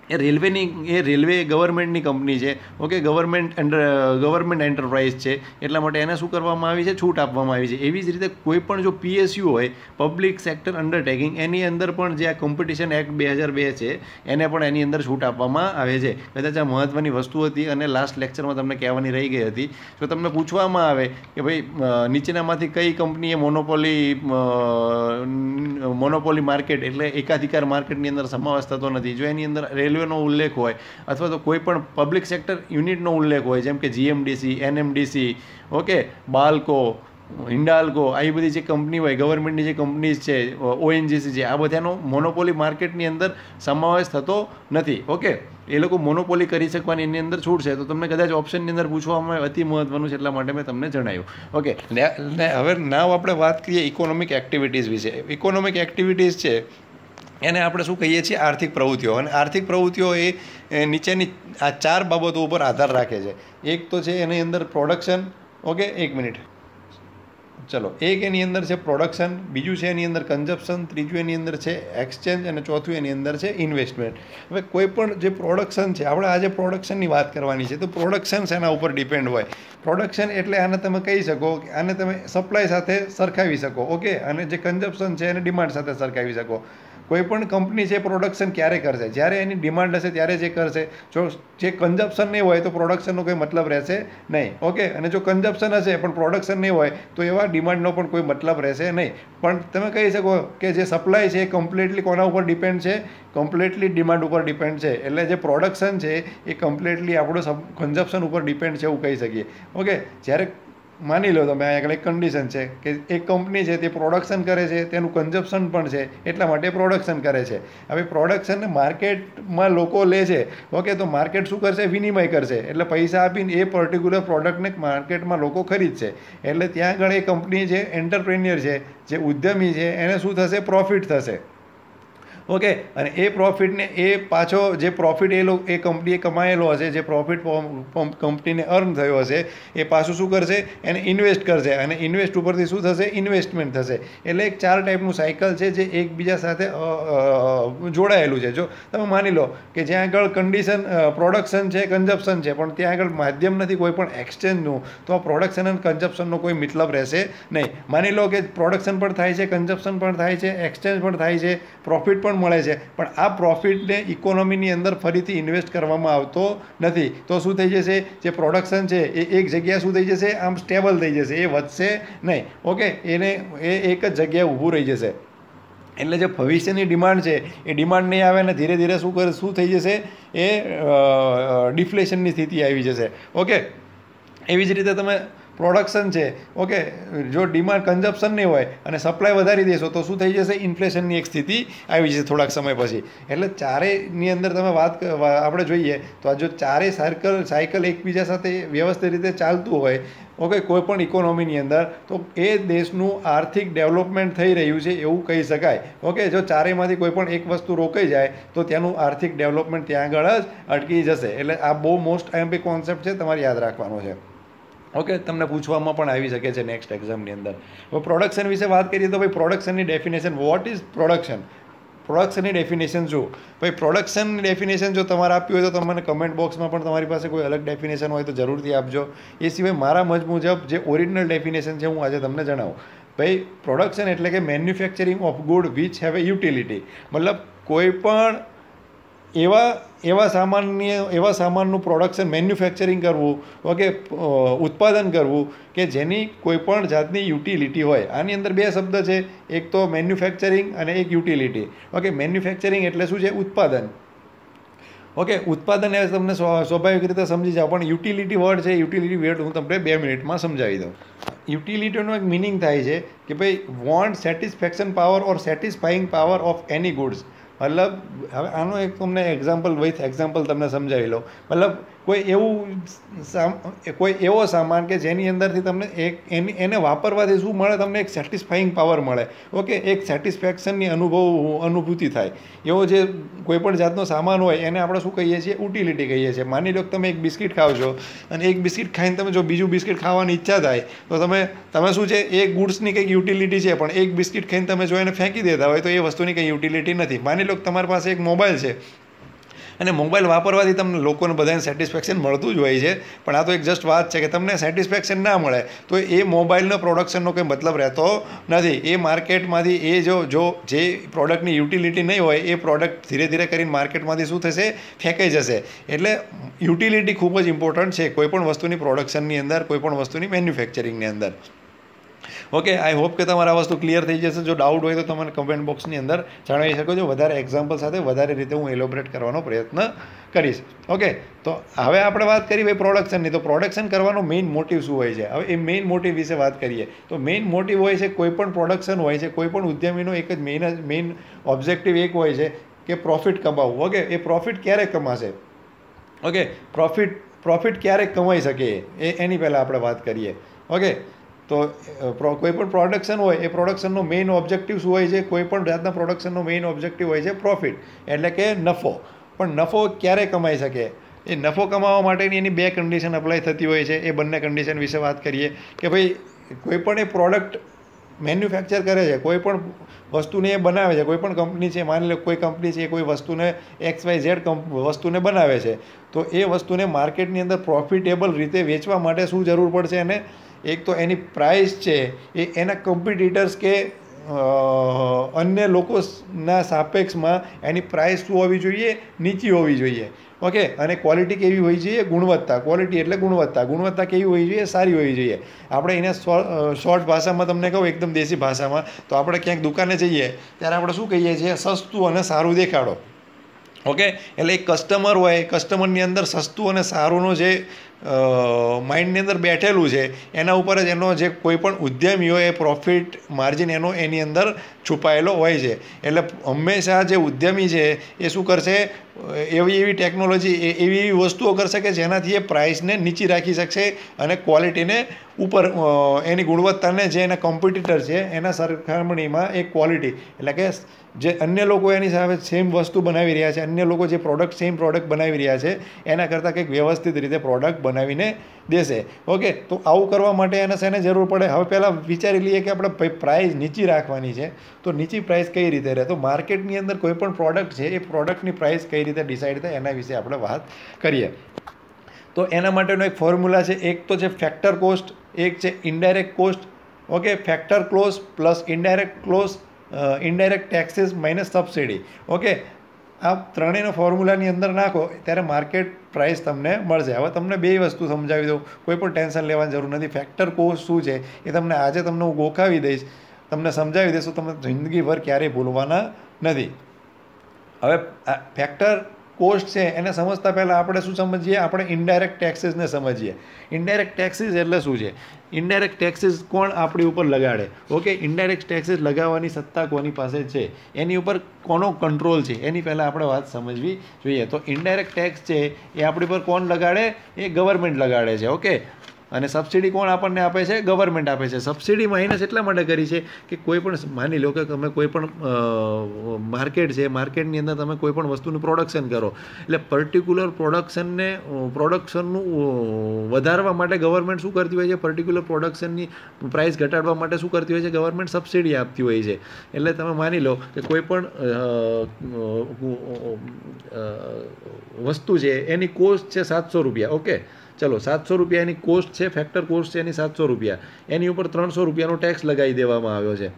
Speaker 2: એ રેલવેની એ રેલવે ગવર્મેન્ટની કંપની છે okay government under government enterprise છે એટલા માટે એને શું કરવામાં આવી છે છૂટ આપવામાં આવી છે એવી જ રીતે કોઈ પણ જો પીએસયુ હોય પબ્લિક સેક્ટર અંડરટેકિંગ એની અંદર પણ જે આ કોમ્પિટિશન એક્ટ બે હજાર બે છે એને પણ એની અંદર છૂટ આપવામાં આવે છે કદાચ આ મહત્ત્વની વસ્તુ હતી અને લાસ્ટ લેક્ચરમાં તમને કહેવાની રહી ગઈ હતી જો તમને પૂછવામાં આવે કે ભાઈ નીચેનામાંથી કઈ કંપનીએ મોનોપોલી મોનોપોલી માર્કેટ એટલે એકાધિકાર માર્કેટની અંદર સમાવેશ થતો નથી જો એની અંદર રેલવે રેલવેનો ઉલ્લેખ હોય અથવા તો કોઈ પણ પબ્લિક સેક્ટર યુનિટનો ઉલ્લેખ હોય જેમ કે GMDC NMDC okay Balco Hindalco આવી બધી જે કંપની હોય ગવર્મેન્ટની જે કંપનીઝ છે ઓએનજીસી છે આ બધાનો મોનોપોલી માર્કેટની અંદર સમાવેશ થતો નથી ઓકે એ લોકો મોનોપોલી કરી શકવાની એની અંદર છૂટ છે તો તમને કદાચ ઓપ્શનની અંદર પૂછવામાં અતિ મહત્વનું છે એટલા માટે મેં તમને જણાવ્યું ઓકે ને હવે નાવ આપણે વાત કરીએ ઇકોનોમિક એક્ટિવિટીઝ વિશે ઇકોનોમિક એક્ટિવિટીઝ છે એને આપણે શું કહીએ છીએ આર્થિક પ્રવૃત્તિઓ અને આર્થિક પ્રવૃત્તિઓ એ નીચેની આ ચાર બાબતો ઉપર આધાર રાખે છે એક તો છે એની અંદર પ્રોડક્શન ઓકે એક મિનિટ ચલો એક એની અંદર છે પ્રોડક્શન બીજું છે એની અંદર કન્ઝપ્શન ત્રીજું એની અંદર છે એક્સચેન્જ અને ચોથું એની અંદર છે ઇન્વેસ્ટમેન્ટ હવે કોઈ પણ જે પ્રોડક્શન છે આપણે આજે પ્રોડક્શનની વાત કરવાની છે તો પ્રોડક્શન એના ઉપર ડિપેન્ડ હોય પ્રોડક્શન એટલે આને તમે કહી શકો કે આને તમે સપ્લાય સાથે સરખાવી શકો ઓકે અને જે કન્ઝપ્શન છે એને ડિમાન્ડ સાથે સરખાવી શકો કોઈપણ કંપની છે પ્રોડક્શન ક્યારે કરશે જ્યારે એની ડિમાન્ડ હશે ત્યારે જે કરશે જો જે કન્ઝપ્શન નહીં હોય તો પ્રોડક્શનનો કોઈ મતલબ રહેશે નહીં ઓકે અને જો કન્ઝપ્શન હશે પણ પ્રોડક્શન નહીં હોય તો એવા ડિમાન્ડનો પણ કોઈ મતલબ રહેશે નહીં પણ તમે કહી શકો કે જે સપ્લાય છે એ કમ્પ્લીટલી કોના ઉપર ડિપેન્ડ છે કમ્પ્લેટલી ડિમાન્ડ ઉપર ડિપેન્ડ છે એટલે જે પ્રોડક્શન છે એ કમ્પ્લેટલી આપણું કન્ઝપ્શન ઉપર ડિપેન્ડ છે એવું કહી શકીએ ઓકે જ્યારે માની લો તમે આગળ એક કન્ડિશન છે કે એક કંપની છે તે પ્રોડક્શન કરે છે તેનું કન્ઝપ્શન પણ છે એટલા માટે પ્રોડક્શન કરે છે હવે પ્રોડક્શનને માર્કેટમાં લોકો લે છે ઓકે તો માર્કેટ શું કરશે વિનિમય કરશે એટલે પૈસા આપીને એ પર્ટિક્યુલર પ્રોડક્ટને માર્કેટમાં લોકો ખરીદશે એટલે ત્યાં આગળ એ કંપની જે એન્ટરપ્રિન્યર છે જે ઉદ્યમી છે એને શું થશે પ્રોફિટ થશે ઓકે અને એ પ્રોફિટને એ પાછો જે પ્રોફિટ એ લોકો એ કંપનીએ કમાયેલો હશે જે પ્રોફિટ કંપનીને અર્ન થયો હશે એ પાછું શું કરશે એને ઇન્વેસ્ટ કરશે અને ઇન્વેસ્ટ ઉપરથી શું થશે ઇન્વેસ્ટમેન્ટ થશે એટલે એક ચાર ટાઈપનું સાયકલ છે જે એકબીજા સાથે જોડાયેલું છે જો તમે માની લો કે જ્યાં આગળ કન્ડિશન પ્રોડક્શન છે કન્ઝપ્શન છે પણ ત્યાં આગળ માધ્યમ નથી કોઈ પણ એક્સચેન્જનું તો આ પ્રોડક્શન અને કન્ઝપ્શનનો કોઈ મતલબ રહેશે નહીં માની લો કે પ્રોડક્શન પણ થાય છે કન્ઝપ્શન પણ થાય છે એક્સચેન્જ પણ થાય છે પ્રોફિટ પણ પણ મળે છે પણ આ પ્રોફિટને ઇકોનોમીની અંદર ફરીથી ઇન્વેસ્ટ કરવામાં આવતો નથી તો શું થઈ જશે જે પ્રોડક્શન છે એ એક જગ્યા શું થઈ જશે આમ સ્ટેબલ થઈ જશે એ વધશે નહીં ઓકે એને એ એક જ જગ્યાએ ઊભું રહી જશે એટલે જે ભવિષ્યની ડિમાન્ડ છે એ ડિમાન્ડ નહીં આવે અને ધીરે ધીરે શું કરે શું થઈ જશે એ ડિફ્લેશનની સ્થિતિ આવી જશે ઓકે એવી જ રીતે તમે પ્રોડક્શન છે ઓકે જો ડિમાન્ડ કન્ઝપ્શન નહીં હોય અને સપ્લાય વધારી દેશો તો શું થઈ જશે ઇન્ફ્લેશનની એક સ્થિતિ આવી જશે થોડાક સમય પછી એટલે ચારેયની અંદર તમે વાત આપણે જોઈએ તો આ જો ચારેય સાયકલ સાયકલ એકબીજા સાથે વ્યવસ્થિત રીતે ચાલતું હોય ઓકે કોઈપણ ઇકોનોમીની અંદર તો એ દેશનું આર્થિક ડેવલપમેન્ટ થઈ રહ્યું છે એવું કહી શકાય ઓકે જો ચારેમાંથી કોઈપણ એક વસ્તુ રોકાઈ જાય તો ત્યાંનું આર્થિક ડેવલપમેન્ટ ત્યાં આગળ જ અટકી જશે એટલે આ બહુ મોસ્ટ એમ્પી કોન્સેપ્ટ છે તમારે યાદ રાખવાનો છે ઓકે તમને પૂછવામાં પણ આવી શકે છે નેક્સ્ટ એક્ઝામની અંદર હવે પ્રોડક્શન વિશે વાત કરીએ તો ભાઈ પ્રોડક્શનની ડેફિનેશન વોટ ઇઝ પ્રોડક્શન પ્રોડક્શનની ડેફિનેશન જો ભાઈ પ્રોડક્શનની ડેફિનેશન જો તમારે આપ્યું હોય તો તમને કમેન્ટ બોક્સમાં પણ તમારી પાસે કોઈ અલગ ડેફિનેશન હોય તો જરૂરથી આપજો એ સિવાય મારા મત મુજબ જે ઓરિજિનલ ડેફિનેશન છે હું આજે તમને જણાવું ભાઈ પ્રોડક્શન એટલે કે manufacturing of good which have a utility મતલબ કોઈ પણ એવા એવા સામાનની એવા સામાનનું પ્રોડક્શન મેન્યુફેક્ચરિંગ કરવું ઓકે ઉત્પાદન કરવું કે જેની કોઈપણ જાતની યુટિલિટી હોય આની અંદર બે શબ્દ છે એક તો મેન્યુફેક્ચરિંગ અને એક યુટિલિટી ઓકે મેન્યુફેક્ચરિંગ એટલે શું છે ઉત્પાદન ઓકે ઉત્પાદન એ તમને સ્વાભાવિક રીતે સમજી જાઓ પણ યુટિલિટી વર્ડ છે યુટિલિટી વર્ડ હું તમને બે મિનિટમાં સમજાવી દઉં યુટિલિટીનો એક મિનિંગ થાય છે કે ભાઈ want satisfaction power or satisfying power of any goods મતલબ હવે આનું એક તમને એક્ઝામ્પલ વિથ એક્ઝામ્પલ તમને સમજાવી લો મતલબ કોઈ એવું કોઈ એવો સામાન કે જેની અંદરથી તમને એક એની એને વાપરવાથી શું મળે તમને એક સેટિસ્ફાઈંગ પાવર મળે ઓકે એક સેટિસ્ફેક્શનની અનુભવ અનુભૂતિ થાય એવો જે કોઈપણ જાતનો સામાન હોય એને આપણે શું કહીએ છીએ યુટિલિટી કહીએ છીએ માની લો કે તમે એક બિસ્કિટ ખાવ છો અને એક બિસ્કિટ ખાઈને તમે જો બીજું બિસ્કિટ ખાવાની ઈચ્છા થાય તો તમે તમે શું છે એ ગુડ્સની કંઈક યુટિલિટી છે પણ એક બિસ્કિટ ખાઈને તમે જો એને ફેંકી દેતા હોય તો એ વસ્તુની કંઈ યુટિલિટી નથી માની લો કે તમારી પાસે એક મોબાઈલ છે અને મોબાઈલ વાપરવાથી તમને લોકોને બધાને સેટિસ્ફેક્શન મળતું જ હોય છે પણ આ તો એક જસ્ટ વાત છે કે તમને સેટિસ્ફેક્શન ના મળે તો એ મોબાઈલનો પ્રોડક્શનનો કંઈ મતલબ રહેતો નથી એ માર્કેટમાંથી એ જો જો જે પ્રોડક્ટની યુટિલિટી નહીં હોય એ પ્રોડક્ટ ધીરે ધીરે કરીને માર્કેટમાંથી શું થશે ફેંકાઈ જશે એટલે યુટિલિટી ખૂબ જ ઇમ્પોર્ટન્ટ છે કોઈપણ વસ્તુની પ્રોડક્શનની અંદર કોઈપણ વસ્તુની મેન્યુફેક્ચરિંગની અંદર ઓકે આઈ હોપ કે તમારે આ વસ્તુ ક્લિયર થઈ જશે જો ડાઉટ હોય તો તમે કમેન્ટ બોક્સની અંદર જણાવી શકો છો વધારે એક્ઝામ્પલ સાથે વધારે રીતે હું એલોબરેટ કરવાનો પ્રયત્ન કરીશ ઓકે તો હવે આપણે વાત કરી ભાઈ પ્રોડક્શનની તો પ્રોડક્શન કરવાનો મેઇન મોટિવ શું હોય છે હવે એ મેઇન મોટિવ વિશે વાત કરીએ તો મેઇન મોટિવ હોય છે કોઈપણ પ્રોડક્શન હોય છે કોઈપણ ઉદ્યમીનો એક જ મેઇન મેઇન ઓબ્જેક્ટિવ એક હોય છે કે પ્રોફિટ કમાવવું ઓકે એ પ્રોફિટ ક્યારે કમાશે ઓકે પ્રોફિટ પ્રોફિટ ક્યારે કમાઈ શકે એ એની પહેલાં આપણે વાત કરીએ ઓકે તો કોઈ પણ પ્રોડક્શન હોય એ પ્રોડક્શનનો મેઇન ઓબ્જેક્ટિવ શું હોય છે કોઈ પણ જાતના પ્રોડક્શનનો મેઇન ઓબ્જેક્ટિવ હોય છે પ્રોફિટ એટલે કે નફો પણ નફો ક્યારે કમાઈ શકે એ નફો કમાવા માટેની એની બે કન્ડિશન અપ્લાય થતી હોય છે એ બંને કન્ડિશન વિશે વાત કરીએ કે ભાઈ કોઈ પણ એ પ્રોડક્ટ મેન્યુફેક્ચર કરે છે કોઈ પણ વસ્તુને એ બનાવે છે કોઈ પણ કંપની છે માની લો કોઈ કંપની છે એ કોઈ વસ્તુને એક્સ વાય ઝેડ વસ્તુને બનાવે છે તો એ વસ્તુને માર્કેટની અંદર પ્રોફિટેબલ રીતે વેચવા માટે શું જરૂર પડશે અને એક તો એની પ્રાઇસ છે એ એના કોમ્પિટિટર્સ કે અન્ય લોકોના સાપેક્ષમાં એની પ્રાઇસ શું હોવી જોઈએ નીચી હોવી જોઈએ ઓકે અને ક્વોલિટી કેવી હોવી જોઈએ ગુણવત્તા ક્વોલિટી એટલે ગુણવત્તા ગુણવત્તા કેવી હોવી જોઈએ સારી હોવી જોઈએ આપણે એને શોર્ટ ભાષામાં તમને કહું એકદમ દેશી ભાષામાં તો આપણે ક્યાંક દુકાને જઈએ ત્યારે આપણે શું કહીએ છીએ સસ્તું અને સારું દેખાડો ઓકે એટલે એક કસ્ટમર હોય કસ્ટમરની અંદર સસ્તું અને સારુંનો જે માઇન્ડની અંદર બેઠેલું છે એના ઉપર જ એનો જે કોઈપણ ઉદ્યમી હોય એ પ્રોફિટ માર્જિન એનો એની અંદર છુપાયેલો હોય છે એટલે હંમેશા જે ઉદ્યમી છે એ શું કરશે એવી એવી ટેકનોલોજી એવી એવી વસ્તુઓ કરશે કે જેનાથી એ પ્રાઇસને નીચી રાખી શકશે અને ક્વોલિટીને ઉપર એની ગુણવત્તાને જે એના કોમ્પિટિટર છે એના સરખામણીમાં એ ક્વોલિટી એટલે કે જે અન્ય લોકો એની સામે સેમ વસ્તુ બનાવી રહ્યા છે અન્ય લોકો જે પ્રોડક્ટ સેમ પ્રોડક્ટ બનાવી રહ્યા છે એના કરતાં કંઈક વ્યવસ્થિત રીતે પ્રોડક્ટ બનાવીને દેશે ઓકે તો આવું કરવા માટે એને શેને જરૂર પડે હવે પહેલાં વિચારી લઈએ કે આપણે ભાઈ પ્રાઇસ નીચી રાખવાની છે તો નીચી પ્રાઇસ કઈ રીતે રહે તો માર્કેટની અંદર કોઈ પણ પ્રોડક્ટ છે એ પ્રોડક્ટની પ્રાઇસ કઈ રીતે ડિસાઇડ થાય એના વિશે આપણે વાત કરીએ તો એના માટેનો એક ફોર્મ્યુલા છે એક તો છે ફેક્ટર કોસ્ટ એક છે indirect cost okay factor close plus indirect close indirect taxes minus subsidy okay આ ત્રણેયનો ફોર્મ્યુલાની અંદર નાખો ત્યારે માર્કેટ પ્રાઇસ તમને મળશે હવે તમને બે વસ્તુ સમજાવી દઉં કોઈ પણ ટેન્શન લેવાની જરૂર નથી ફેક્ટર કોસ્ટ શું છે એ તમને આજે તમને હું ગોખાવી દઈશ તમને સમજાવી દઈશ તમે જિંદગીભર ક્યારેય ભૂલવાના નથી હવે ફેક્ટર કોસ્ટ છે એને સમજતા પહેલાં આપણે શું સમજીએ આપણે ઇનડાયરેક્ટ ટેક્સીસને સમજીએ ઇનડાયરેક્ટ ટેક્સીસ એટલે શું છે ઇનડાયરેક્ટ ટેક્સીસ કોણ આપણી ઉપર લગાડે ઓકે ઇન્ડાયરેક્ટ ટેક્સીસ લગાવવાની સત્તા કોની પાસે છે એની ઉપર કોનો કંટ્રોલ છે એની પહેલાં આપણે વાત સમજવી જોઈએ તો ઇનડાયરેક્ટ ટેક્સ છે એ આપણી ઉપર કોણ લગાડે એ ગવર્મેન્ટ લગાડે છે ઓકે અને સબસિડી કોણ આપણને આપે છે ગવર્મેન્ટ આપે છે સબસિડી માઇનસ એટલા માટે કરી છે કે કોઈ પણ માની લો કે તમે કોઈ પણ માર્કેટ છે માર્કેટની અંદર તમે કોઈ પણ વસ્તુનું પ્રોડક્શન કરો એટલે પર્ટિક્યુલર પ્રોડક્શનને પ્રોડક્શનનું વધારવા માટે ગવર્મેન્ટ શું કરતી હોય છે પર્ટિક્યુલર પ્રોડક્શનની પ્રાઇસ ઘટાડવા માટે શું કરતી હોય છે ગવર્મેન્ટ સબસિડી આપતી હોય છે એટલે તમે માની લો કે કોઈ પણ વસ્તુ છે એની કોસ્ટ છે સાતસો રૂપિયા ઓકે ચલો સાતસો રૂપિયા એની કોસ્ટ છે ફેક્ટર કોસ્ટ છે એની સાતસો રૂપિયા એની ઉપર ત્રણસો રૂપિયાનો ટેક્સ લગાવી દેવામાં આવ્યો છે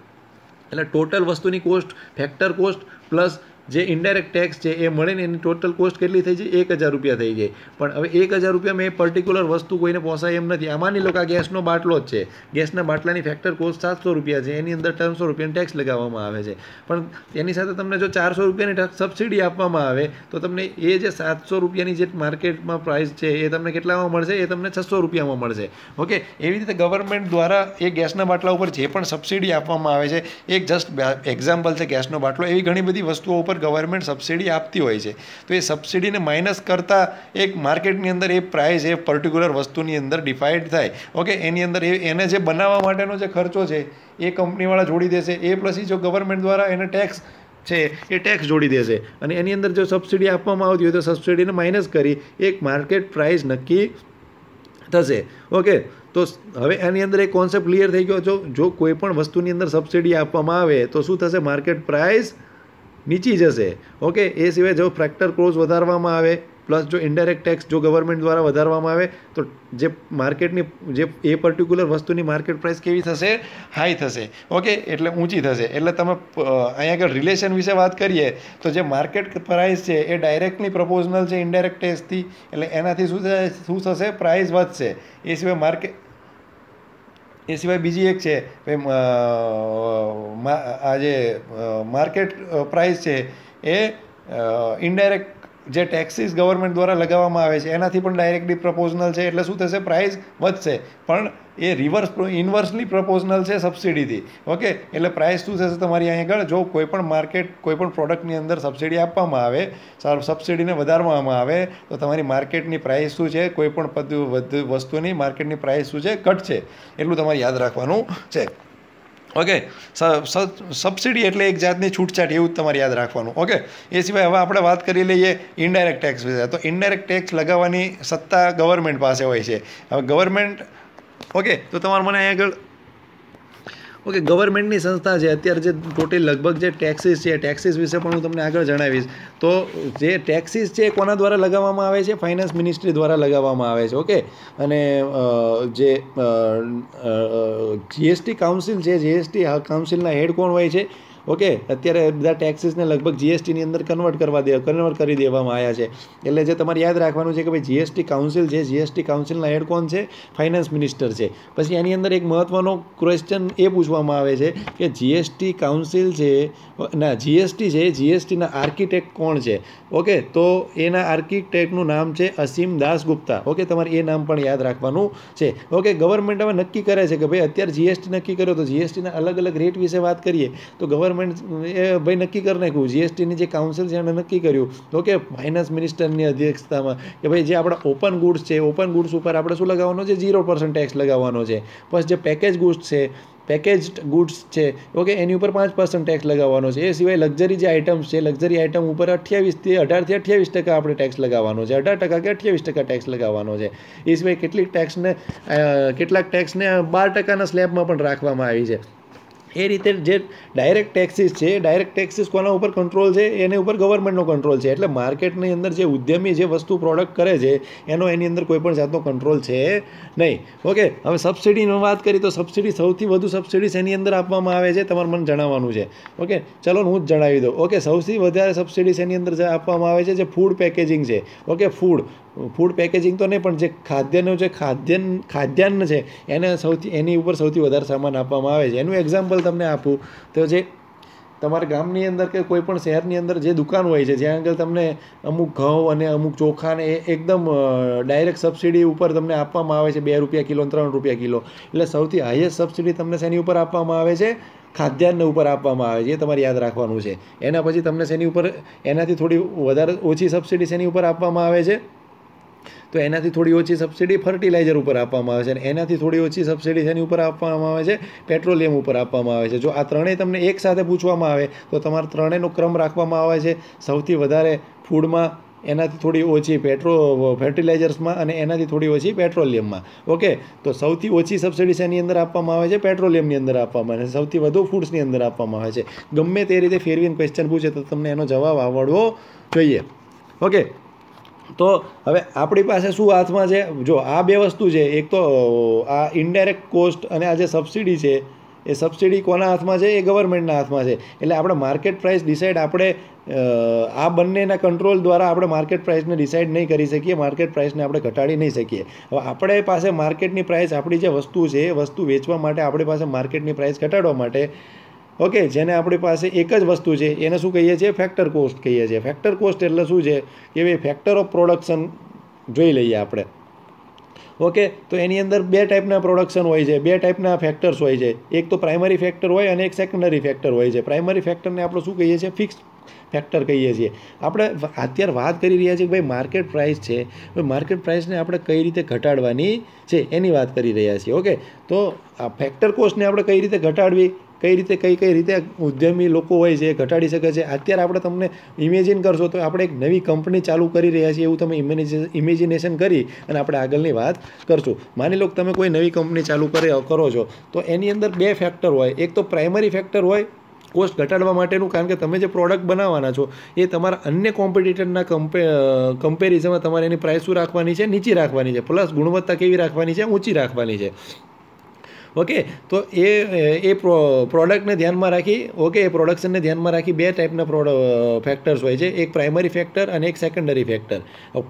Speaker 2: એટલે ટોટલ વસ્તુની કોસ્ટ ફેક્ટર કોસ્ટ પ્લસ જે ઇન્ડાયરેક્ટ ટેક્સ છે એ મળે ને એની ટોટલ કોસ્ટ કેટલી થઈ જાય એક હજાર રૂપિયા થઈ જાય પણ હવે એક હજાર રૂપિયા મેં પર્ટિક્યુલર વસ્તુ કોઈને પોસાય એમ નથી આ માની લો ગેસનો બાટલો જ છે ગેસના બાટલાની ફેક્ટર કોસ્ટ સાતસો રૂપિયા છે એની અંદર ત્રણસો રૂપિયાનો ટેક્સ લગાવવામાં આવે છે પણ એની સાથે તમને જો ચારસો રૂપિયાની સબસિડી આપવામાં આવે તો તમને એ જે સાતસો રૂપિયાની જે માર્કેટમાં પ્રાઇસ છે એ તમને કેટલામાં મળશે એ તમને છસો રૂપિયામાં મળશે ઓકે એવી રીતે ગવર્મેન્ટ દ્વારા એ ગેસના બાટલા ઉપર જે પણ સબસિડી આપવામાં આવે છે એક જસ્ટ એક્ઝામ્પલ છે ગેસનો બાટલો એવી ઘણી બધી વસ્તુઓ ઉપર ગવર્મેન્ટ સબસિડી આપતી હોય છે તો એ સબસિડીને માઇનસ કરતાં એક માર્કેટની અંદર એ પ્રાઇસ એ પર્ટિક્યુલર વસ્તુની અંદર ડિફાઇડ થાય ઓકે એની અંદર એ એને જે બનાવવા માટેનો જે ખર્ચો છે એ કંપનીવાળા જોડી દેશે એ પછી જો ગવર્મેન્ટ દ્વારા એને ટેક્સ છે એ ટેક્સ જોડી દેશે અને એની અંદર જો સબસિડી આપવામાં આવતી હોય તો સબસિડીને માઇનસ કરી એક માર્કેટ પ્રાઇસ નક્કી થશે ઓકે તો હવે એની અંદર એક કોન્સેપ્ટ ક્લિયર થઈ ગયો જો જો કોઈ પણ વસ્તુની અંદર સબસિડી આપવામાં આવે તો શું થશે માર્કેટ પ્રાઇસ નીચી જશે ઓકે એ સિવાય જો ફ્રેક્ટર ક્લોઝ વધારવામાં આવે પ્લસ જો ઇન્ડાયરેક્ટ ટેક્સ જો ગવર્મેન્ટ દ્વારા વધારવામાં આવે તો જે માર્કેટની જે એ પર્ટિક્યુલર વસ્તુની માર્કેટ પ્રાઇસ કેવી થશે હાઈ થશે ઓકે એટલે ઊંચી થશે એટલે તમે અહીંયા આગળ રિલેશન વિશે વાત કરીએ તો જે માર્કેટ પ્રાઇસ છે એ ડાયરેક્ટલી પ્રપોઝનલ છે ઇન્ડાયરેક્ટ ટેક્સથી એટલે એનાથી શું થશે શું થશે પ્રાઇસ વધશે એ સિવાય માર્કેટ એ સિવાય બીજી એક છે આ જે માર્કેટ પ્રાઇસ છે એ ઇનડાયરેક્ટ જે ટેક્સીસ ગવર્મેન્ટ દ્વારા લગાવવામાં આવે છે એનાથી પણ ડાયરેક્ટલી પ્રપોઝનલ છે એટલે શું થશે પ્રાઇસ વધશે પણ એ રિવર્સ ઇન્વર્સલી પ્રપોઝનલ છે સબસિડીથી ઓકે એટલે પ્રાઇસ શું થશે તમારી અહીં આગળ જો કોઈપણ માર્કેટ કોઈપણ પ્રોડક્ટની અંદર સબસિડી આપવામાં આવે સબસિડીને વધારવામાં આવે તો તમારી માર્કેટની પ્રાઇસ શું છે કોઈપણ પદ વસ્તુની માર્કેટની પ્રાઇસ શું છે ઘટશે એટલું તમારે યાદ રાખવાનું છે ઓકે સબસિડી એટલે એક જાતની છૂટછાટ એવું જ તમારે યાદ રાખવાનું ઓકે એ સિવાય હવે આપણે વાત કરી લઈએ ઇન્ડાયરેક્ટ ટેક્સ વિશે તો ઇન્ડાયરેક્ટ ટેક્સ લગાવવાની સત્તા ગવર્મેન્ટ પાસે હોય છે હવે ગવર્મેન્ટ ઓકે તો તમારે મને અહીં આગળ ઓકે ગવર્મેન્ટની સંસ્થા છે અત્યારે જે ટોટલ લગભગ જે ટેક્સીસ છે ટેક્સીસ વિશે પણ હું તમને આગળ જણાવીશ તો જે ટેક્સીસ છે કોના દ્વારા લગાવવામાં આવે છે ફાઇનાન્સ મિનિસ્ટ્રી દ્વારા લગાવવામાં આવે છે ઓકે અને જે જીએસટી કાઉન્સિલ છે જીએસટી કાઉન્સિલના હેડ કોણ હોય છે ઓકે અત્યારે બધા ટેક્સીસને લગભગ જીએસટીની અંદર કન્વર્ટ કરવા દે કન્વર્ટ કરી દેવામાં આવ્યા છે એટલે જે તમારે યાદ રાખવાનું છે કે ભાઈ જીએસટી કાઉન્સિલ છે જીએસટી કાઉન્સિલના હેડ કોણ છે ફાઇનાન્સ મિનિસ્ટર છે પછી એની અંદર એક મહત્ત્વનો ક્વેશ્ચન એ પૂછવામાં આવે છે કે જીએસટી કાઉન્સિલ છે ના જીએસટી છે જીએસટીના આર્કિટેક્ટ કોણ છે ઓકે તો એના આર્કિટેક્ટનું નામ છે અસીમ દાસ ગુપ્તા ઓકે તમારે એ નામ પણ યાદ રાખવાનું છે ઓકે ગવર્મેન્ટ હવે નક્કી કરે છે કે ભાઈ અત્યારે જીએસટી નક્કી કર્યો તો જીએસટીના અલગ અલગ રેટ વિશે વાત કરીએ તો ગવર્મેન્ટ ગવર્મેન્ટ એ ભાઈ નક્કી કરી નાખ્યું જીએસટીની જે કાઉન્સિલ છે એણે નક્કી કર્યું તો કે ફાઇનાન્સ મિનિસ્ટરની અધ્યક્ષતામાં કે ભાઈ જે આપણા ઓપન ગુડ્સ છે ઓપન ગુડ્સ ઉપર આપણે શું લગાવવાનો છે ઝીરો પર્સન્ટ ટેક્સ લગાવવાનો છે પ્લસ જે પેકેજ ગુડ્સ છે પેકેજડ ગુડ્સ છે ઓકે એની ઉપર પાંચ પર્સન્ટ ટેક્સ લગાવવાનો છે એ સિવાય લક્ઝરી જે આઇટમ્સ છે લક્ઝરી આઇટમ ઉપર અઠ્યાવીસથી અઢારથી અઠ્યાવીસ ટકા આપણે ટેક્સ લગાવવાનો છે અઢાર ટકા કે અઠ્યાવીસ ટકા ટેક્સ લગાવવાનો છે એ સિવાય કેટલીક ટેક્સને કેટલાક ટેક્સને બાર ટકાના સ્લેબમાં પણ રાખવામાં આવી છે એ રીતે જે ડાયરેક્ટ ટેક્સીસ છે ડાયરેક્ટ ટેક્સીસ કોના ઉપર કંટ્રોલ છે એની ઉપર ગવર્મેન્ટનો કંટ્રોલ છે એટલે માર્કેટની અંદર જે ઉદ્યમી જે વસ્તુ પ્રોડક્ટ કરે છે એનો એની અંદર કોઈ પણ જાતનો કંટ્રોલ છે નહીં ઓકે હવે સબસિડીની વાત કરીએ તો સબસિડી સૌથી વધુ સબસિડી એની અંદર આપવામાં આવે છે તમારે મને જણાવવાનું છે ઓકે ચલો હું જ જણાવી દઉં ઓકે સૌથી વધારે સબસિડી એની અંદર આપવામાં આવે છે જે ફૂડ પેકેજિંગ છે ઓકે ફૂડ ફૂડ પેકેજિંગ તો નહીં પણ જે ખાદ્યનું જે ખાદ્ય ખાદ્યાન્ન છે એને સૌથી એની ઉપર સૌથી વધારે સામાન આપવામાં આવે છે એનું એક્ઝામ્પલ તમને આપું તો જે તમારા ગામની અંદર કે કોઈપણ શહેરની અંદર જે દુકાન હોય છે જ્યાં આગળ તમને અમુક ઘઉં અને અમુક ચોખાને એ એકદમ ડાયરેક્ટ સબસિડી ઉપર તમને આપવામાં આવે છે બે રૂપિયા કિલો ત્રણ રૂપિયા કિલો એટલે સૌથી હાઈએસ્ટ સબસિડી તમને શેની ઉપર આપવામાં આવે છે ખાદ્યાન્ન ઉપર આપવામાં આવે છે એ તમારે યાદ રાખવાનું છે એના પછી તમને શેની ઉપર એનાથી થોડી વધારે ઓછી સબસિડી શેની ઉપર આપવામાં આવે છે તો એનાથી થોડી ઓછી સબસિડી ફર્ટિલાઇઝર ઉપર આપવામાં આવે છે અને એનાથી થોડી ઓછી સબસિડી એની ઉપર આપવામાં આવે છે પેટ્રોલિયમ ઉપર આપવામાં આવે છે જો આ ત્રણેય તમને એકસાથે પૂછવામાં આવે તો તમારે ત્રણેયનો ક્રમ રાખવામાં આવે છે સૌથી વધારે ફૂડમાં એનાથી થોડી ઓછી પેટ્રો ફર્ટિલાઇઝર્સમાં અને એનાથી થોડી ઓછી પેટ્રોલિયમમાં ઓકે તો સૌથી ઓછી સબસિડી એની અંદર આપવામાં આવે છે પેટ્રોલિયમની અંદર આપવામાં આવે છે સૌથી વધુ ફૂડ્સની અંદર આપવામાં આવે છે ગમે તે રીતે ફેરવીને ક્વેશ્ચન પૂછે તો તમને એનો જવાબ આવડવો જોઈએ ઓકે તો હવે આપણી પાસે શું હાથમાં છે જો આ બે વસ્તુ છે એક તો આ ઇનડાયરેક્ટ કોસ્ટ અને આ જે સબસિડી છે એ સબસિડી કોના હાથમાં છે એ ગવર્મેન્ટના હાથમાં છે એટલે આપણે માર્કેટ પ્રાઇસ ડિસાઇડ આપણે આ બંનેના કંટ્રોલ દ્વારા આપણે માર્કેટ પ્રાઇસને ડિસાઇડ નહીં કરી શકીએ માર્કેટ પ્રાઇસને આપણે ઘટાડી નહીં શકીએ હવે આપણે પાસે માર્કેટની પ્રાઇસ આપણી જે વસ્તુ છે એ વસ્તુ વેચવા માટે આપણી પાસે માર્કેટની પ્રાઇસ ઘટાડવા માટે ઓકે જેને આપણી પાસે એક જ વસ્તુ છે એને શું કહીએ છીએ ફેક્ટર કોસ્ટ કહીએ છીએ ફેક્ટર કોસ્ટ એટલે શું છે કે ભાઈ ફેક્ટર ઓફ પ્રોડક્શન જોઈ લઈએ આપણે ઓકે તો એની અંદર બે ટાઈપના પ્રોડક્શન હોય છે બે ટાઈપના ફેક્ટર્સ હોય છે એક તો પ્રાઇમરી ફેક્ટર હોય અને એક સેકન્ડરી ફેક્ટર હોય છે પ્રાઇમરી ફેક્ટરને આપણે શું કહીએ છીએ ફિક્સ ફેક્ટર કહીએ છીએ આપણે અત્યારે વાત કરી રહ્યા છીએ કે ભાઈ માર્કેટ પ્રાઇસ છે માર્કેટ પ્રાઇસને આપણે કઈ રીતે ઘટાડવાની છે એની વાત કરી રહ્યા છીએ ઓકે તો આ ફેક્ટર કોસ્ટને આપણે કઈ રીતે ઘટાડવી કઈ રીતે કઈ કઈ રીતે ઉદ્યમી લોકો હોય છે ઘટાડી શકે છે અત્યારે આપણે તમને ઇમેજિન કરશો તો આપણે એક નવી કંપની ચાલુ કરી રહ્યા છીએ એવું તમે ઇમેજિનેશન કરી અને આપણે આગળની વાત કરશું માની લો કે તમે કોઈ નવી કંપની ચાલુ કરી કરો છો તો એની અંદર બે ફેક્ટર હોય એક તો પ્રાઇમરી ફેક્ટર હોય કોસ્ટ ઘટાડવા માટેનું કારણ કે તમે જે પ્રોડક્ટ બનાવવાના છો એ તમારા અન્ય કોમ્પિટિટરના કમ્પે કમ્પેરિઝનમાં તમારે એની પ્રાઇસ શું રાખવાની છે નીચી રાખવાની છે પ્લસ ગુણવત્તા કેવી રાખવાની છે ઊંચી રાખવાની છે ઓકે તો એ એ પ્રોડક્ટને ધ્યાનમાં રાખી ઓકે એ પ્રોડક્શનને ધ્યાનમાં રાખી બે ટાઈપના પ્રોડ ફેક્ટર્સ હોય છે એક પ્રાઇમરી ફેક્ટર અને એક સેકન્ડરી ફેક્ટર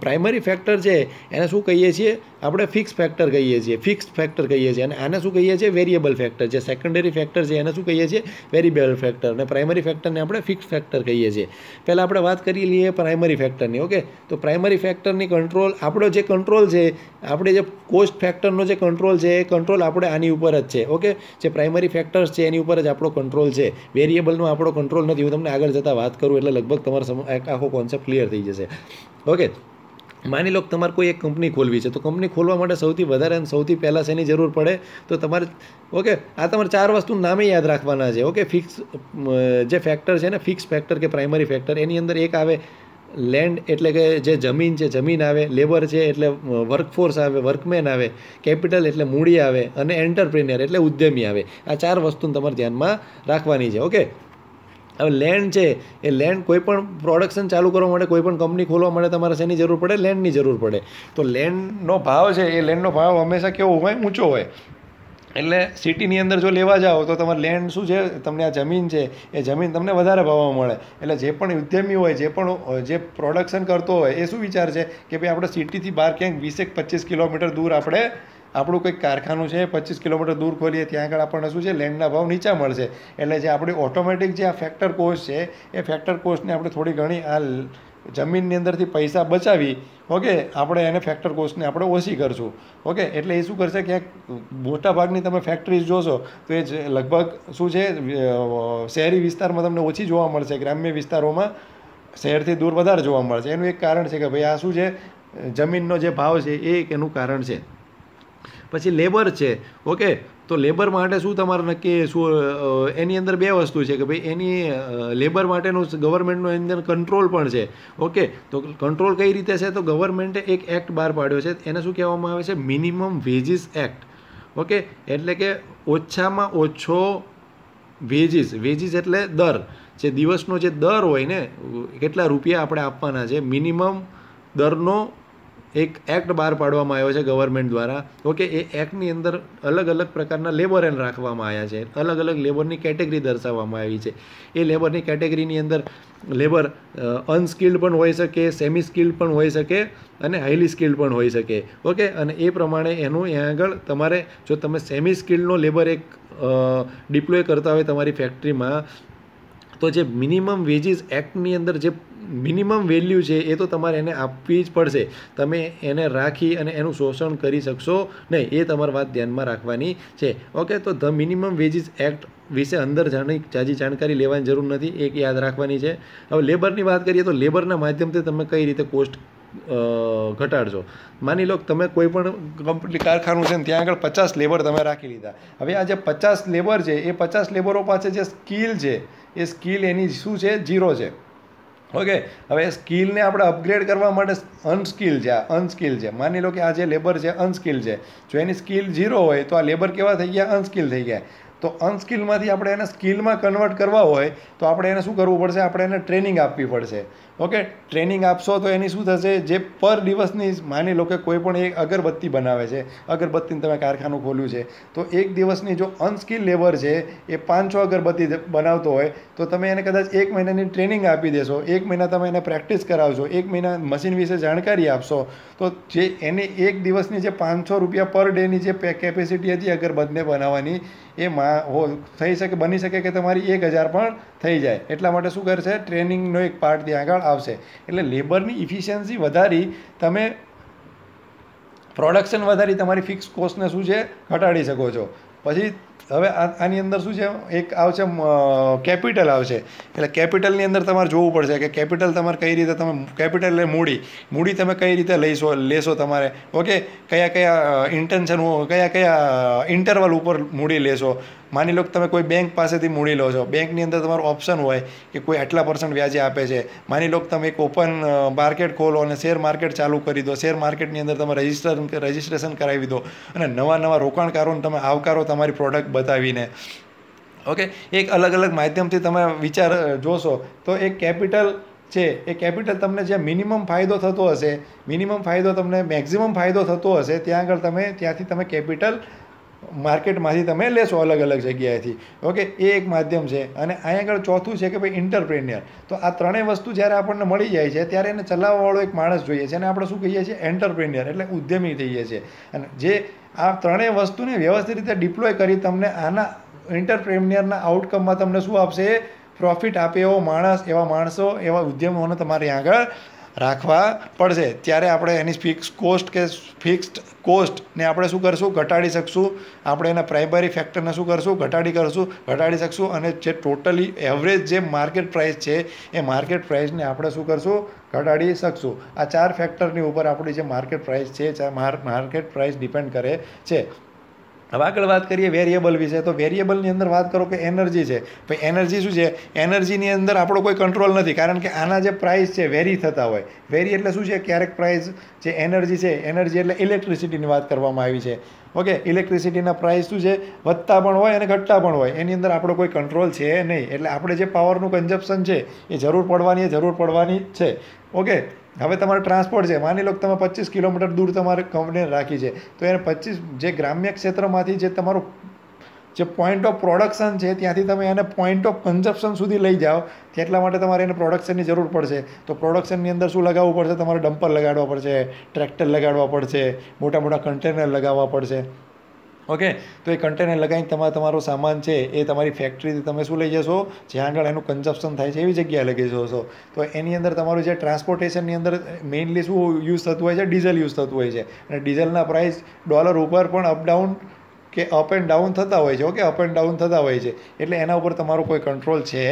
Speaker 2: પ્રાઇમરી ફેક્ટર છે એને શું કહીએ છીએ આપણે ફિક્સ ફેક્ટર કહીએ છીએ ફિક્સ ફેક્ટર કહીએ છીએ અને આને શું કહીએ છીએ વેરિયેબલ ફેક્ટર જે સેકન્ડરી ફેક્ટર છે એને શું કહીએ છીએ વેરિયેબલ ફેક્ટર અને પ્રાઇમરી ફેક્ટરને આપણે ફિક્સ ફેક્ટર કહીએ છીએ પહેલાં આપણે વાત કરી લઈએ પ્રાઇમરી ફેક્ટરની ઓકે તો પ્રાઇમરી ફેક્ટરની કંટ્રોલ આપણો જે કંટ્રોલ છે આપણે જે કોસ્ટ ફેક્ટરનો જે કંટ્રોલ છે એ કંટ્રોલ આપણે આની ઉપર ઉપર જ છે ઓકે જે પ્રાઇમરી ફેક્ટર્સ છે એની ઉપર જ આપણો કંટ્રોલ છે વેરિયેબલનો આપણો કંટ્રોલ નથી હું તમને આગળ જતાં વાત કરું એટલે લગભગ તમારો આખો કોન્સેપ્ટ ક્લિયર થઈ જશે ઓકે માની લો કે તમારે કોઈ એક કંપની ખોલવી છે તો કંપની ખોલવા માટે સૌથી વધારે અને સૌથી પહેલાં શેની જરૂર પડે તો તમારે ઓકે આ તમારે ચાર વસ્તુનું નામે યાદ રાખવાના છે ઓકે ફિક્સ જે ફેક્ટર છે ને ફિક્સ ફેક્ટર કે પ્રાઇમરી ફેક્ટર એની અંદર એક આવે લેન્ડ એટલે કે જે જમીન છે જમીન આવે લેબર છે એટલે વર્કફોર્સ આવે વર્કમેન આવે કેપિટલ એટલે મૂડી આવે અને એન્ટરપ્રિન્યર એટલે ઉદ્યમી આવે આ ચાર વસ્તુને તમારે ધ્યાનમાં રાખવાની છે ઓકે હવે લેન્ડ છે એ લેન્ડ કોઈપણ પ્રોડક્શન ચાલુ કરવા માટે કોઈપણ કંપની ખોલવા માટે તમારે શેની જરૂર પડે લેન્ડની જરૂર પડે તો લેન્ડનો ભાવ છે એ લેન્ડનો ભાવ હંમેશા કેવો હોય ઊંચો હોય એટલે સિટીની અંદર જો લેવા જાઓ તો તમારે લેન્ડ શું છે તમને આ જમીન છે એ જમીન તમને વધારે ભાવમાં મળે એટલે જે પણ ઉદ્યમી હોય જે પણ જે પ્રોડક્શન કરતો હોય એ શું વિચાર છે કે ભાઈ આપણે સિટીથી બહાર ક્યાંક વીસેક પચીસ કિલોમીટર દૂર આપણે આપણું કંઈક કારખાનું છે પચીસ કિલોમીટર દૂર ખોલીએ ત્યાં આગળ આપણને શું છે લેન્ડના ભાવ નીચા મળશે એટલે જે આપણી ઓટોમેટિક જે આ ફેક્ટર કોસ્ટ છે એ ફેક્ટર કોસ્ટને આપણે થોડી ઘણી આ જમીનની અંદરથી પૈસા બચાવી ઓકે આપણે એને ફેક્ટર કોસ્ટને આપણે ઓછી કરશું ઓકે એટલે એ શું કરશે ક્યાંક મોટાભાગની તમે ફેક્ટરીઝ જોશો તો એ લગભગ શું છે શહેરી વિસ્તારમાં તમને ઓછી જોવા મળશે ગ્રામ્ય વિસ્તારોમાં શહેરથી દૂર વધારે જોવા મળશે એનું એક કારણ છે કે ભાઈ આ શું છે જમીનનો જે ભાવ છે એ એક એનું કારણ છે પછી લેબર છે ઓકે તો લેબર માટે શું તમારે નક્કી શું એની અંદર બે વસ્તુ છે કે ભાઈ એની લેબર માટેનું ગવર્મેન્ટનું એની અંદર કંટ્રોલ પણ છે ઓકે તો કંટ્રોલ કઈ રીતે છે તો ગવર્મેન્ટે એક એક્ટ બહાર પાડ્યો છે એને શું કહેવામાં આવે છે મિનિમમ વેજીસ એક્ટ ઓકે એટલે કે ઓછામાં ઓછો વેજીસ વેજીસ એટલે દર જે દિવસનો જે દર હોય ને કેટલા રૂપિયા આપણે આપવાના છે મિનિમમ દરનો એક એક્ટ બહાર પાડવામાં આવ્યો છે ગવર્મેન્ટ દ્વારા ઓકે એ એક્ટની અંદર અલગ અલગ પ્રકારના લેબર એન રાખવામાં આવ્યા છે અલગ અલગ લેબરની કેટેગરી દર્શાવવામાં આવી છે એ લેબરની કેટેગરીની અંદર લેબર અનસ્કિલ્ડ પણ હોઈ શકે સેમી સ્કિલ્ડ પણ હોઈ શકે અને હાઈલી સ્કિલ્ડ પણ હોઈ શકે ઓકે અને એ પ્રમાણે એનું એ આગળ તમારે જો તમે સેમી સ્કિલ્ડનો લેબર એક ડિપ્લોય કરતા હોય તમારી ફેક્ટરીમાં તો જે મિનિમમ વેજીસ એક્ટની અંદર જે મિનિમમ વેલ્યુ છે એ તો તમારે એને આપવી જ પડશે તમે એને રાખી અને એનું શોષણ કરી શકશો નહીં એ તમારી વાત ધ્યાનમાં રાખવાની છે ઓકે તો ધ મિનિમમ વેજીસ એક્ટ વિશે અંદર જાણી જાજી જાણકારી લેવાની જરૂર નથી એક યાદ રાખવાની છે હવે લેબરની વાત કરીએ તો લેબરના માધ્યમથી તમે કઈ રીતે કોસ્ટ ઘટાડશો માની લો તમે કોઈ પણ કંપની કારખાનું છે ને ત્યાં આગળ પચાસ લેબર તમે રાખી લીધા હવે આ જે પચાસ લેબર છે એ પચાસ લેબરો પાસે જે સ્કિલ છે એ સ્કિલ એની શું છે ઝીરો છે ઓકે હવે સ્કિલને આપણે અપગ્રેડ કરવા માટે અનસ્કિલ છે આ અનસ્કિલ છે માની લો કે આ જે લેબર છે અનસ્કિલ છે જો એની સ્કિલ ઝીરો હોય તો આ લેબર કેવા થઈ ગયા અનસ્કિલ થઈ ગયા તો અનસ્કિલમાંથી આપણે એને સ્કિલમાં કન્વર્ટ કરવા હોય તો આપણે એને શું કરવું પડશે આપણે એને ટ્રેનિંગ આપવી પડશે ઓકે ટ્રેનિંગ આપશો તો એની શું થશે જે પર દિવસની માની લો કે કોઈ પણ એક અગરબત્તી બનાવે છે અગરબત્તીનું તમે કારખાનું ખોલ્યું છે તો એક દિવસની જો અનસ્કિલ લેબર છે એ પાંચસો અગરબત્તી બનાવતો હોય તો તમે એને કદાચ એક મહિનાની ટ્રેનિંગ આપી દેશો એક મહિના તમે એને પ્રેક્ટિસ કરાવશો એક મહિના મશીન વિશે જાણકારી આપશો તો જે એની એક દિવસની જે પાંચસો રૂપિયા પર ડેની જે કેપેસિટી હતી અગરબત્તીને બનાવવાની એ એમાં થઈ શકે બની શકે કે તમારી એક હજાર પણ થઈ જાય એટલા માટે શું કરશે ટ્રેનિંગનો એક પાર્ટ ત્યાં આગળ આવશે એટલે લેબરની ઇફિશિયન્સી વધારી તમે પ્રોડક્શન વધારી તમારી ફિક્સ કોસ્ટને શું છે ઘટાડી શકો છો પછી હવે આની અંદર શું છે એક આવશે કેપિટલ આવશે એટલે કેપિટલની અંદર તમારે જોવું પડશે કે કેપિટલ તમારે કઈ રીતે તમે કેપિટલ એટલે મૂડી મૂડી તમે કઈ રીતે લઈશો લેશો તમારે ઓકે કયા કયા ઇન્ટેન્શન કયા કયા ઇન્ટરવલ ઉપર મૂડી લેશો માની લો કે તમે કોઈ બેંક પાસેથી મૂડી લો છો બેંકની અંદર તમારો ઓપ્શન હોય કે કોઈ આટલા પર્સન્ટ વ્યાજે આપે છે માની લો કે તમે એક ઓપન માર્કેટ ખોલો અને શેર માર્કેટ ચાલુ કરી દો શેર માર્કેટની અંદર તમે રજિસ્ટર રજિસ્ટ્રેશન કરાવી દો અને નવા નવા રોકાણકારોને તમે આવકારો તમારી પ્રોડક્ટ બતાવીને ઓકે એક અલગ અલગ માધ્યમથી તમે વિચાર જોશો તો એક કેપિટલ છે એ કેપિટલ તમને જ્યાં મિનિમમ ફાયદો થતો હશે મિનિમમ ફાયદો તમને મેક્ઝિમમ ફાયદો થતો હશે ત્યાં આગળ તમે ત્યાંથી તમે કેપિટલ માર્કેટમાંથી તમે લેશો અલગ અલગ જગ્યાએથી ઓકે એ એક માધ્યમ છે અને અહીં આગળ ચોથું છે કે ભાઈ એન્ટરપ્રેન્યોર તો આ ત્રણેય વસ્તુ જ્યારે આપણને મળી જાય છે ત્યારે એને ચલાવવાવાળો એક માણસ જોઈએ છે અને આપણે શું કહીએ છીએ એન્ટરપ્રેન્યર એટલે ઉદ્યમી થઈએ છીએ અને જે આ ત્રણેય વસ્તુને વ્યવસ્થિત રીતે ડિપ્લોય કરી તમને આના એન્ટરપ્રેન્યોરના આઉટકમમાં તમને શું આપશે પ્રોફિટ આપે એવો માણસ એવા માણસો એવા ઉદ્યમોને તમારી આગળ રાખવા પડશે ત્યારે આપણે એની ફિક્સ કોસ્ટ કે ફિક્સ્ડ કોસ્ટને આપણે શું કરશું ઘટાડી શકશું આપણે એના પ્રાઇમરી ફેક્ટરને શું કરશું ઘટાડી કરશું ઘટાડી શકશું અને જે ટોટલી એવરેજ જે માર્કેટ પ્રાઇસ છે એ માર્કેટ પ્રાઇસને આપણે શું કરશું ઘટાડી શકશું આ ચાર ફેક્ટરની ઉપર આપણી જે માર્કેટ પ્રાઇસ છે માર્કેટ પ્રાઇસ ડિપેન્ડ કરે છે હવે આગળ વાત કરીએ વેરિયેબલ વિશે તો વેરિયેબલની અંદર વાત કરો કે એનર્જી છે ભાઈ એનર્જી શું છે એનર્જીની અંદર આપણો કોઈ કંટ્રોલ નથી કારણ કે આના જે પ્રાઇસ છે વેરી થતા હોય વેરી એટલે શું છે ક્યારેક પ્રાઇસ જે એનર્જી છે એનર્જી એટલે ઇલેક્ટ્રિસિટીની વાત કરવામાં આવી છે ઓકે ઇલેક્ટ્રિસિટીના પ્રાઇસ શું છે વધતા પણ હોય અને ઘટતા પણ હોય એની અંદર આપણો કોઈ કંટ્રોલ છે નહીં એટલે આપણે જે પાવરનું કન્ઝપ્શન છે એ જરૂર પડવાની એ જરૂર પડવાની જ છે ઓકે હવે તમારો ટ્રાન્સપોર્ટ છે માની લો તમે પચીસ કિલોમીટર દૂર તમારે કંપનીને રાખી છે તો એને પચીસ જે ગ્રામ્ય ક્ષેત્રમાંથી જે તમારું જે પોઈન્ટ ઓફ પ્રોડક્શન છે ત્યાંથી તમે એને પોઈન્ટ ઓફ કન્ઝપ્શન સુધી લઈ જાઓ એટલા માટે તમારે એને પ્રોડક્શનની જરૂર પડશે તો પ્રોડક્શનની અંદર શું લગાવવું પડશે તમારે ડમ્પર લગાડવા પડશે ટ્રેક્ટર લગાડવા પડશે મોટા મોટા કન્ટેનર લગાવવા પડશે ઓકે તો એ કન્ટેનર લગાવીને તમારે તમારો સામાન છે એ તમારી ફેક્ટરીથી તમે શું લઈ જશો જ્યાં આગળ એનું કન્ઝપ્શન થાય છે એવી જગ્યાએ લગી જશો તો એની અંદર તમારું જે ટ્રાન્સપોર્ટેશનની અંદર મેઇનલી શું યુઝ થતું હોય છે ડીઝલ યુઝ થતું હોય છે અને ડીઝલના પ્રાઇસ ડોલર ઉપર પણ અપડાઉન કે અપ એન્ડ ડાઉન થતા હોય છે ઓકે અપ એન્ડ ડાઉન થતા હોય છે એટલે એના ઉપર તમારો કોઈ કંટ્રોલ છે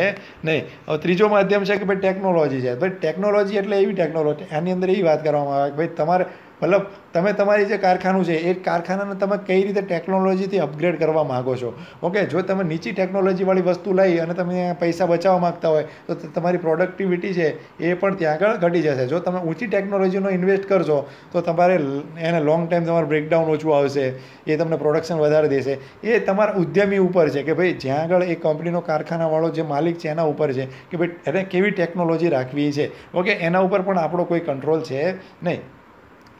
Speaker 2: નહીં હવે ત્રીજો માધ્યમ છે કે ભાઈ ટેકનોલોજી છે ભાઈ ટેકનોલોજી એટલે એવી ટેકનોલોજી એની અંદર એવી વાત કરવામાં આવે કે ભાઈ તમારે મતલબ તમે તમારી જે કારખાનું છે એ કારખાનાને તમે કઈ રીતે ટેકનોલોજીથી અપગ્રેડ કરવા માગો છો ઓકે જો તમે નીચી ટેકનોલોજીવાળી વસ્તુ લઈ અને તમે પૈસા બચાવવા માગતા હોય તો તમારી પ્રોડક્ટિવિટી છે એ પણ ત્યાં આગળ ઘટી જશે જો તમે ઊંચી ટેકનોલોજીનો ઇન્વેસ્ટ કરશો તો તમારે એને લોંગ ટાઈમ તમારું બ્રેકડાઉન ઓછું આવશે એ તમને પ્રોડક્શન વધારે દેશે એ તમારા ઉદ્યમી ઉપર છે કે ભાઈ જ્યાં આગળ એ કંપનીનો કારખાનાવાળો જે માલિક છે એના ઉપર છે કે ભાઈ એને કેવી ટેકનોલોજી રાખવી છે ઓકે એના ઉપર પણ આપણો કોઈ કંટ્રોલ છે નહીં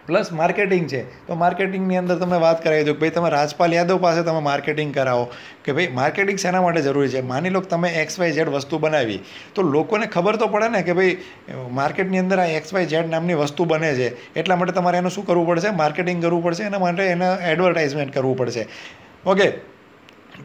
Speaker 2: પ્લસ માર્કેટિંગ છે તો માર્કેટિંગની અંદર તમે વાત કરાવી દઉં ભાઈ તમે રાજપાલ યાદવ પાસે તમે માર્કેટિંગ કરાવો કે ભાઈ માર્કેટિંગ શેના માટે જરૂરી છે માની લો કે તમે એક્સ વાય ઝેડ વસ્તુ બનાવી તો લોકોને ખબર તો પડે ને કે ભાઈ માર્કેટની અંદર આ એક્સ વાય ઝેડ નામની વસ્તુ બને છે એટલા માટે તમારે એનું શું કરવું પડશે માર્કેટિંગ કરવું પડશે એના માટે એને એડવર્ટાઇઝમેન્ટ કરવું પડશે ઓકે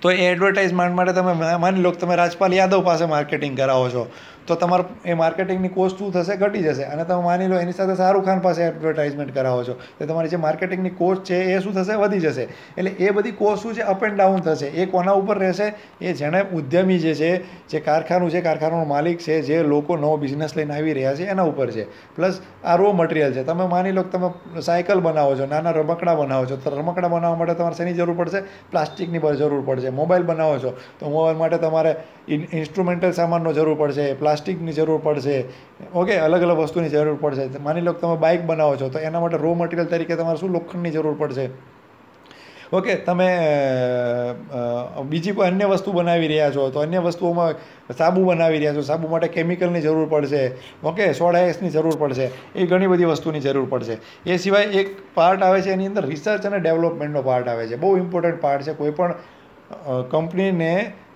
Speaker 2: તો એ એડવર્ટાઇઝમેન્ટ માટે તમે માની લો તમે રાજપાલ યાદવ પાસે માર્કેટિંગ કરાવો છો તો તમારે એ માર્કેટિંગની કોસ્ટ શું થશે ઘટી જશે અને તમે માની લો એની સાથે શાહરૂખ ખાન પાસે એડવર્ટાઇઝમેન્ટ કરાવો છો તો તમારી જે માર્કેટિંગની કોસ્ટ છે એ શું થશે વધી જશે એટલે એ બધી કોસ્ટ શું છે અપ એન્ડ ડાઉન થશે એ કોના ઉપર રહેશે એ જેણે ઉદ્યમી જે છે જે કારખાનું છે કારખાનાનો માલિક છે જે લોકો નવો બિઝનેસ લઈને આવી રહ્યા છે એના ઉપર છે પ્લસ આ રો મટીરિયલ છે તમે માની લો કે તમે સાયકલ બનાવો છો નાના રમકડા બનાવો છો તો રમકડા બનાવવા માટે તમારે શેની જરૂર પડશે પ્લાસ્ટિકની જરૂર પડશે મોબાઈલ બનાવો છો તો મોબાઈલ માટે તમારે ઇન્સ્ટ્રુમેન્ટલ સામાનનો જરૂર પડશે પ્લાસ્ટિક પ્લાસ્ટિકની જરૂર પડશે ઓકે અલગ અલગ વસ્તુની જરૂર પડશે માની લો કે તમે બાઇક બનાવો છો તો એના માટે રો મટીરિયલ તરીકે તમારે શું લોખંડની જરૂર પડશે ઓકે તમે બીજી કોઈ અન્ય વસ્તુ બનાવી રહ્યા છો તો અન્ય વસ્તુઓમાં સાબુ બનાવી રહ્યા છો સાબુ માટે કેમિકલની જરૂર પડશે ઓકે સોડા એસની જરૂર પડશે એ ઘણી બધી વસ્તુની જરૂર પડશે એ સિવાય એક પાર્ટ આવે છે એની અંદર રિસર્ચ અને ડેવલપમેન્ટનો પાર્ટ આવે છે બહુ ઇમ્પોર્ટન્ટ પાર્ટ છે કોઈપણ કંપનીને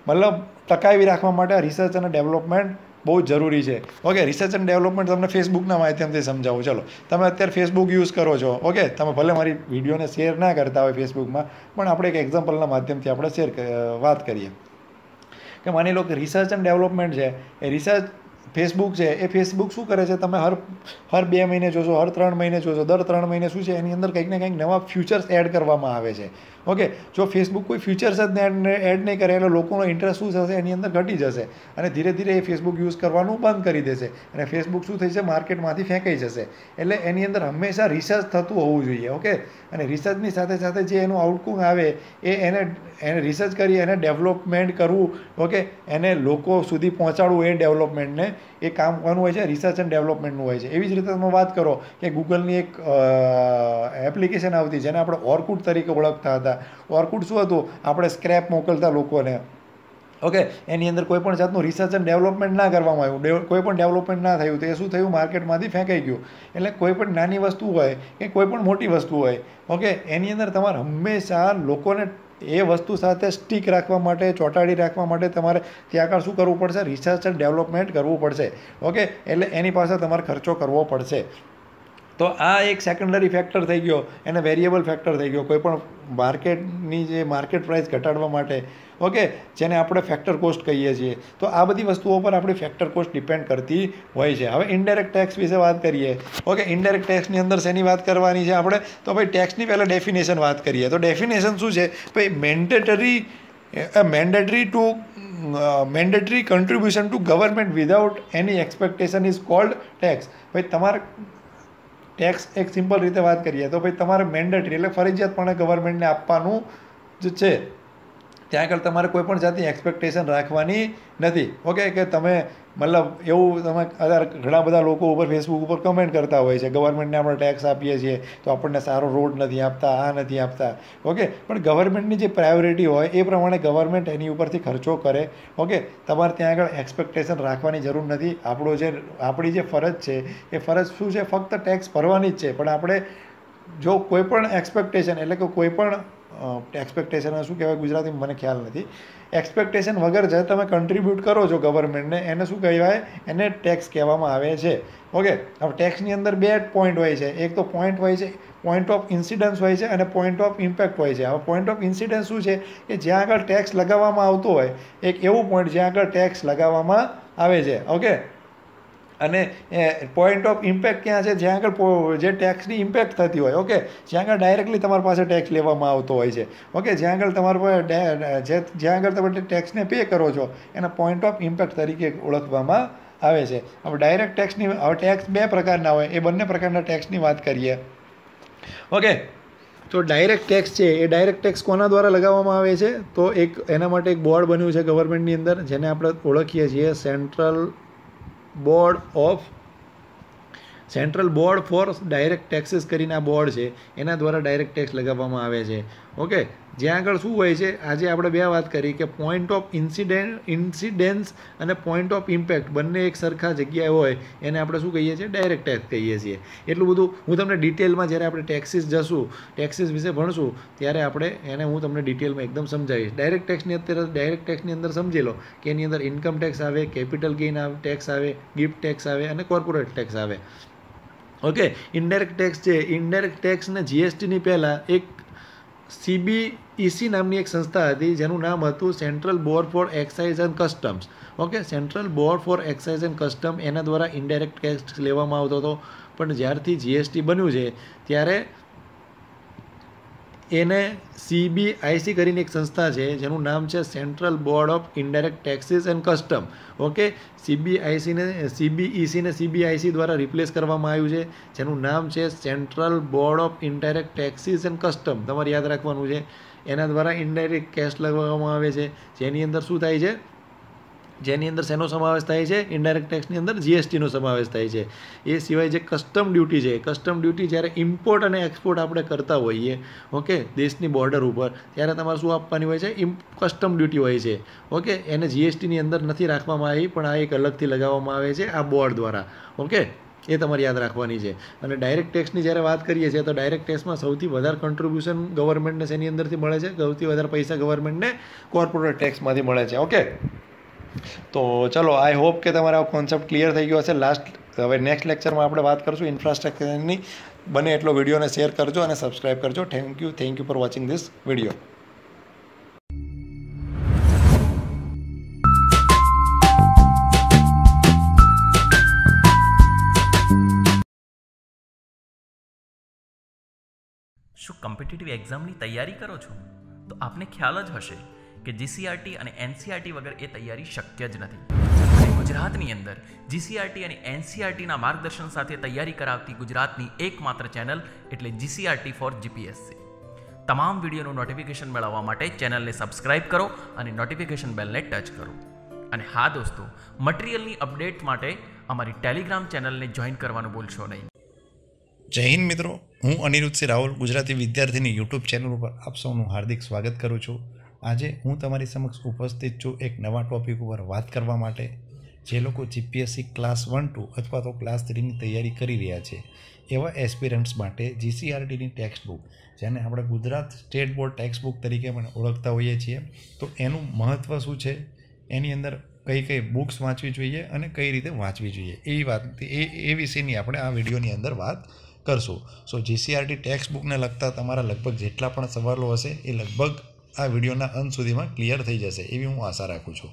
Speaker 2: મતલબ ટકાવી રાખવા માટે રિસર્ચ અને ડેવલપમેન્ટ બહુ જરૂરી છે ઓકે રિસર્ચ એન્ડ ડેવલપમેન્ટ તમને ફેસબુકના માધ્યમથી સમજાવું ચલો તમે અત્યારે ફેસબુક યુઝ કરો છો ઓકે તમે ભલે મારી વિડીયોને શેર ના કરતા હોય ફેસબુકમાં પણ આપણે એક એક્ઝામ્પલના માધ્યમથી આપણે શેર વાત કરીએ કે માની લો કે રિસર્ચ એન્ડ ડેવલપમેન્ટ છે એ રિસર્ચ ફેસબુક છે એ ફેસબુક શું કરે છે તમે હર હર બે મહિને જોશો હર ત્રણ મહિને જોશો દર ત્રણ મહિને શું છે એની અંદર કંઈક ને કંઈક નવા ફ્યુચર્સ એડ કરવામાં આવે છે ઓકે જો ફેસબુક કોઈ ફ્યુચર્સ જ એડ નહીં કરે એટલે લોકોનો ઇન્ટરેસ્ટ શું થશે એની અંદર ઘટી જશે અને ધીરે ધીરે એ ફેસબુક યુઝ કરવાનું બંધ કરી દેશે અને ફેસબુક શું થઈ જશે માર્કેટમાંથી ફેંકાઈ જશે એટલે એની અંદર હંમેશા રિસર્ચ થતું હોવું જોઈએ ઓકે અને રિસર્ચની સાથે સાથે જે એનું આઉટકમ આવે એ એને એને રિસર્ચ કરી એને ડેવલપમેન્ટ કરવું ઓકે એને લોકો સુધી પહોંચાડવું એ ડેવલપમેન્ટને એ કામ કરવાનું હોય છે રિસર્ચ એન્ડ ડેવલપમેન્ટનું હોય છે એવી જ રીતે તમે વાત કરો કે ગૂગલની એક એપ્લિકેશન આવતી જેને આપણે ઓર્કુટ તરીકે ઓળખતા હતા હતા ઓર્કુડ શું હતું આપણે સ્ક્રેપ મોકલતા લોકોને ઓકે એની અંદર કોઈ પણ જાતનું રિસર્ચ એન્ડ ડેવલપમેન્ટ ના કરવામાં આવ્યું કોઈ પણ ડેવલપમેન્ટ ના થયું તો એ શું થયું માર્કેટમાંથી ફેંકાઈ ગયું એટલે કોઈ પણ નાની વસ્તુ હોય કે કોઈ પણ મોટી વસ્તુ હોય ઓકે એની અંદર તમારે હંમેશા લોકોને એ વસ્તુ સાથે સ્ટીક રાખવા માટે ચોંટાડી રાખવા માટે તમારે ત્યાં આગળ શું કરવું પડશે રિસર્ચ એન્ડ ડેવલપમેન્ટ કરવું પડશે ઓકે એટલે એની પાસે તમારે ખર્ચો કરવો પડશે તો આ એક સેકન્ડરી ફેક્ટર થઈ ગયો એને વેરિયેબલ ફેક્ટર થઈ ગયો કોઈપણ માર્કેટની જે માર્કેટ પ્રાઇસ ઘટાડવા માટે ઓકે જેને આપણે ફેક્ટર કોસ્ટ કહીએ છીએ તો આ બધી વસ્તુઓ પર આપણી ફેક્ટર કોસ્ટ ડિપેન્ડ કરતી હોય છે હવે ઇન્ડાયરેક્ટ ટેક્સ વિશે વાત કરીએ ઓકે ઇનડાયરેક્ટ ટેક્સની અંદર શેની વાત કરવાની છે આપણે તો ભાઈ ટેક્સની પહેલાં ડેફિનેશન વાત કરીએ તો ડેફિનેશન શું છે ભાઈ mandatory mandatory to mandatory contribution to government without any expectation is called tax ભાઈ તમારે ટેક્સ એક સિમ્પલ રીતે વાત કરીએ તો ભાઈ તમારે મેન્ડેટરી એટલે ફરજિયાતપણે ગવર્મેન્ટને આપવાનું જ છે ત્યાં આગળ તમારે કોઈ પણ જાતની એક્સપેક્ટેશન રાખવાની નથી ઓકે કે તમે મતલબ એવું તમે અત્યારે ઘણા બધા લોકો ઉપર ફેસબુક ઉપર કમેન્ટ કરતા હોય છે ગવર્મેન્ટને આપણે ટેક્સ આપીએ છીએ તો આપણને સારો રોડ નથી આપતા આ નથી આપતા ઓકે પણ ગવર્મેન્ટની જે પ્રાયોરિટી હોય એ પ્રમાણે ગવર્મેન્ટ એની ઉપરથી ખર્ચો કરે ઓકે તમારે ત્યાં આગળ એક્સપેક્ટેશન રાખવાની જરૂર નથી આપણો જે આપણી જે ફરજ છે એ ફરજ શું છે ફક્ત ટેક્સ ભરવાની જ છે પણ આપણે જો કોઈપણ એક્સપેક્ટેશન એટલે કે કોઈપણ એક્સપેક્ટેશન શું કહેવાય ગુજરાતીમાં મને ખ્યાલ નથી એક્સપેક્ટેશન વગર જે તમે કન્ટ્રીબ્યુટ કરો છો ગવર્મેન્ટને એને શું કહેવાય એને ટેક્સ કહેવામાં આવે છે ઓકે હવે ટેક્સની અંદર બે પોઈન્ટ હોય છે એક તો પોઈન્ટ હોય છે પોઈન્ટ ઓફ ઇન્સિડન્સ હોય છે અને પોઈન્ટ ઓફ ઇમ્પેક્ટ હોય છે હવે પોઈન્ટ ઓફ ઇન્સિડન્સ શું છે કે જ્યાં આગળ ટેક્સ લગાવવામાં આવતો હોય એક એવું પોઈન્ટ જ્યાં આગળ ટેક્સ લગાવવામાં આવે છે ઓકે અને પોઈન્ટ ઓફ ઇમ્પેક્ટ ક્યાં છે જ્યાં આગળ જે ટેક્સની ઇમ્પેક્ટ થતી હોય ઓકે જ્યાં આગળ ડાયરેક્ટલી તમારી પાસે ટેક્સ લેવામાં આવતો હોય છે ઓકે જ્યાં આગળ તમારા જે જ્યાં આગળ તમે ટેક્સને પે કરો છો એના પોઈન્ટ ઓફ ઇમ્પેક્ટ તરીકે ઓળખવામાં આવે છે હવે ડાયરેક્ટ ટેક્સની હવે ટેક્સ બે પ્રકારના હોય એ બંને પ્રકારના ટેક્સની વાત કરીએ ઓકે તો ડાયરેક્ટ ટેક્સ છે એ ડાયરેક્ટ ટેક્સ કોના દ્વારા લગાવવામાં આવે છે તો એક એના માટે એક બોર્ડ બન્યું છે ગવર્મેન્ટની અંદર જેને આપણે ઓળખીએ છીએ central board of central board for direct taxes કરીને આ બોર્ડ છે એના દ્વારા ડાયરેક્ટ ટેક્સ લગાવવામાં આવે છે ઓકે જ્યાં આગળ શું હોય છે આજે આપણે બે વાત કરી કે પોઈન્ટ ઓફ ઇન્સિડેન્ટ ઇન્સિડેન્સ અને પોઈન્ટ ઓફ ઇમ્પેક્ટ બંને એક સરખા જગ્યાએ હોય એને આપણે શું કહીએ છીએ ડાયરેક્ટ ટેક્સ કહીએ છીએ એટલું બધું હું તમને ડિટેલમાં જ્યારે આપણે ટેક્સીસ જશું ટેક્સીસ વિશે ભણશું ત્યારે આપણે એને હું તમને ડિટેલમાં એકદમ સમજાવીશ ડાયરેક્ટ ટેક્સની અત્યારે ડાયરેક્ટ ટેક્સની અંદર સમજી લો કે એની અંદર ઇન્કમ ટેક્સ આવે કેપિટલ ગેઇન ટેક્સ આવે ગિફ્ટ ટેક્સ આવે અને કોર્પોરેટ ટેક્સ આવે ઓકે ઇનડાયરેક્ટ ટેક્સ છે ઇન્ડાયરેક્ટ ટેક્સને જીએસટીની પહેલાં એક સીબી ઈસી e નામની એક સંસ્થા હતી જેનું નામ હતું central board for excise and customs okay central board for excise and custom એના દ્વારા ઇન્ડાયરેક્ટ ટેક્સ લેવામાં આવતો હતો પણ જ્યારથી જીએસટી બન્યું છે ત્યારે એને સીબીઆઈસી કરીને એક સંસ્થા છે જેનું નામ છે central board of indirect taxes and custom okay સીબીઆઈસીને સીબીઈસીને સીબીઆઈસી દ્વારા રિપ્લેસ કરવામાં આવ્યું છે જેનું નામ છે central board of indirect taxes and custom તમારે યાદ રાખવાનું છે એના દ્વારા ઇન્ડાયરેક્ટ કેસ લગાવવામાં આવે છે જેની અંદર શું થાય છે જેની અંદર શેનો સમાવેશ થાય છે ઇન્ડાયરેક્ટ ટેક્સની અંદર જીએસટીનો સમાવેશ થાય છે એ સિવાય જે કસ્ટમ ડ્યુટી છે કસ્ટમ ડ્યુટી જ્યારે ઇમ્પોર્ટ અને એક્સપોર્ટ આપણે કરતા હોઈએ ઓકે દેશની બોર્ડર ઉપર ત્યારે તમારે શું આપવાની હોય છે કસ્ટમ ડ્યુટી હોય છે ઓકે એને જીએસટીની અંદર નથી રાખવામાં આવી પણ આ એક અલગથી લગાવવામાં આવે છે આ બોર્ડ દ્વારા ઓકે એ તમારે યાદ રાખવાની છે અને ડાયરેક્ટ ટેક્સની જ્યારે વાત કરીએ છીએ તો ડાયરેક્ટ ટેક્સમાં સૌથી વધારે કન્ટ્રીબ્યુશન ગવર્મેન્ટને શેની અંદરથી મળે છે સૌથી વધારે પૈસા ગવર્મેન્ટને કોર્પોરેટ ટેક્સમાંથી મળે છે ઓકે તો ચલો આઈ હોપ કે તમારો કોન્સેપ્ટ ક્લિયર થઈ ગયો હશે લાસ્ટ હવે નેક્સ્ટ લેક્ચરમાં આપણે વાત કરીશું ઇન્ફ્રાસ્ટ્રક્ચરની બને એટલો વિડીયોને શેર કરજો અને સબસ્ક્રાઈબ કરજો thank you thank you for watching this video
Speaker 1: શું કોમ્પિટિટિવ એક્ઝામની તૈયારી કરો છો તો આપને ખ્યાલ જ હશે કે જીસીઆરટી અને એનસીઆરટી વગર એ તૈયારી શક્ય જ નથી ગુજરાતની અંદર જીસીઆરટી અને એનસીઆરટીના માર્ગદર્શન સાથે તૈયારી કરાવતી ગુજરાતની એકમાત્ર ચેનલ એટલે જીસીઆરટી ફોર જીપીએસસી તમામ વિડીયોનું નોટિફિકેશન મેળવવા માટે ચેનલને સબસ્ક્રાઇબ કરો અને નોટિફિકેશન બેલને ટચ કરો અને હા દોસ્તો મટીરિયલની અપડેટ માટે અમારી ટેલિગ્રામ ચેનલને જોઈન કરવાનું ભૂલશો નહીં જય
Speaker 2: હિન્દ મિત્રો હું અનિરુદ્ધ સિંહ રાહુલ ગુજરાતી વિદ્યાર્થીની યુટ્યુબ ચેનલ ઉપર આપ સૌનું હાર્દિક સ્વાગત કરું છું આજે હું તમારી સમક્ષ ઉપસ્થિત છું એક નવા ટૉપિક ઉપર વાત કરવા માટે જે લોકો જીપીએસસી ક્લાસ વન ટુ અથવા તો ક્લાસ થ્રીની તૈયારી કરી રહ્યા છે એવા એસ્પિરન્ટ્સ માટે જીસીઆરટીની ટેક્સ્ટ બુક જેને આપણે Gujarat state board text book તરીકે પણ ઓળખતા હોઈએ છીએ તો એનું મહત્ત્વ શું છે એની અંદર કઈ કઈ બુક્સ વાંચવી જોઈએ અને કઈ રીતે વાંચવી જોઈએ એવી વાત એ એ વિષયની આપણે આ વિડીયોની અંદર વાત કરશું સો જીસીઆરટી ટેક્સ્ટ બુકને લગતા તમારા લગભગ જેટલા પણ સવાલો હશે એ લગભગ આ વિડીયોના અંત સુધીમાં ક્લિયર થઈ જશે એવી હું આશા રાખું છું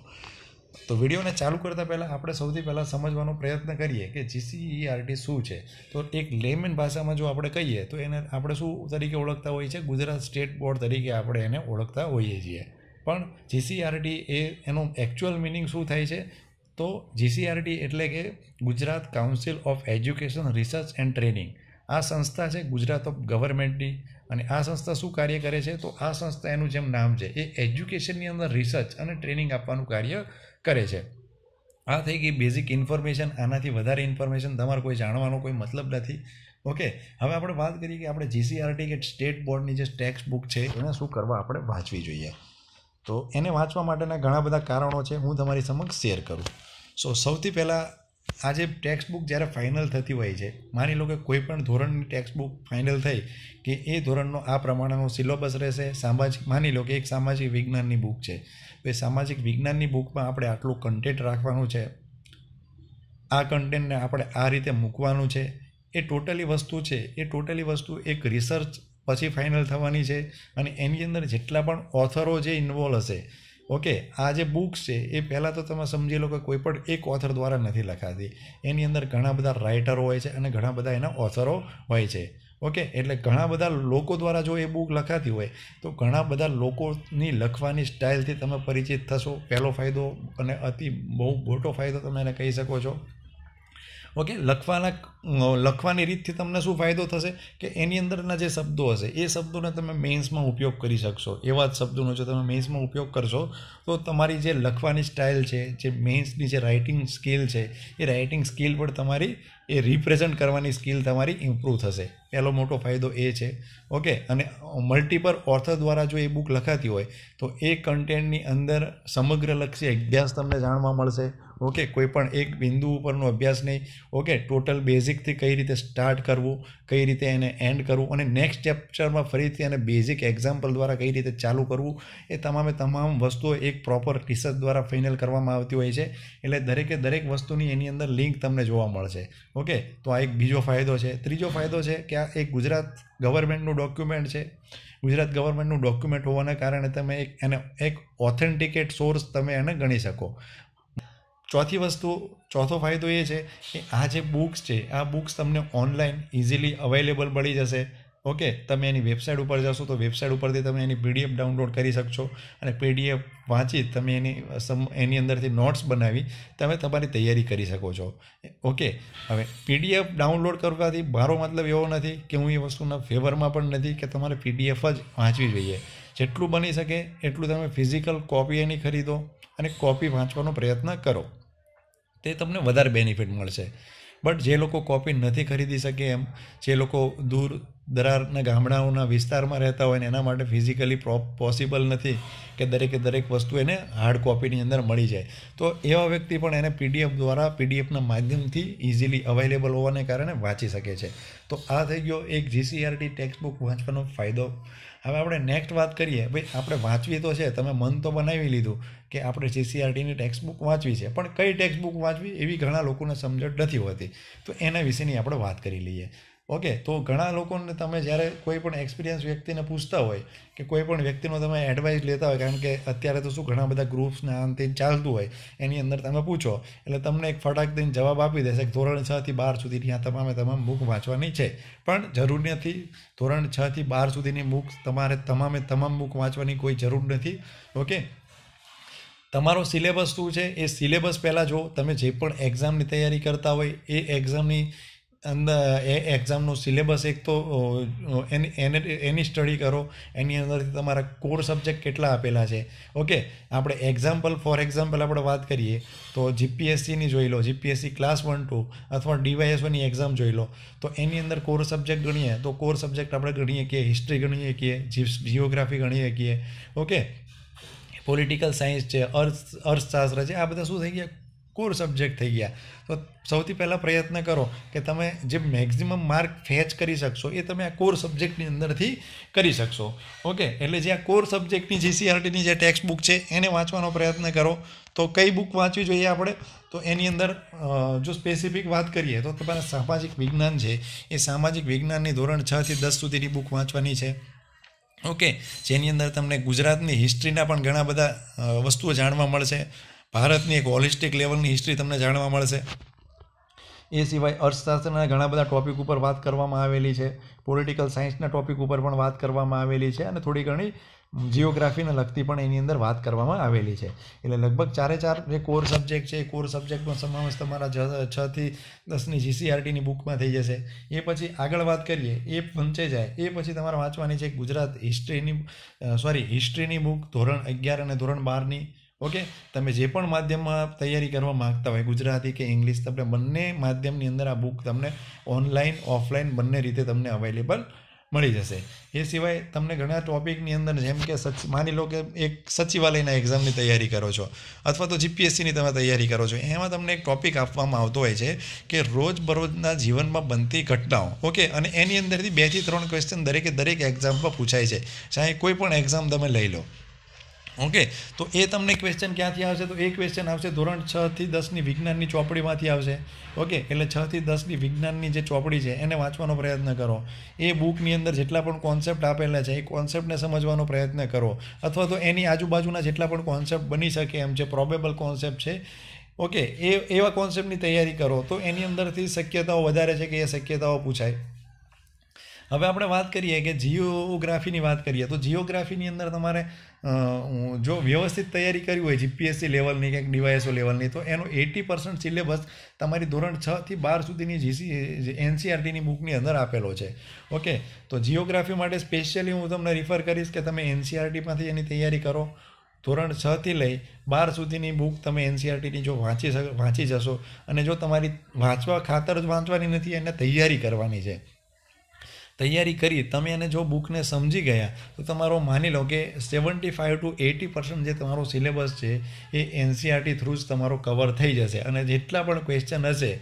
Speaker 2: તો વિડીયોને ચાલુ કરતાં પહેલાં આપણે સૌથી પહેલાં સમજવાનો પ્રયત્ન કરીએ કે જીસીઈઆરટી e શું છે તો એક લેમેન ભાષામાં જો આપણે કહીએ તો એને આપણે શું તરીકે ઓળખતા હોઈએ છીએ ગુજરાત સ્ટેટ બોર્ડ તરીકે આપણે એને ઓળખતા હોઈએ છીએ પણ જીસીઆરટી e એ એનું એકચ્યુઅલ મિનિંગ શું થાય છે તો જીસીઆરટી e એટલે કે Gujarat council of education research and training આ સંસ્થા છે ગુજરાત ઓફ ગવર્મેન્ટની અને આ સંસ્થા શું કાર્ય કરે છે તો આ સંસ્થા એનું જેમ નામ છે એ એજ્યુકેશનની અંદર રિસર્ચ અને ટ્રેનિંગ આપવાનું કાર્ય કરે છે આ થઈ ગઈ બેઝિક ઇન્ફોર્મેશન આનાથી વધારે ઇન્ફોર્મેશન તમારે કોઈ જાણવાનો કોઈ મતલબ નથી ઓકે હવે આપણે વાત કરીએ કે આપણે જીસીઆરટી કે સ્ટેટ બોર્ડની જે ટેક્સ્ટ બુક છે એને શું કરવા આપણે વાંચવી જોઈએ તો એને વાંચવા માટેના ઘણા બધા કારણો છે હું તમારી સમક્ષ શેર કરું સો સૌથી પહેલાં આજે ટેક્સ્ટ બુક જ્યારે ફાઇનલ થતી હોય છે માની લો કે કોઈપણ ધોરણની ટેક્સ્ટ બુક ફાઇનલ થઈ કે એ ધોરણનો આ પ્રમાણેનો સિલેબસ રહેશે સામાજિક માની લો કે એક સામાજિક વિજ્ઞાનની બુક છે એ સામાજિક વિજ્ઞાનની બુકમાં આપણે આટલું કન્ટેન્ટ રાખવાનું છે આ કન્ટેન્ટને આપણે આ રીતે મૂકવાનું છે એ ટોટલી વસ્તુ છે એ ટોટલી વસ્તુ એક રિસર્ચ પછી ફાઇનલ થવાની છે અને એની અંદર જેટલા પણ ઓથરો જે ઇન્વોલ્વ હશે ઓકે આ જે બુક છે એ પહેલાં તો તમે સમજી લો કે કોઈ પણ એક ઓથર દ્વારા નથી લખાતી એની અંદર ઘણા બધા રાઇટરો હોય છે અને ઘણા બધા એના ઓથરો હોય છે ઓકે એટલે ઘણા બધા લોકો દ્વારા જો એ બુક લખાતી હોય તો ઘણા બધા લોકોની લખવાની સ્ટાઇલથી તમે પરિચિત થશો પહેલો ફાયદો અને અતિ બહુ મોટો ફાયદો તમે એને કહી શકો છો ઓકે લખવાના લખવાની રીતથી તમને શું ફાયદો થશે કે એની અંદરના જે શબ્દો હશે એ શબ્દોને તમે મેન્સમાં ઉપયોગ કરી શકશો એવા જ શબ્દોનો જો તમે મેન્સમાં ઉપયોગ કરશો તો તમારી જે લખવાની સ્ટાઇલ છે જે મેન્સની જે રાઇટિંગ સ્કિલ છે એ રાઇટિંગ સ્કિલ પણ તમારી એ રિપ્રેઝન્ટ કરવાની સ્કિલ તમારી ઇમ્પ્રૂવ થશે પહેલો મોટો ફાયદો એ છે ઓકે અને મલ્ટિપલ ઓર્થર દ્વારા જો એ બુક લખાતી હોય તો એ કન્ટેન્ટની અંદર સમગ્રલક્ષી અભ્યાસ તમને જાણવા મળશે ઓકે કોઈ પણ એક બિંદુ ઉપરનો અભ્યાસ નહીં ઓકે ટોટલ બેઝિકથી કઈ રીતે સ્ટાર્ટ કરવું કઈ રીતે એને એન્ડ કરવું અને નેક્સ્ટ ચેપ્ટરમાં ફરીથી એને બેઝિક એક્ઝામ્પલ દ્વારા કઈ રીતે ચાલુ કરવું એ તમામે તમામ વસ્તુઓ એક પ્રોપર રિસર્ચ દ્વારા ફાઇનલ કરવામાં આવતી હોય છે એટલે દરેકે દરેક વસ્તુની એની અંદર લિંક તમને જોવા મળશે ઓકે તો આ એક બીજો ફાયદો છે ત્રીજો ફાયદો છે કે આ એક ગુજરાત ગવર્મેન્ટનું ડોક્યુમેન્ટ છે ગુજરાત ગવર્મેન્ટનું ડોક્યુમેન્ટ હોવાના કારણે તમે એક એને એક ઓથેન્ટિકેટ સોર્સ તમે એને ગણી શકો ચોથી વસ્તુ ચોથો ફાયદો એ છે કે આ જે બુક્સ છે આ બુક્સ તમને ઓનલાઈન ઇઝીલી અવેલેબલ મળી જશે ઓકે તમે એની વેબસાઇટ ઉપર જશો તો વેબસાઇટ ઉપરથી તમે એની પીડીએફ ડાઉનલોડ કરી શકશો અને પીડીએફ વાંચી તમે એની એની અંદરથી નોટ્સ બનાવી તમે તમારી તૈયારી કરી શકો છો ઓકે હવે પીડીએફ ડાઉનલોડ કરવાથી મારો મતલબ એવો નથી કે હું એ વસ્તુના ફેવરમાં પણ નથી કે તમારે પીડીએફ જ વાંચવી જોઈએ જેટલું બની શકે એટલું તમે ફિઝિકલ કોપી એની ખરીદો અને કોપી વાંચવાનો પ્રયત્ન કરો તે તમને વધારે બેનિફિટ મળશે બટ જે લોકો કોપી નથી ખરીદી શકે એમ જે લોકો દૂર દરારના ગામડાઓના વિસ્તારમાં રહેતા હોય ને એના માટે ફિઝિકલી પોસિબલ નથી કે દરેકે દરેક વસ્તુ એને હાર્ડ કોપીની અંદર મળી જાય તો એવા વ્યક્તિ પણ એને પીડીએફ દ્વારા પીડીએફના માધ્યમથી ઇઝીલી અવેલેબલ હોવાને કારણે વાંચી શકે છે તો આ થઈ ગયો એક જીસીઆરટી ટેક્સ્ટ બુક વાંચવાનો ફાયદો હવે આપણે નેક્સ્ટ વાત કરીએ ભાઈ આપણે વાંચવી તો છે તમે મન તો બનાવી લીધું કે આપણે સીસીઆરટીની ટેક્સ્ટ બુક વાંચવી છે પણ કઈ ટેક્સ્ટ બુક વાંચવી એવી ઘણા લોકોને સમજણ નથી હોતી તો એના વિશેની આપણે વાત કરી લઈએ ઓકે તો ઘણા લોકોને તમે જ્યારે કોઈ પણ એક્સપિરિયન્સ વ્યક્તિને પૂછતા હોય કે કોઈ પણ વ્યક્તિનો તમે એડવાઇસ લેતા હોય કારણ કે અત્યારે તો શું ઘણા બધા ગ્રુપ્સને આનથી ચાલતું હોય એની અંદર તમે પૂછો એટલે તમને એક ફટાક દઈને જવાબ આપી દેશે કે ધોરણ છથી બાર સુધી ત્યાં તમામે તમામ બુક વાંચવાની છે પણ જરૂર નથી ધોરણ છથી બાર સુધીની બુક તમારે તમામે તમામ બુક વાંચવાની કોઈ જરૂર નથી ઓકે તમારો સિલેબસ શું છે એ સિલેબસ પહેલાં જો તમે જે પણ એક્ઝામની તૈયારી કરતા હોય એ એક્ઝામની અંદર uh, એ એક્ઝામનું સિલેબસ એક તો એની એને એની સ્ટડી કરો એની અંદરથી તમારા કોર સબ્જેક્ટ કેટલા આપેલા છે ઓકે આપણે એક્ઝામ્પલ ફોર એક્ઝામ્પલ આપણે વાત કરીએ તો જીપીએસસીની જોઈ લો જીપીએસસી ક્લાસ વન ટુ અથવા ડીવાયએસઓની એક્ઝામ જોઈ લો તો એની અંદર કોર સબ્જેક્ટ ગણીએ તો કોર સબ્જેક્ટ આપણે ગણી શકીએ હિસ્ટ્રી ગણીએ કે જીઓગ્રાફી ગણીએ શકીએ ઓકે પોલિટિકલ સાયન્સ છે અર્થ અર્થશાસ્ત્ર છે આ બધા શું થઈ ગયા કોર સબ્જેક્ટ થઈ ગયા તો સૌથી પહેલાં પ્રયત્ન કરો કે તમે જે મેક્ઝિમમ માર્ક ફેચ કરી શકશો એ તમે આ કોર સબ્જેક્ટની અંદરથી કરી શકશો ઓકે એટલે જે આ કોર સબ્જેક્ટની જીસીઆરટીની જે ટેક્સ્ટ બુક છે એને વાંચવાનો પ્રયત્ન કરો તો કઈ બુક વાંચવી જોઈએ આપણે તો એની અંદર જો સ્પેસિફિક વાત કરીએ તો તમારા સામાજિક વિજ્ઞાન છે એ સામાજિક વિજ્ઞાનની ધોરણ છથી દસ સુધીની બુક વાંચવાની છે ઓકે જેની અંદર તમને ગુજરાતની હિસ્ટ્રીના પણ ઘણા બધા વસ્તુઓ જાણવા મળશે ભારતની એક હોલિસ્ટિક લેવલની હિસ્ટ્રી તમને જાણવા મળશે એ સિવાય અર્થશાસ્ત્રના ઘણા બધા ટૉપિક ઉપર વાત કરવામાં આવેલી છે પોલિટિકલ સાયન્સના ટૉપિક ઉપર પણ વાત કરવામાં આવેલી છે અને થોડી ઘણી જીઓગ્રાફીને લગતી પણ એની અંદર વાત કરવામાં આવેલી છે એટલે લગભગ ચારે ચાર જે કોર સબ્જેક્ટ છે એ કોર સબ્જેક્ટનો સમાવેશ તમારા છ થી દસની જીસીઆરટીની બુકમાં થઈ જશે એ પછી આગળ વાત કરીએ એ પંચે જાય એ પછી તમારે વાંચવાની છે ગુજરાત હિસ્ટ્રીની સોરી હિસ્ટ્રીની બુક ધોરણ અગિયાર અને ધોરણ બારની ઓકે તમે જે પણ માધ્યમમાં તૈયારી કરવા માગતા હોય ગુજરાતી કે ઇંગ્લિશ તમને બંને માધ્યમની અંદર આ બુક તમને ઓનલાઈન ઓફલાઈન બંને રીતે તમને અવેલેબલ મળી જશે એ સિવાય તમને ઘણા ટોપિકની અંદર જેમ કે સચ માની લો કે એક સચિવાલયના એક્ઝામની તૈયારી કરો છો અથવા તો જીપીએસસીની તમે તૈયારી કરો છો એમાં તમને એક ટોપિક આપવામાં આવતો હોય છે કે રોજબરોજના જીવનમાં બનતી ઘટનાઓ ઓકે અને એની અંદરથી બેથી ત્રણ ક્વેશ્ચન દરેકે દરેક એક્ઝામ પર પૂછાય છે ચાહે કોઈ પણ એક્ઝામ તમે લઈ લો ઓકે તો એ તમને ક્વેશ્ચન ક્યાંથી આવશે તો એ ક્વેશ્ચન આવશે ધોરણ છથી દસની વિજ્ઞાનની ચોપડીમાંથી આવશે ઓકે એટલે છથી દસની વિજ્ઞાનની જે ચોપડી છે એને વાંચવાનો પ્રયત્ન કરો એ બુકની અંદર જેટલા પણ કોન્સેપ્ટ આપેલા છે એ કોન્સેપ્ટને સમજવાનો પ્રયત્ન કરો અથવા તો એની આજુબાજુના જેટલા પણ કોન્સેપ્ટ બની શકે એમ છે પ્રોબેબલ કોન્સેપ્ટ છે ઓકે એ એવા કોન્સેપ્ટની તૈયારી કરો તો એની અંદરથી શક્યતાઓ વધારે છે કે એ શક્યતાઓ પૂછાય હવે આપણે વાત કરીએ કે જીઓગ્રાફીની વાત કરીએ તો જીઓગ્રાફીની અંદર તમારે જો વ્યવસ્થિત તૈયારી કરવી હોય જીપીએસસી લેવલની કે ડીવાયએસઓ લેવલની તો એનો એટી પર્સન્ટ સિલેબસ તમારી ધોરણ છથી બાર સુધીની જીસી એનસીઆરટીની બુકની અંદર આપેલો છે ઓકે તો જીઓગ્રાફી માટે સ્પેશિયલી હું તમને રિફર કરીશ કે તમે એનસીઆરટીમાંથી એની તૈયારી કરો ધોરણ છથી લઈ બાર સુધીની બુક તમે એનસીઆરટીની જો વાંચી શકો વાંચી જશો અને જો તમારી વાંચવા ખાતર જ વાંચવાની નથી એને તૈયારી કરવાની છે તૈયારી કરી તમે એને જો બુકને સમજી ગયા તો તમારો માની લો કે seventy five to eighty percent જે તમારો સિલેબસ છે એ એનસીઆરટી થ્રુ જ તમારો કવર થઈ જશે અને જેટલા પણ ક્વેશ્ચન હશે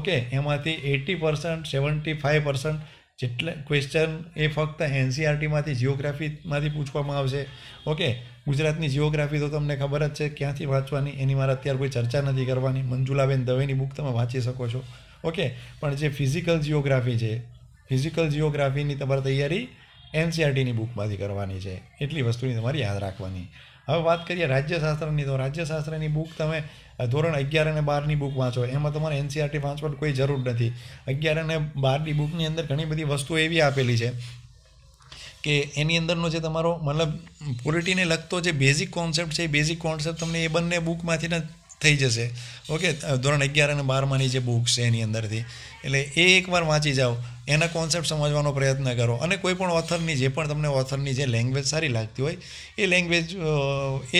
Speaker 2: ઓકે એમાંથી eighty percent seventy five percent જેટલા ક્વેશ્ચન એ ફક્ત એનસીઆરટીમાંથી જિયોગ્રાફીમાંથી પૂછવામાં આવશે ઓકે ગુજરાતની જીઓગ્રાફી તો તમને ખબર જ છે ક્યાંથી વાંચવાની એની મારે અત્યારે કોઈ ચર્ચા નથી કરવાની મંજુલાબેન દવેની બુક તમે વાંચી શકો છો ઓકે પણ જે ફિઝિકલ જિયોગ્રાફી છે ફિઝિકલ જિયોગ્રાફીની તમારે તૈયારી એનસીઆરટીની e બુકમાંથી કરવાની છે એટલી વસ્તુની તમારે યાદ રાખવાની હવે વાત કરીએ રાજ્યશાસ્ત્રની તો રાજ્યશાસ્ત્રની બુક તમે ધોરણ અગિયાર અને બારની બુક વાંચો એમાં તમારે એનસીઆરટી e વાંચવાની કોઈ જરૂર નથી અગિયાર અને બારની બુકની અંદર ઘણી બધી વસ્તુઓ એવી આપેલી છે કે એની અંદરનો જે તમારો મતલબ પોલિટીને લગતો જે બેઝિક કોન્સેપ્ટ છે એ બેઝિક કોન્સેપ્ટ તમને એ બંને બુકમાંથી જ થઈ જશે ઓકે ધોરણ અગિયાર અને બારમાંની જે બુક છે એની અંદરથી એટલે એ એકવાર વાંચી જાઓ એના કોન્સેપ્ટ સમજવાનો પ્રયત્ન કરો અને કોઈ પણ ઓથરની જે પણ તમને ઓથરની જે લેંગ્વેજ સારી લાગતી હોય એ લેંગ્વેજ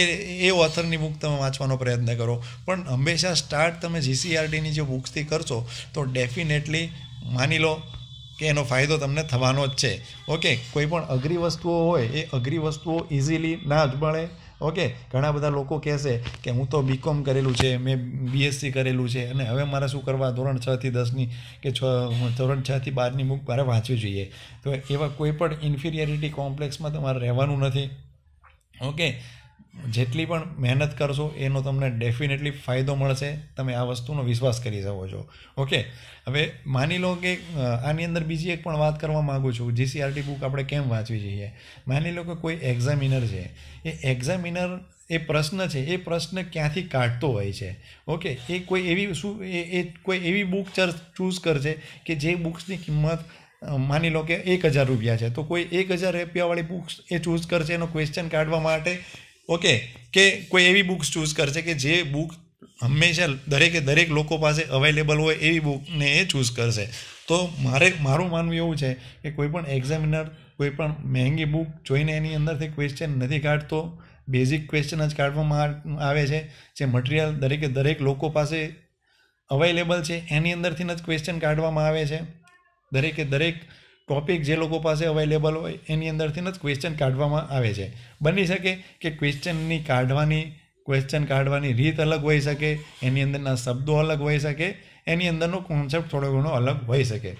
Speaker 2: એ એ ઓથરની બુક તમે વાંચવાનો પ્રયત્ન કરો પણ હંમેશા સ્ટાર્ટ તમે જીસીઆરટીની જે બુક્સથી કરશો તો ડેફિનેટલી માની લો કે એનો ફાયદો તમને થવાનો જ છે ઓકે કોઈ પણ અઘરી વસ્તુઓ હોય એ અઘરી વસ્તુઓ ઇઝીલી ના જ મળે ઓકે ઘણા બધા લોકો કહેશે કે હું તો બીકોમ કરેલું છે મેં બીએસસી કરેલું છે અને હવે મારે શું કરવા ધોરણ છથી દસની કે છ ધોરણ છથી બારની બુક મારે વાંચવી જોઈએ તો એવા કોઈ પણ ઇન્ફિરિયરિટી કોમ્પ્લેક્સમાં તમારે રહેવાનું નથી ઓકે જેટલી પણ મહેનત કરશો એનો તમને ડેફિનેટલી ફાયદો મળશે તમે આ વસ્તુનો વિશ્વાસ કરી શકો છો ઓકે હવે માની લો કે આની અંદર બીજી એક પણ વાત કરવા માગું છું જીસીઆરટી બુક આપણે કેમ વાંચવી જોઈએ માની લો કે કોઈ એક્ઝામિનર છે એ એક્ઝામિનર એ પ્રશ્ન છે એ પ્રશ્ન ક્યાંથી કાઢતો હોય છે ઓકે એ કોઈ એવી શું એ કોઈ એવી બુક ચૂઝ કરશે કે જે બુક્સની કિંમત માની લો કે એક હજાર રૂપિયા છે તો કોઈ એક હજાર રૂપિયાવાળી બુક્સ એ ચૂઝ કરશે એનો ક્વેશ્ચન કાઢવા માટે ઓકે કે કોઈ એવી બુક્સ ચૂઝ કરશે કે જે બુક હંમેશા દરેકે દરેક લોકો પાસે અવેલેબલ હોય એવી બુકને એ ચૂઝ કરશે તો મારે મારું માનવું એવું છે કે કોઈ પણ એક્ઝામિનર કોઈ પણ મહેંગી બુક જોઈને એની અંદરથી ક્વેશ્ચન નથી કાઢતો બેઝિક ક્વેશ્ચન જ કાઢવામાં આવે છે જે મટિરિયલ દરેકે દરેક લોકો પાસે અવેલેબલ છે એની અંદરથી જ ક્વેશ્ચન કાઢવામાં આવે છે દરેકે દરેક ટોપિક જે લોકો પાસે અવેલેબલ હોય એની અંદરથી જ ક્વેશ્ચન કાઢવામાં આવે છે બની શકે કે ક્વેશ્ચનની કાઢવાની ક્વેશ્ચન કાઢવાની રીત અલગ હોઈ શકે એની અંદરના શબ્દો અલગ હોઈ શકે એની અંદરનો કોન્સેપ્ટ થોડો ઘણો અલગ હોઈ શકે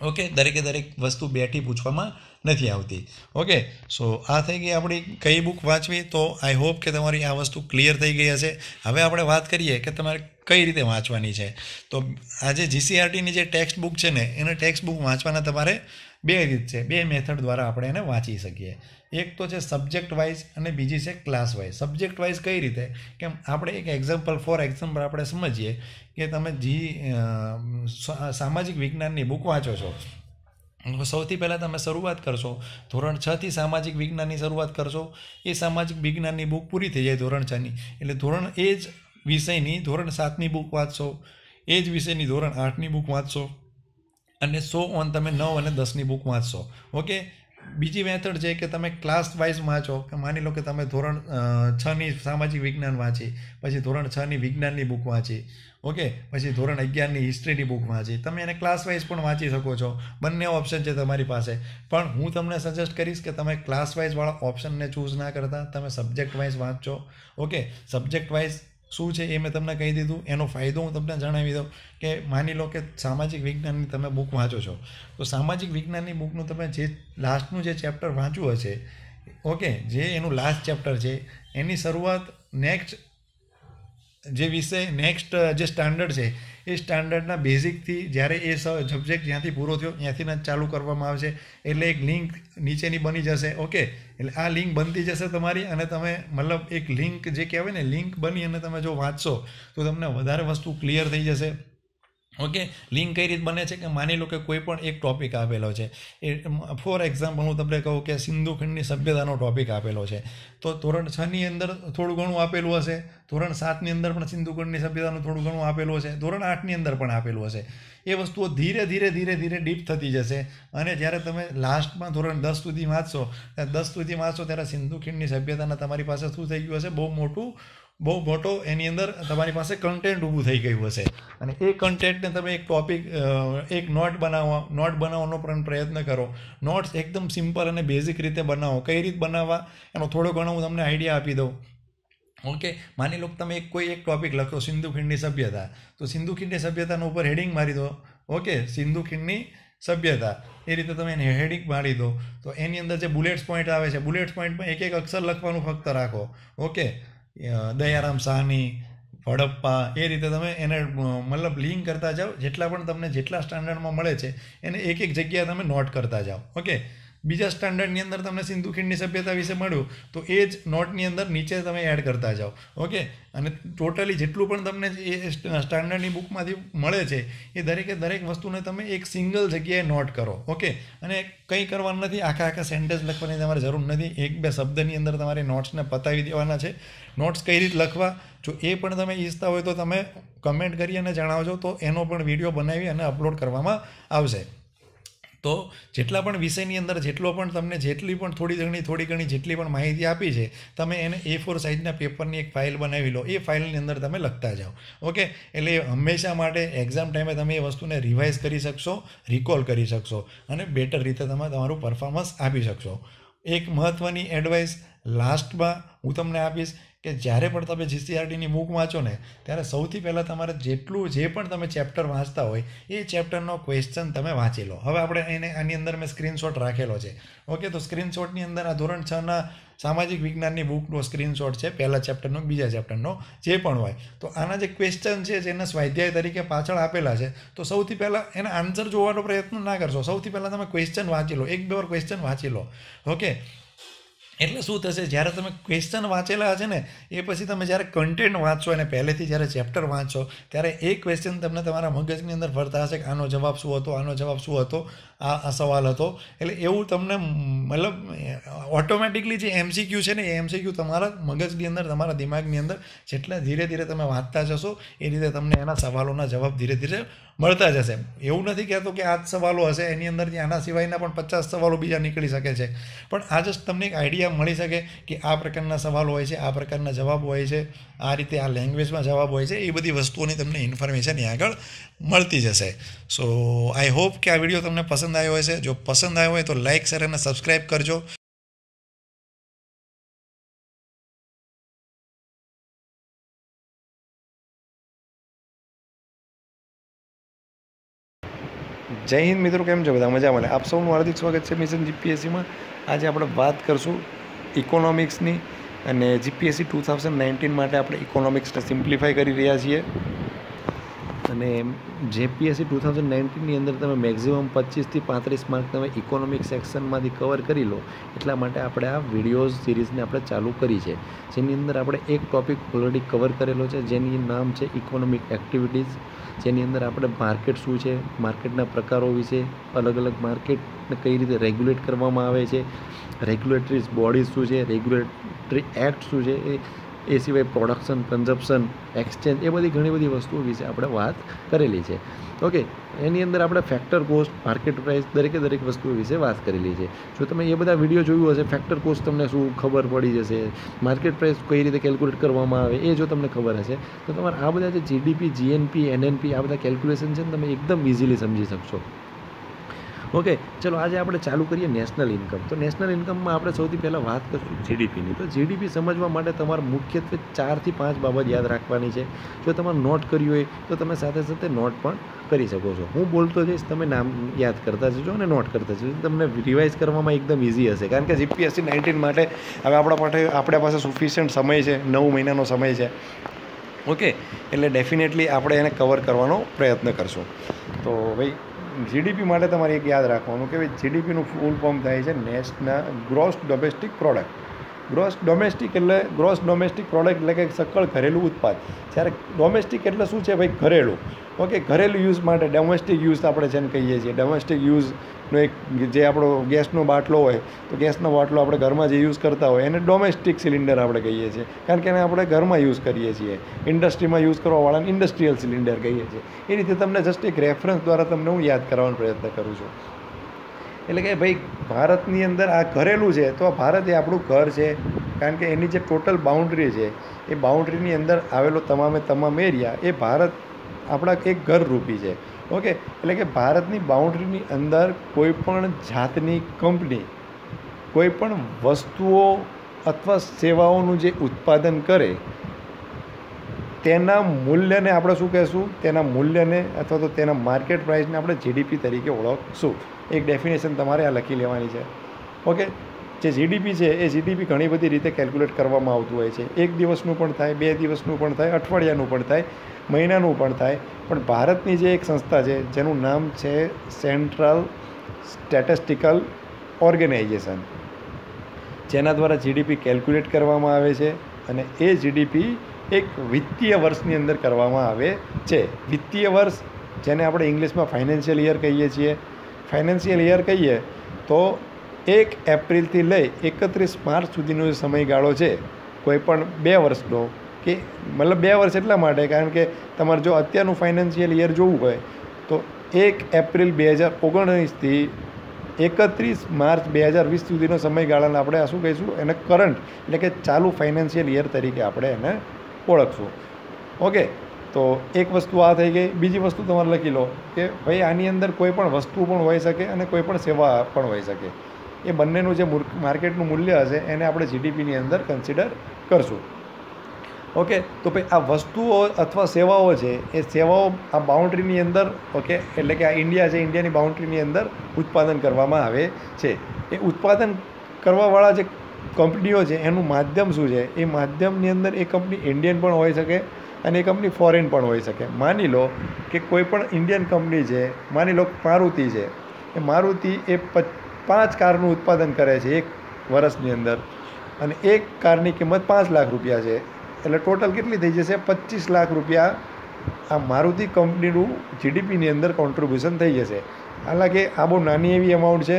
Speaker 2: ઓકે દરેકે દરેક વસ્તુ બેઠી પૂછવામાં નથી આવતી ઓકે સો આ થઈ ગઈ આપણી કઈ બુક વાંચવી તો આઈ હોપ કે તમારી આ વસ્તુ ક્લિયર થઈ ગઈ હશે હવે આપણે વાત કરીએ કે તમારે કઈ રીતે વાંચવાની છે તો આજે જીસીઆરટીની જે ટેક્સ્ટ બુક છે ને એને ટેક્સ્ટ બુક વાંચવાના તમારે બે રીત છે બે મેથડ દ્વારા આપણે એને વાંચી શકીએ એક તો છે સબ્જેક્ટ વાઇઝ અને બીજી છે ક્લાસ વાઇઝ સબ્જેક્ટ વાઇઝ કઈ રીતે કે આપણે એક એક્ઝામ્પલ ફોર એક્ઝામ્પલ આપણે સમજીએ કે તમે જી સામાજિક વિજ્ઞાનની બુક વાંચો છો સૌથી પહેલાં તમે શરૂઆત કરશો ધોરણ છથી સામાજિક વિજ્ઞાનની શરૂઆત કરશો એ સામાજિક વિજ્ઞાનની બુક પૂરી થઈ જાય ધોરણ છની એટલે ધોરણ એ જ વિષયની ધોરણ સાતની બુક વાંચશો એ જ વિષયની ધોરણ આઠની બુક વાંચશો અને સો ઓન તમે નવ અને દસની બુક વાંચશો ઓકે બીજી મેથડ છે કે તમે ક્લાસ વાઇઝ વાંચો કે માની લો કે તમે ધોરણ છની સામાજિક વિજ્ઞાન વાંચી પછી ધોરણ છની વિજ્ઞાનની બુક વાંચી ઓકે પછી ધોરણ અગિયારની હિસ્ટ્રીની બુક વાંચી તમે એને ક્લાસ વાઇઝ પણ વાંચી શકો છો બંને ઓપ્શન છે તમારી પાસે પણ હું તમને સજેસ્ટ કરીશ કે તમે ક્લાસ વાઇઝવાળા ઓપ્શનને ચૂઝ ના કરતા તમે સબ્જેક્ટ વાઇઝ વાંચો ઓકે સબ્જેક્ટ વાઇઝ શું છે એ મેં તમને કહી દીધું એનો ફાયદો હું તમને જણાવી દઉં કે માની લો કે સામાજિક વિજ્ઞાનની તમે બુક વાંચો છો તો સામાજિક વિજ્ઞાનની બુકનું તમે જે લાસ્ટનું જે ચેપ્ટર વાંચ્યું હશે ઓકે જે એનું લાસ્ટ ચેપ્ટર છે એની શરૂઆત નેક્સ્ટ જે વિષય નેક્સ્ટ જે સ્ટાન્ડર્ડ છે એ સ્ટાન્ડર્ડના બેઝિકથી જ્યારે એ સબ્જેક્ટ જ્યાંથી પૂરો થયો ત્યાંથી જ ચાલુ કરવામાં આવશે એટલે એક લિંક નીચેની બની જશે ઓકે એટલે આ લિંક બનતી જશે તમારી અને તમે મતલબ એક લિંક જે કહેવાય ને લિંક બની અને તમે જો વાંચશો તો તમને વધારે વસ્તુ ક્લિયર થઈ જશે ઓકે લિંક કઈ રીત બને છે કે માની લો કે કોઈ પણ એક ટોપિક આપેલો છે એ ફોર એક્ઝામ્પલ હું તમને કહું કે સિંધુ ખંડની સભ્યતાનો ટોપિક આપેલો છે તો ધોરણ છની અંદર થોડું ઘણું આપેલું હશે ધોરણ સાતની અંદર પણ સિંધુ ખંડની સભ્યતાનું થોડું ઘણું આપેલું હશે ધોરણ આઠની અંદર પણ આપેલું હશે એ વસ્તુઓ ધીરે ધીરે ધીરે ધીરે ડીપ થતી જશે અને જ્યારે તમે લાસ્ટમાં ધોરણ દસ સુધી વાંચશો દસ સુધી વાંચશો ત્યારે સિંધુ ખીણની સભ્યતાના તમારી પાસે શું થઈ ગયું હશે બહુ મોટું બહુ મોટો એની અંદર તમારી પાસે કન્ટેન્ટ ઊભું થઈ ગયું હશે અને એ કન્ટેન્ટને તમે એક ટોપિક એક નોટ બનાવવા નોટ બનાવવાનો પણ પ્રયત્ન કરો નોટ્સ એકદમ સિમ્પલ અને બેઝિક રીતે બનાવો કઈ રીત બનાવવા એનો થોડો ઘણો હું તમને આઈડિયા આપી દઉં ઓકે માની લો તમે એક કોઈ એક ટોપિક લખો સિંધુ ખીણની સભ્યતા તો સિંધુ ખીણની સભ્યતાનો ઉપર હેડિંગ મારી દો ઓકે સિંધુ ખીણની સભ્યતા એ રીતે તમે એને હેડિંગ મારી દો તો એની અંદર જે બુલેટ્સ પોઈન્ટ આવે છે બુલેટ્સ પોઈન્ટમાં એક એક અક્ષર લખવાનું ફક્ત રાખો ઓકે દયારામ સાહની હડપ્પા એ રીતે તમે એને મતલબ લિંક કરતા જાઓ જેટલા પણ તમને જેટલા સ્ટાન્ડર્ડમાં મળે છે એને એક એક જગ્યાએ તમે નોટ કરતા જાઓ ઓકે બીજા સ્ટાન્ડર્ડની અંદર તમને સિંધુ ખીણની સભ્યતા વિશે મળ્યું તો એ જ નોટની અંદર નીચે તમે એડ કરતા જાઓ ઓકે અને ટોટલી જેટલું પણ તમને એ સ્ટાન્ડર્ડની બુકમાંથી મળે છે એ દરેકે દરેક વસ્તુને તમે એક સિંગલ જગ્યાએ નોટ કરો ઓકે અને કંઈ કરવાનું નથી આખા આખા સેન્ટેન્સ લખવાની તમારે જરૂર નથી એક બે શબ્દની અંદર તમારે નોટ્સને પતાવી દેવાના છે નોટ્સ કઈ રીતે લખવા જો એ પણ તમે ઈચ્છતા હોય તો તમે કમેન્ટ કરી અને જણાવજો તો એનો પણ વિડીયો બનાવી અને અપલોડ કરવામાં આવશે તો જેટલા પણ વિષયની અંદર જેટલો પણ તમને જેટલી પણ થોડી ઘણી થોડી ઘણી જેટલી પણ માહિતી આપી છે તમે એને એ ફોર સાઇઝના પેપરની એક ફાઇલ બનાવી લો એ ફાઇલની અંદર તમે લખતા જાઓ ઓકે એટલે હંમેશા માટે એક્ઝામ ટાઈમે તમે એ વસ્તુને રિવાઇઝ કરી શકશો રિકોલ કરી શકશો અને બેટર રીતે તમે તમારું પરફોર્મન્સ આપી શકશો એક મહત્ત્વની એડવાઇસ લાસ્ટમાં હું તમને આપીશ કે જ્યારે પણ તમે જીસીઆરટીની બુક વાંચો ને ત્યારે સૌથી પહેલાં તમારે જેટલું જે પણ તમે ચેપ્ટર વાંચતા હોય એ ચેપ્ટરનો ક્વેશ્ચન તમે વાંચી લો હવે આપણે એને આની અંદર મેં સ્ક્રીનશોટ રાખેલો છે ઓકે તો સ્ક્રીનશોટની અંદર આ ધોરણ છના સામાજિક વિજ્ઞાનની બુકનો સ્ક્રીનશોટ છે પહેલા ચેપ્ટરનો બીજા ચેપ્ટરનો જે પણ હોય તો આના જે ક્વેશ્ચન છે જેના સ્વાધ્યાય તરીકે પાછળ આપેલા છે તો સૌથી પહેલાં એના આન્સર જોવાનો પ્રયત્ન ના કરશો સૌથી પહેલાં તમે ક્વેશ્ચન વાંચી લો એક બે વાર ક્વેશ્ચન વાંચી લો ઓકે એટલે શું થશે જ્યારે તમે ક્વેશ્ચન વાંચેલા હશે ને એ પછી તમે જ્યારે કન્ટેન્ટ વાંચશો અને પહેલેથી જ્યારે ચેપ્ટર વાંચશો ત્યારે એ ક્વેશ્ચન તમને તમારા મગજની અંદર ફરતા હશે કે આનો જવાબ શું હતો આનો જવાબ શું હતો આ આ સવાલ હતો એટલે એવું તમને મતલબ ઓટોમેટિકલી જે એમસીક્યુ છે ને એ એમસીક્યુ તમારા મગજની અંદર તમારા દિમાગની અંદર જેટલા ધીરે ધીરે તમે વાંચતા જશો એ રીતે તમને એના સવાલોના જવાબ ધીરે ધીરે મળતા જશે એવું નથી કહેતો કે આ જ સવાલો હશે એની અંદરથી આના સિવાયના પણ પચાસ સવાલો બીજા નીકળી શકે છે પણ આ જસ્ટ તમને એક આઈડિયા મળી શકે કે આ પ્રકારના સવાલો હોય છે આ પ્રકારના જવાબ હોય છે આ રીતે આ લેંગ્વેજમાં જવાબ હોય છે એ બધી વસ્તુઓની તમને ઇન્ફોર્મેશન એ આગળ મળતી જશે સો આઈ હોપ કે આ વિડીયો તમને પસંદ આવ્યો હશે જો પસંદ
Speaker 1: આવ્યો હોય તો લાઇક શેર અને સબસ્ક્રાઈબ કરજો જય હિન્દ મિત્રો કેમ છો બધા મજામાં આપ સૌનું હાર્દિક
Speaker 2: સ્વાગત છે મિશન જીપીએસસીમાં આજે આપણે વાત કરશું ઇકોનોમિક્સની અને જીપીએસસી ટુ થાઉઝન્ડ નાઇન્ટીન માટે આપણે ઇકોનોમિક્સને સિમ્પ્લિફાઈ કરી રહ્યા છીએ અને જેપીએસસી ટુ થાઉઝન્ડ નાઇન્ટીનની અંદર તમે મેક્ઝિમમ પચીસથી પાંત્રીસ માર્ક તમે ઇકોનોમિક સેક્શનમાંથી કવર કરી લો એટલા માટે આપણે આ વિડીયોઝ સિરીઝને આપણે ચાલુ કરી છે જેની અંદર આપણે એક ટોપિક ઓલરેડી કવર કરેલો છે જેની નામ છે ઇકોનોમિક એક્ટિવિટીઝ જેની અંદર આપણે માર્કેટ શું છે માર્કેટના પ્રકારો વિશે અલગ અલગ માર્કેટને કઈ રીતે રેગ્યુલેટ કરવામાં આવે છે રેગ્યુલેટરી બોડીઝ શું છે રેગ્યુલેટરી એક્ટ શું છે એ એ સિવાય પ્રોડક્શન કન્ઝપ્શન એક્સચેન્જ એ બધી ઘણી બધી વસ્તુઓ વિશે આપણે વાત કરેલી છે ઓકે એની અંદર આપણે ફેક્ટર કોસ્ટ માર્કેટ પ્રાઇસ દરેકે દરેક વસ્તુ વિશે વાત કરેલી છે જો તમે એ બધા વિડીયો જોયું હશે ફેક્ટર કોસ્ટ તમને શું ખબર પડી જશે માર્કેટ પ્રાઇસ કઈ રીતે કેલ્ક્યુલેટ કરવામાં આવે એ જો તમને ખબર હશે તો તમારા આ બધા જે જીડીપી જીએનપી એનએનપી આ બધા કેલ્ક્યુલેશન છે ને તમે એકદમ ઇઝીલી સમજી શકશો ઓકે ચલો આજે આપણે ચાલુ કરીએ નેશનલ ઇન્કમ તો નેશનલ ઇન્કમમાં આપણે સૌથી પહેલાં વાત કરીશું જીડીપીની તો જીડીપી સમજવા માટે તમારે મુખ્યત્વે ચારથી પાંચ બાબત યાદ રાખવાની છે જો તમારે નોટ કરી હોય તો તમે સાથે સાથે નોટ પણ કરી શકો છો હું બોલતો જઈશ તમે નામ યાદ કરતા જજો અને નોટ કરતા જજો તમને રિવાઇઝ કરવામાં એકદમ ઇઝી હશે કારણ કે જીપીએસસી નાઇન્ટીન માટે હવે આપણા માટે આપણા પાસે સુફિશિયન્ટ સમય છે નવ મહિનાનો સમય છે ઓકે એટલે ડેફિનેટલી આપણે એને કવર કરવાનો પ્રયત્ન કરશું તો ભાઈ જીડીપી માટે તમારે એક યાદ રાખવાનું કે ભાઈ જીડીપીનું ફૂલ ફોર્મ થાય છે national gross domestic product gross domestic એટલે ગ્રોસ ડોમેસ્ટિક પ્રોડક્ટ એટલે કે સકળ ઘરેલું ઉત્પાદ જ્યારે ડોમેસ્ટિક એટલે શું છે ભાઈ ઘરેલું ઓકે ઘરેલું યુઝ માટે ડોમેસ્ટિક યુઝ આપણે જેને કહીએ છીએ ડોમેસ્ટિક યુઝનો એક જે આપણો ગેસનો બાટલો હોય તો ગેસનો બાટલો આપણે ઘરમાં જે યુઝ કરતા હોય એને ડોમેસ્ટિક સિલિન્ડર આપણે કહીએ છીએ કારણ કે એને આપણે ઘરમાં યુઝ કરીએ છીએ ઇન્ડસ્ટ્રીમાં યુઝ કરવાવાળાને ઇન્ડસ્ટ્રીયલ સિલિન્ડર કહીએ છીએ એ રીતે તમને જસ્ટ એક રેફરન્સ દ્વારા તમને હું યાદ કરવાનો પ્રયત્ન કરું છું એટલે કે ભાઈ ભારતની અંદર આ ઘરેલું છે તો આ ભારત એ આપણું ઘર છે કારણ કે એની જે ટોટલ બાઉન્ડ્રી છે એ બાઉન્ડ્રીની અંદર આવેલો તમામે તમામ એરિયા એ ભારત આપણા એક ઘરરૂપી છે ઓકે એટલે કે ભારતની બાઉન્ડ્રીની અંદર કોઈપણ જાતની કંપની કોઈ પણ વસ્તુઓ અથવા સેવાઓનું જે ઉત્પાદન કરે તેના મૂલ્યને આપણે શું કહેશું તેના મૂલ્યને અથવા તો તેના માર્કેટ પ્રાઇસને આપણે જીડીપી તરીકે ઓળખશું એક ડેફિનેશન તમારે આ લખી લેવાની છે ઓકે જે જીડીપી છે એ જીડીપી ઘણી બધી રીતે કેલ્ક્યુલેટ કરવામાં આવતું હોય છે એક દિવસનું પણ થાય બે દિવસનું પણ થાય અઠવાડિયાનું પણ થાય મહિનાનું પણ થાય પણ ભારતની જે એક સંસ્થા છે જેનું નામ છે સેન્ટ્રલ સ્ટેટિસ્ટિકલ ઓર્ગેનાઇઝેશન જેના દ્વારા જીડીપી કેલ્ક્યુલેટ કરવામાં આવે છે અને એ જીડીપી એક વિત્તીય વર્ષની અંદર કરવામાં આવે છે વિત્તીય વર્ષ જેને આપણે ઇંગ્લિશમાં ફાઇનાન્શિયલ યર કહીએ છીએ ફાઇનાન્શિયલ યર કહીએ તો એક એપ્રિલથી લઈ એકત્રીસ માર્ચ સુધીનો જે સમયગાળો છે કોઈ પણ બે વર્ષનો કે મતલબ બે વર્ષ એટલા માટે કારણ કે તમારે જો અત્યારનું ફાઇનાન્શિયલ યર જોવું હોય તો એક એપ્રિલ બે હજાર ઓગણીસથી એકત્રીસ માર્ચ બે હજાર વીસ સુધીનો સમયગાળાને આપણે આ શું કહીશું એને કરંટ એટલે કે ચાલુ ફાઇનાન્શિયલ યર તરીકે આપણે એને ઓળખશું ઓકે તો એક વસ્તુ આ થઈ ગઈ બીજી વસ્તુ તમારે લખી લો કે ભાઈ આની અંદર કોઈ પણ વસ્તુ પણ હોઈ શકે અને કોઈ પણ સેવા પણ હોઈ શકે એ બંનેનું જે માર્કેટનું મૂલ્ય હશે એને આપણે જીડીપીની અંદર કન્સિડર કરશું ઓકે તો ભાઈ આ વસ્તુઓ અથવા સેવાઓ છે એ સેવાઓ આ બાઉન્ડ્રીની અંદર ઓકે એટલે કે આ ઇન્ડિયા છે ઇન્ડિયાની બાઉન્ડ્રીની અંદર ઉત્પાદન કરવામાં આવે છે એ ઉત્પાદન કરવાવાળા જે કંપનીઓ છે એનું માધ્યમ શું છે એ માધ્યમની અંદર એ કંપની ઇન્ડિયન પણ હોઈ શકે અને એ કંપની ફોરેન પણ હોઈ શકે માની લો કે કોઈ પણ ઇન્ડિયન કંપની છે માની લો મારુતિ છે એ મારુતિ એ પાંચ કારનું ઉત્પાદન કરે છે એક વર્ષની અંદર અને એક કારની કિંમત પાંચ લાખ રૂપિયા છે એટલે ટોટલ કેટલી થઈ જશે પચીસ લાખ રૂપિયા આ મારુતિ કંપનીનું જીડીપીની અંદર કોન્ટ્રીબ્યુશન થઈ જશે હાલાંકે આ બહુ નાની એવી અમાઉન્ટ છે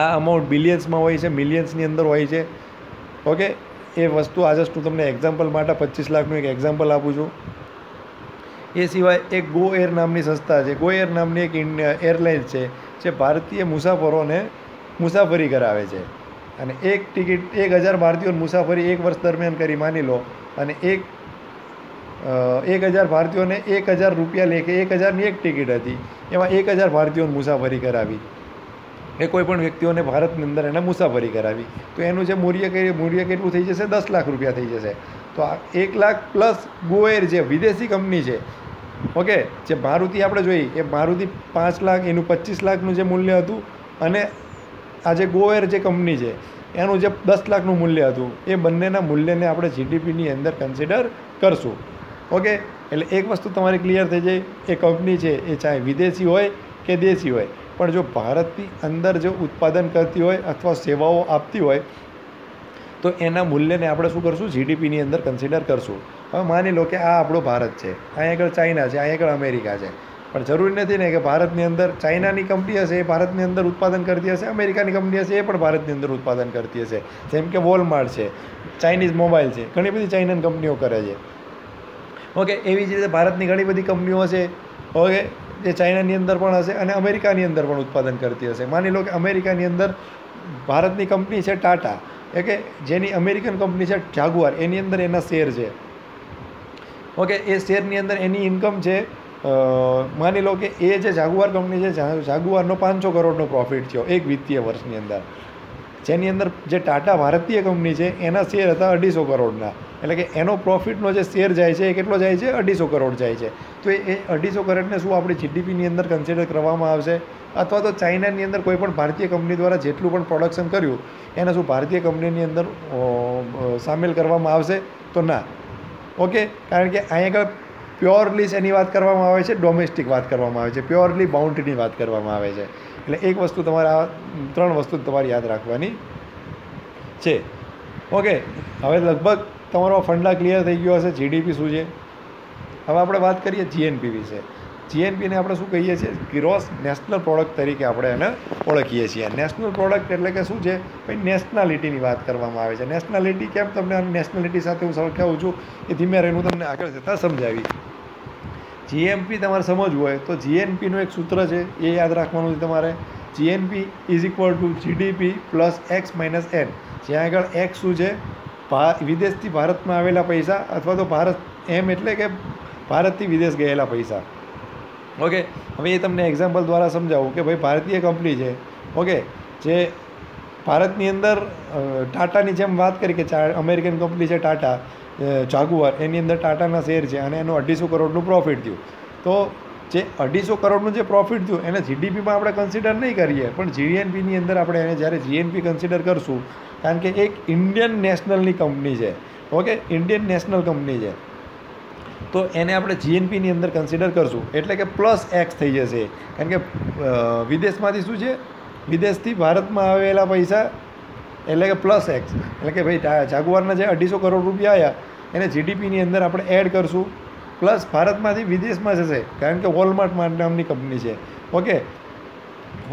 Speaker 2: આ અમાઉન્ટ બિલિયન્સમાં હોય છે મિલિયન્સની અંદર હોય છે ઓકે એ વસ્તુ આજે હું તમને એક્ઝામ્પલ માટે પચીસ લાખનું એક એક્ઝામ્પલ આપું છું એ સિવાય એક ગો એર નામની સંસ્થા છે ગો એર નામની એક એરલાઇન્સ છે જે ભારતીય મુસાફરોને મુસાફરી કરાવે છે અને એક ટિકિટ એક હજાર ભારતીયોની મુસાફરી એક વર્ષ દરમિયાન કરી માની લો અને એક એક હજાર ભારતીયોને એક હજાર રૂપિયા લેખે એક હજારની એક ટિકિટ હતી એમાં એક હજાર ભારતીયોની મુસાફરી કરાવી એ કોઈપણ વ્યક્તિઓને ભારતની અંદર એને મુસાફરી કરાવી તો એનું જે મૂર્ય કે મૂલ્ય કેટલું થઈ જશે દસ લાખ રૂપિયા થઈ જશે તો આ એક લાખ પ્લસ ગોએર જે વિદેશી કંપની છે ઓકે જે મારુતિ આપણે જોઈ એ મારુતિ પાંચ લાખ એનું પચીસ લાખનું જે મૂલ્ય હતું અને આ જે ગોએર જે કંપની છે એનું જે દસ લાખનું મૂલ્ય હતું એ બંનેના મૂલ્યને આપણે જીડીપીની અંદર કન્સિડર કરશું ઓકે એટલે એક વસ્તુ તમારે ક્લિયર થઈ જાય એ કંપની છે એ ચાહે વિદેશી હોય કે દેશી હોય પણ જો ભારતની અંદર જો ઉત્પાદન કરતી હોય અથવા સેવાઓ આપતી હોય તો એના મૂલ્યને આપણે શું કરશું જીડીપીની અંદર કન્સિડર કરશું હવે માની લો કે આ આપણો ભારત છે અહીં આગળ ચાઇના છે અહીં આગળ અમેરિકા છે પણ જરૂરી નથી ને કે ભારતની અંદર ચાઇનાની કંપની હશે એ ભારતની અંદર ઉત્પાદન કરતી હશે અમેરિકાની કંપની હશે એ પણ ભારતની અંદર ઉત્પાદન કરતી હશે જેમ કે વોલમાર્ટ છે ચાઇનીઝ મોબાઈલ છે ઘણી બધી ચાઇનાની કંપનીઓ કરે છે ઓકે એવી જ રીતે ભારતની ઘણી બધી કંપનીઓ હશે ઓકે એ ચાઇનાની અંદર પણ હશે અને અમેરિકાની અંદર પણ ઉત્પાદન કરતી હશે માની લો કે અમેરિકાની અંદર ભારતની કંપની છે ટાટા એટલે કે જેની અમેરિકન કંપની છે જાગુઆર એની અંદર એના શેર છે ઓકે એ શેરની અંદર એની ઇન્કમ છે માની લો કે એ જે જાગુઆર કંપની છે જાગુઆરનો પાંચસો કરોડનો પ્રોફિટ થયો એક વિત્તીય વર્ષની અંદર જેની અંદર જે ટાટા ભારતીય કંપની છે એના શેર હતા અઢીસો કરોડના એટલે કે એનો પ્રોફિટનો જે શેર જાય છે એ કેટલો જાય છે અઢીસો કરોડ જાય છે તો એ અઢીસો કરોડને શું આપણી જીડીપીની અંદર કન્સિડર કરવામાં આવશે અથવા તો ચાઇનાની અંદર કોઈ પણ ભારતીય કંપની દ્વારા જેટલું પણ પ્રોડક્શન કર્યું એને શું ભારતીય કંપનીની અંદર સામેલ કરવામાં આવશે તો ના ઓકે કારણ કે અહીંયા આગળ પ્યોરલી એની વાત કરવામાં આવે છે ડોમેસ્ટિક વાત કરવામાં આવે છે પ્યોરલી બાઉન્ડ્રીની વાત કરવામાં આવે છે એટલે એક વસ્તુ તમારે આ ત્રણ વસ્તુ તમારે યાદ રાખવાની છે ઓકે હવે લગભગ તમારો ફંડા ક્લિયર થઈ ગયો હશે જીડીપી શું છે હવે આપણે વાત કરીએ જીએનપી વિશે જીએનપીને આપણે શું કહીએ છીએ ગ્રોસ નેશનલ પ્રોડક્ટ તરીકે આપણે એને ઓળખીએ છીએ નેશનલ પ્રોડક્ટ એટલે કે શું છે ભાઈ નેશનાલિટીની વાત કરવામાં આવે છે નેશનાલિટી કેમ તમને નેશનાલિટી સાથે હું સરખાવું છું એ ધીમે રહીને હું તમને આગળ જતાં સમજાવી જીએમપી તમારે સમજવું હોય તો જીએનપીનું એક સૂત્ર છે એ યાદ રાખવાનું છે તમારે GNP is equal to GDP plus X minus N જ્યાં આગળ એક્સ શું છે વિદેશથી ભારતમાં આવેલા પૈસા અથવા તો ભારત એમ એટલે કે ભારતથી વિદેશ ગયેલા પૈસા ઓકે હવે એ તમને એક્ઝામ્પલ દ્વારા સમજાવું કે ભાઈ ભારતીય કંપની છે ઓકે જે ભારતની અંદર ટાટાની જેમ વાત કરી કે અમેરિકન કંપની છે ટાટા જાગુઆર એની અંદર ટાટાના શેર છે અને એનું અઢીસો કરોડનું પ્રોફિટ થયું તો જે અઢીસો કરોડનું જે પ્રોફિટ થયું એને જીડીપીમાં આપણે કન્સિડર નહીં કરીએ પણ જીએનપીની અંદર આપણે એને જ્યારે જીએનપી કન્સિડર કરશું કારણ કે એક ઇન્ડિયન નેશનલની કંપની છે ઓકે ઇન્ડિયન નેશનલ કંપની છે તો એને આપણે જીએનપીની અંદર કન્સિડર કરશું એટલે કે પ્લસ એક્સ થઈ જશે કારણ કે વિદેશમાંથી શું છે વિદેશથી ભારતમાં આવેલા પૈસા એટલે કે પ્લસ એક્સ એટલે કે ભાઈ જાગુઆરના જે અઢીસો કરોડ રૂપિયા આવ્યા એને જીડીપીની અંદર આપણે એડ કરશું પ્લસ ભારતમાંથી વિદેશમાં જશે કારણ કે વોલમાર્ટ નામની કંપની છે ઓકે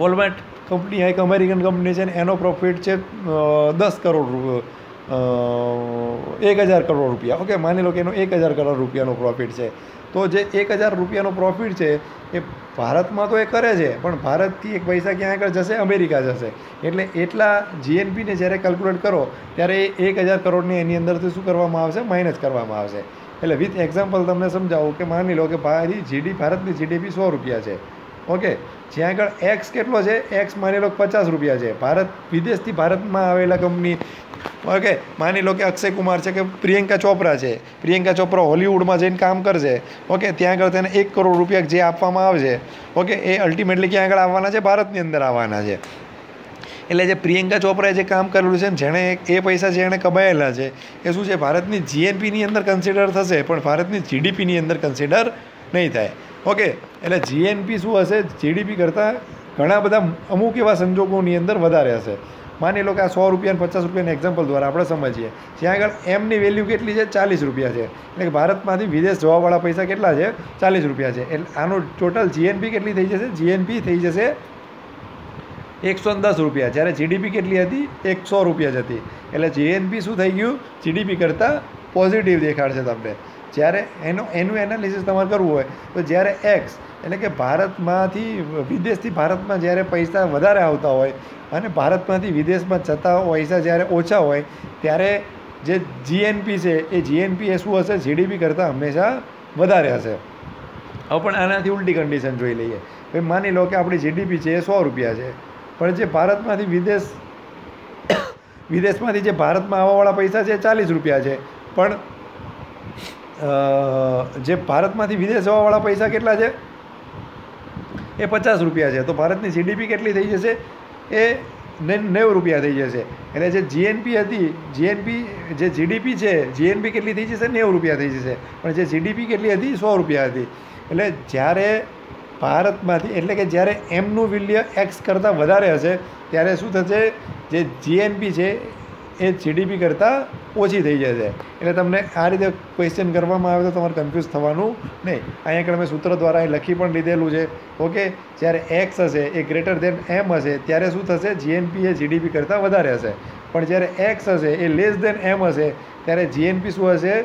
Speaker 2: વોલમાર્ટ કંપની એક અમેરિકન કંપની છે ને એનો પ્રોફિટ છે દસ કરોડ એક હજાર કરોડ રૂપિયા ઓકે માની લો કે એનો એક હજાર કરોડ રૂપિયાનો પ્રોફિટ છે તો જે એક હજાર રૂપિયાનો પ્રોફિટ છે એ ભારતમાં તો એ કરે છે પણ ભારતથી એક પૈસા ક્યાં આગળ જશે અમેરિકા જશે એટલે એટલા જીએનપીને જ્યારે કેલ્ક્યુલેટ કરો ત્યારે એ એક હજાર કરોડને એની અંદરથી શું કરવામાં આવશે માઇનસ કરવામાં આવશે એટલે વિથ એક્ઝામ્પલ તમને સમજાવું કે માની લો કે ભારી જીડી ભારતની જીડીપી સો રૂપિયા છે ઓકે જ્યાં આગળ એક્સ કેટલો છે એક્સ માની લો પચાસ રૂપિયા છે ભારત વિદેશથી ભારતમાં આવેલા કંપની ઓકે માની લો કે અક્ષય કુમાર છે કે પ્રિયંકા ચોપરા છે પ્રિયંકા ચોપરા હોલિવૂડમાં જઈને કામ કરશે ઓકે ત્યાં આગળ તેને એક કરોડ રૂપિયા જે આપવામાં આવશે ઓકે એ અલ્ટિમેટલી ક્યાં આગળ આવવાના છે ભારતની અંદર આવવાના છે એટલે જે પ્રિયંકા ચોપરાએ જે કામ કરેલું છે ને જેણે એ પૈસા જે એણે કમાયેલા છે એ શું છે ભારતની જીએનપીની અંદર કન્સિડર થશે પણ ભારતની જીડીપીની અંદર કન્સિડર નહીં થાય ઓકે એટલે જીએનપી શું હશે જીડીપી કરતાં ઘણા બધા અમુક એવા સંજોગોની અંદર વધારે હશે માની લો કે આ સો રૂપિયા પચાસ રૂપિયાના એક્ઝામ્પલ દ્વારા આપણે સમજીએ જ્યાં આગળ એમની વેલ્યુ કેટલી છે ચાલીસ રૂપિયા છે એટલે કે ભારતમાંથી વિદેશ જવાવાળા પૈસા કેટલા છે ચાલીસ રૂપિયા છે એટલે આનું ટોટલ જીએનપી કેટલી થઈ જશે જીએનપી થઈ જશે એકસો દસ રૂપિયા જ્યારે જીડીપી કેટલી હતી એકસો રૂપિયા જ હતી એટલે જીએનપી શું થઈ ગયું જીડીપી કરતાં પોઝિટિવ દેખાડશે તમને જ્યારે એનું એનું એનાલિસિસ તમારે કરવું હોય તો જ્યારે એક્સ એટલે કે ભારતમાંથી વિદેશથી ભારતમાં જ્યારે પૈસા વધારે આવતા હોય અને ભારતમાંથી વિદેશમાં જતા પૈસા જ્યારે ઓછા હોય ત્યારે જે જીએનપી છે એ જીએનપી એ શું હશે જીડીપી કરતાં હંમેશા વધારે હશે
Speaker 1: હવે
Speaker 2: પણ આનાથી ઉલટી કન્ડિશન જોઈ લઈએ ભાઈ માની લો કે આપણી જીડીપી છે એ સો રૂપિયા છે પણ જે ભારતમાંથી વિદેશ વિદેશમાંથી જે ભારતમાં આવવાવાળા પૈસા છે એ ચાલીસ રૂપિયા છે પણ જે ભારતમાંથી વિદેશ જવાવાળા પૈસા કેટલા છે એ પચાસ રૂપિયા છે તો ભારતની જીડીપી કેટલી થઈ જશે એ નેવું રૂપિયા થઈ જશે એટલે જે જીએનપી હતી જીએનપી જે જીડીપી છે જીએનપી કેટલી થઈ જશે નેવું રૂપિયા થઈ જશે પણ જે જીડીપી કેટલી હતી સો રૂપિયા હતી એટલે જ્યારે ભારતમાંથી એટલે કે જ્યારે એમનું મૂલ્ય એક્સ કરતાં વધારે હશે ત્યારે શું થશે જે જીએનપી છે એ જીડીપી કરતાં ઓછી થઈ જશે એટલે તમને આ રીતે ક્વેશ્ચન કરવામાં આવે તો તમારે કન્ફ્યુઝ થવાનું નહીં અહીંયા આગળ મેં સૂત્ર દ્વારા અહીં લખી પણ લીધેલું છે ઓકે જ્યારે એક્સ હશે એ ગ્રેટર દેન એમ હશે ત્યારે શું થશે જીએનપી એ જીડીપી કરતાં વધારે હશે પણ જ્યારે એક્સ હશે એ લેસ દેન એમ હશે ત્યારે જીએનપી શું હશે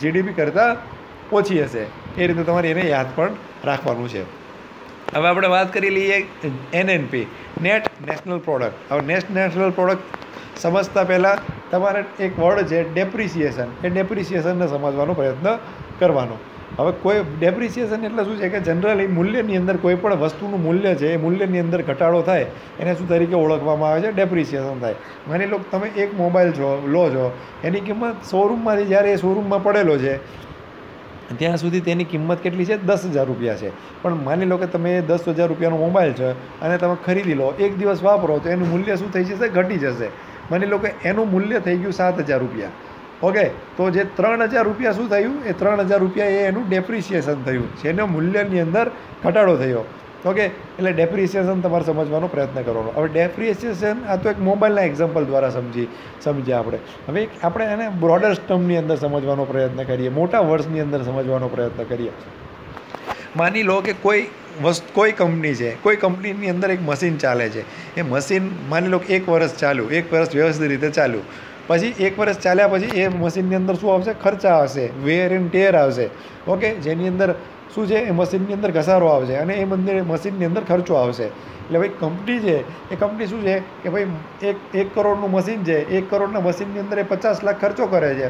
Speaker 2: જીડીપી કરતાં ઓછી હશે એ રીતે તમારે એને યાદ પણ રાખવાનું છે હવે આપણે વાત કરી લઈએ એનએનપી નેટ નેશનલ પ્રોડક્ટ હવે નેટ નેશનલ પ્રોડક્ટ સમજતા પહેલાં તમારે એક વર્ડ છે ડેપ્રિસિએશન એ ડેપ્રિસિએશનને સમજવાનો પ્રયત્ન કરવાનો હવે કોઈ ડેપ્રિસિએશન એટલે શું છે કે જનરલી મૂલ્યની અંદર કોઈ પણ વસ્તુનું મૂલ્ય છે એ મૂલ્યની અંદર ઘટાડો થાય એને શું તરીકે ઓળખવામાં આવે છે ડેપ્રિસિએશન થાય માની લો તમે એક મોબાઈલ છો લો છો એની કિંમત શોરૂમમાંથી જ્યારે એ શોરૂમમાં પડેલો છે ત્યાં સુધી તેની કિંમત કેટલી છે દસ હજાર રૂપિયા છે પણ માની લો કે તમે દસ હજાર રૂપિયાનો મોબાઈલ છે અને તમે ખરીદી લો એક દિવસ વાપરો તો એનું મૂલ્ય શું થઈ જશે ઘટી જશે માની લો કે એનું મૂલ્ય થઈ ગયું સાત હજાર રૂપિયા ઓકે તો જે ત્રણ હજાર રૂપિયા શું થયું એ ત્રણ હજાર રૂપિયા એ એનું ડેપ્રિશિએશન થયું જેને મૂલ્યની અંદર ઘટાડો થયો ઓકે એટલે ડેપ્રિસિએશન તમારે સમજવાનો પ્રયત્ન કરવાનો હવે ડેપ્રિસિએશન આ તો એક મોબાઈલના એક્ઝામ્પલ દ્વારા સમજી સમજીએ આપણે હવે આપણે એને બ્રોડર ટર્મની અંદર સમજવાનો પ્રયત્ન કરીએ મોટા વર્ષની અંદર સમજવાનો પ્રયત્ન કરીએ માની લો કે કોઈ વસ્તુ કોઈ કંપની છે કોઈ કંપનીની અંદર એક મશીન ચાલે છે એ મશીન માની લો કે એક વર્ષ ચાલ્યું એક વર્ષ વ્યવસ્થિત રીતે ચાલ્યું પછી એક વર્ષ ચાલ્યા પછી એ મશીનની અંદર શું આવશે ખર્ચા આવશે વેર એન્ડ ટેર આવશે ઓકે જેની અંદર શું છે એ મશીનની અંદર ઘસારો આવશે અને એ મંદિર મશીનની અંદર ખર્ચો આવશે એટલે ભાઈ કંપની છે એ કંપની શું છે કે ભાઈ એક એક કરોડનું મશીન છે એક કરોડના મશીનની અંદર એ પચાસ લાખ ખર્ચો કરે છે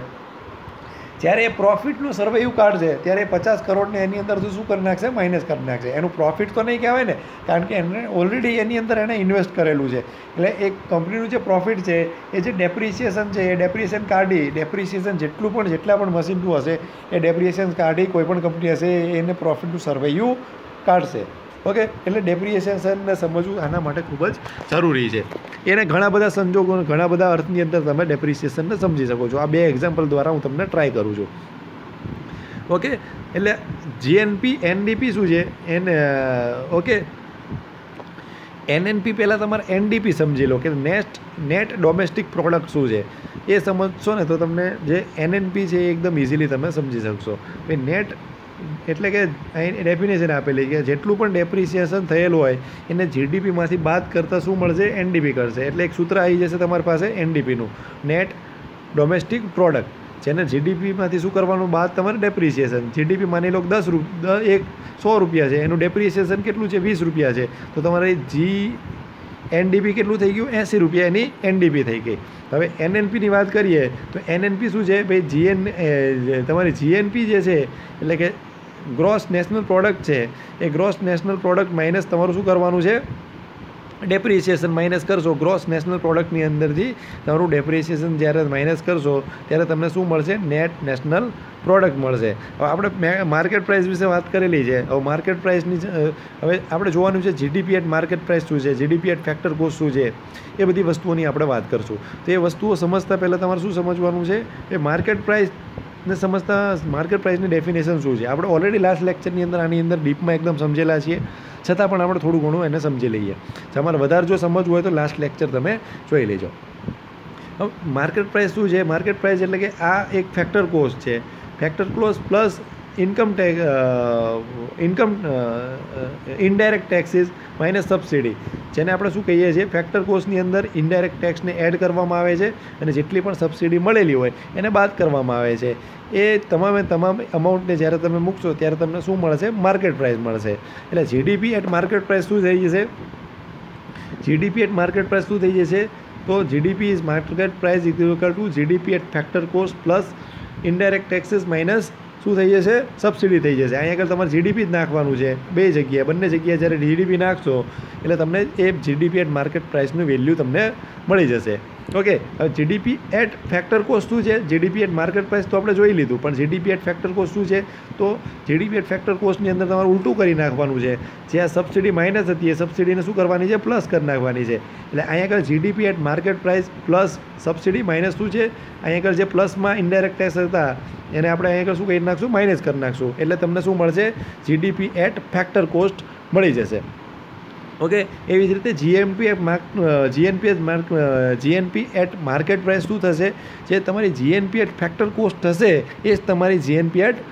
Speaker 2: જ્યારે એ પ્રોફિટનું સર્વેયુ કાઢશે ત્યારે પચાસ કરોડને એની અંદર શું કરી નાખશે માઇનસ કરી નાખશે એનું પ્રોફિટ તો નહીં કહેવાય ને કારણ કે એને ઓલરેડી એની અંદર એણે ઇન્વેસ્ટ કરેલું છે એટલે એ કંપનીનું જે પ્રોફિટ છે એ જે ડેપ્રિસિએશન છે એ ડેપ્રિસિએશન કાઢી ડેપ્રિસિએશન જેટલું પણ જેટલા પણ મશીનનું હશે એ ડેપ્રિસિએશન કાઢી પણ કંપની હશે એને પ્રોફિટનું સર્વેયુ કાઢશે ઓકે એટલે ડેપ્રિએશનને સમજવું આના માટે ખૂબ જ જરૂરી છે એને ઘણા બધા સંજોગો ઘણા બધા અર્થની અંદર તમે ડેપ્રિસિએશનને સમજી શકો છો આ બે એક્ઝામ્પલ દ્વારા હું તમને ટ્રાય કરું છું ઓકે એટલે જીએનપી એનડીપી શું છે એન ઓકે એનએનપી પહેલાં તમારે એનડીપી સમજી લો કે નેસ્ટ નેટ ડોમેસ્ટિક પ્રોડક્ટ શું છે એ સમજશો ને તો તમને જે એનએનપી છે એ એકદમ ઇઝીલી તમે સમજી શકશો નેટ એટલે કે અહીં ડેફિનેશન આપેલી કે જેટલું પણ ડેપ્રિસિએશન થયેલું હોય એને જીડીપીમાંથી બાદ કરતાં શું મળશે એનડીપી કરશે એટલે એક સૂત્ર આવી જશે તમારી પાસે એનડીપીનું નેટ ડોમેસ્ટિક પ્રોડક્ટ જેને જીડીપીમાંથી શું કરવાનું બાદ તમારે ડેપ્રિસિએશન જીડીપી માની લો દસ રૂપ એક સો રૂપિયા છે એનું ડેપ્રિસિએશન કેટલું છે વીસ રૂપિયા છે તો તમારે જી એનડીપી કેટલું થઈ ગયું એંસી રૂપિયા એની એનડીપી થઈ ગઈ હવે એનએનપીની વાત કરીએ તો એનએનપી શું છે ભાઈ જીએન તમારી જીએનપી જે છે એટલે કે ગ્રોસ નેશનલ પ્રોડક્ટ છે એ ગ્રોસ નેશનલ પ્રોડક્ટ માઇનસ તમારું શું કરવાનું છે ડેપ્રિસિએશન માઇનસ કરશો ગ્રોસ નેશનલ પ્રોડક્ટની અંદરથી તમારું ડેપ્રિસિએશન જ્યારે માઇનસ કરશો ત્યારે તમને શું મળશે નેટ નેશનલ પ્રોડક્ટ મળશે હવે આપણે માર્કેટ પ્રાઇસ વિશે વાત કરેલી છે હવે માર્કેટ પ્રાઇસની હવે આપણે જોવાનું છે જીડીપી એટ માર્કેટ પ્રાઇસ શું છે જીડીપી એટ ફેક્ટર કોસ્ટ શું છે એ બધી વસ્તુઓની આપણે વાત કરશું તો એ વસ્તુઓ સમજતા પહેલાં તમારે શું સમજવાનું છે એ માર્કેટ પ્રાઇસ ને સમજતા માર્કેટ પ્રાઇસની ડેફિનેશન શું છે આપણે ઓલરેડી લાસ્ટ લેક્ચરની અંદર આની અંદર ડીપમાં એકદમ સમજેલા છીએ છતાં પણ આપણે થોડું ઘણું એને સમજી લઈએ તમારે વધારે જો સમજવું હોય તો લાસ્ટ લેક્ચર તમે જોઈ લેજો હવે માર્કેટ પ્રાઇસ શું છે માર્કેટ પ્રાઇસ એટલે કે આ એક ફેક્ટર કોસ્ટ છે factor close plus income tax uh, income indirect taxes minus subsidy જેને આપણે શું કહીએ છીએ ફેક્ટર કોર્સની અંદર ઇનડાયરેક્ટ ટેક્સને એડ કરવામાં આવે છે અને જેટલી પણ સબસિડી મળેલી હોય એને બાદ કરવામાં આવે છે એ તમામે તમામ અમાઉન્ટને જ્યારે તમે મૂકશો ત્યારે તમને શું મળશે માર્કેટ પ્રાઇસ મળશે એટલે જીડીપી એટ માર્કેટ પ્રાઇસ શું થઈ જશે જીડીપી એટ માર્કેટ પ્રાઇસ શું થઈ જશે તો GDP is market price equal to GDP at factor કોર્સ પ્લસ ઇનડાયરેક્ટ ટેક્સીસ માઇનસ શું થઈ જશે સબસિડી થઈ જશે અહીંયા આગળ તમારે જીડીપી જ નાખવાનું છે બે જગ્યાએ બંને જગ્યાએ જ્યારે જીડીપી નાખશો એટલે તમને એ જીડીપી એટ માર્કેટ પ્રાઇસનું વેલ્યુ તમને મળી જશે okay GDP at factor cost શું છે જીડીપી એટ માર્કેટ પ્રાઇસ તો આપણે જોઈ લીધું પણ જીડીપી એટ ફેક્ટર કોસ્ટ શું છે તો જીડીપી એટ ફેક્ટર કોસ્ટની અંદર તમારે ઉલટું કરી નાખવાનું છે જે આ સબસિડી માઇનસ હતી એ સબસિડીને શું કરવાની છે પ્લસ કરી નાખવાની છે એટલે અહીંયા આગળ GDP at market price plus subsidy minus શું છે અહીંયા આગળ જે પ્લસમાં ઇન્ડાયરેક્ટ ટેક્સ હતા એને આપણે અહીંયા આગળ શું કરી નાખશું માઇનસ કરી નાખશું એટલે તમને શું મળશે જીડીપી એટ ફેક્ટર કોસ્ટ મળી જશે ઓકે એવી જ રીતે GMP mark GNP mark GNP at market price શું થશે જે તમારી જીએનપી એટ ફેક્ટર કોસ્ટ થશે એ જ તમારી જીએનપી એટ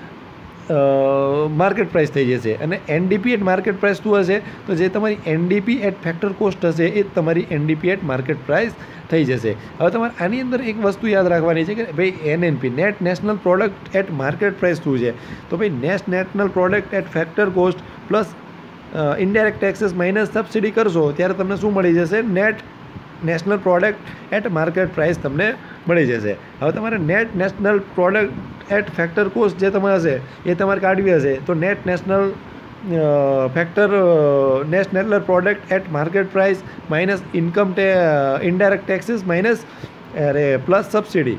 Speaker 2: માર્કેટ પ્રાઇસ થઈ જશે અને એનડીપી એટ માર્કેટ પ્રાઇસ શું હશે તો જે તમારી એનડીપી એટ ફેક્ટર કોસ્ટ હશે એ જ તમારી એનડીપી એટ માર્કેટ પ્રાઇસ થઈ જશે હવે તમારે આની અંદર એક વસ્તુ યાદ રાખવાની છે કે ભાઈ NNP net national product at market price શું છે તો ભાઈ net national product at factor cost plus indirect taxes minus subsidy કરશો ત્યારે તમને શું મળી જશે net national product at market price તમને મળી જશે હવે તમારે net national product at factor cost જે તમારે હશે એ તમારે કાઢવી હશે તો net national factor national product at market price minus income ટે ઇન્ડાયરેક્ટ ટેક્સીસ માઇનસ અરે પ્લસ સબસિડી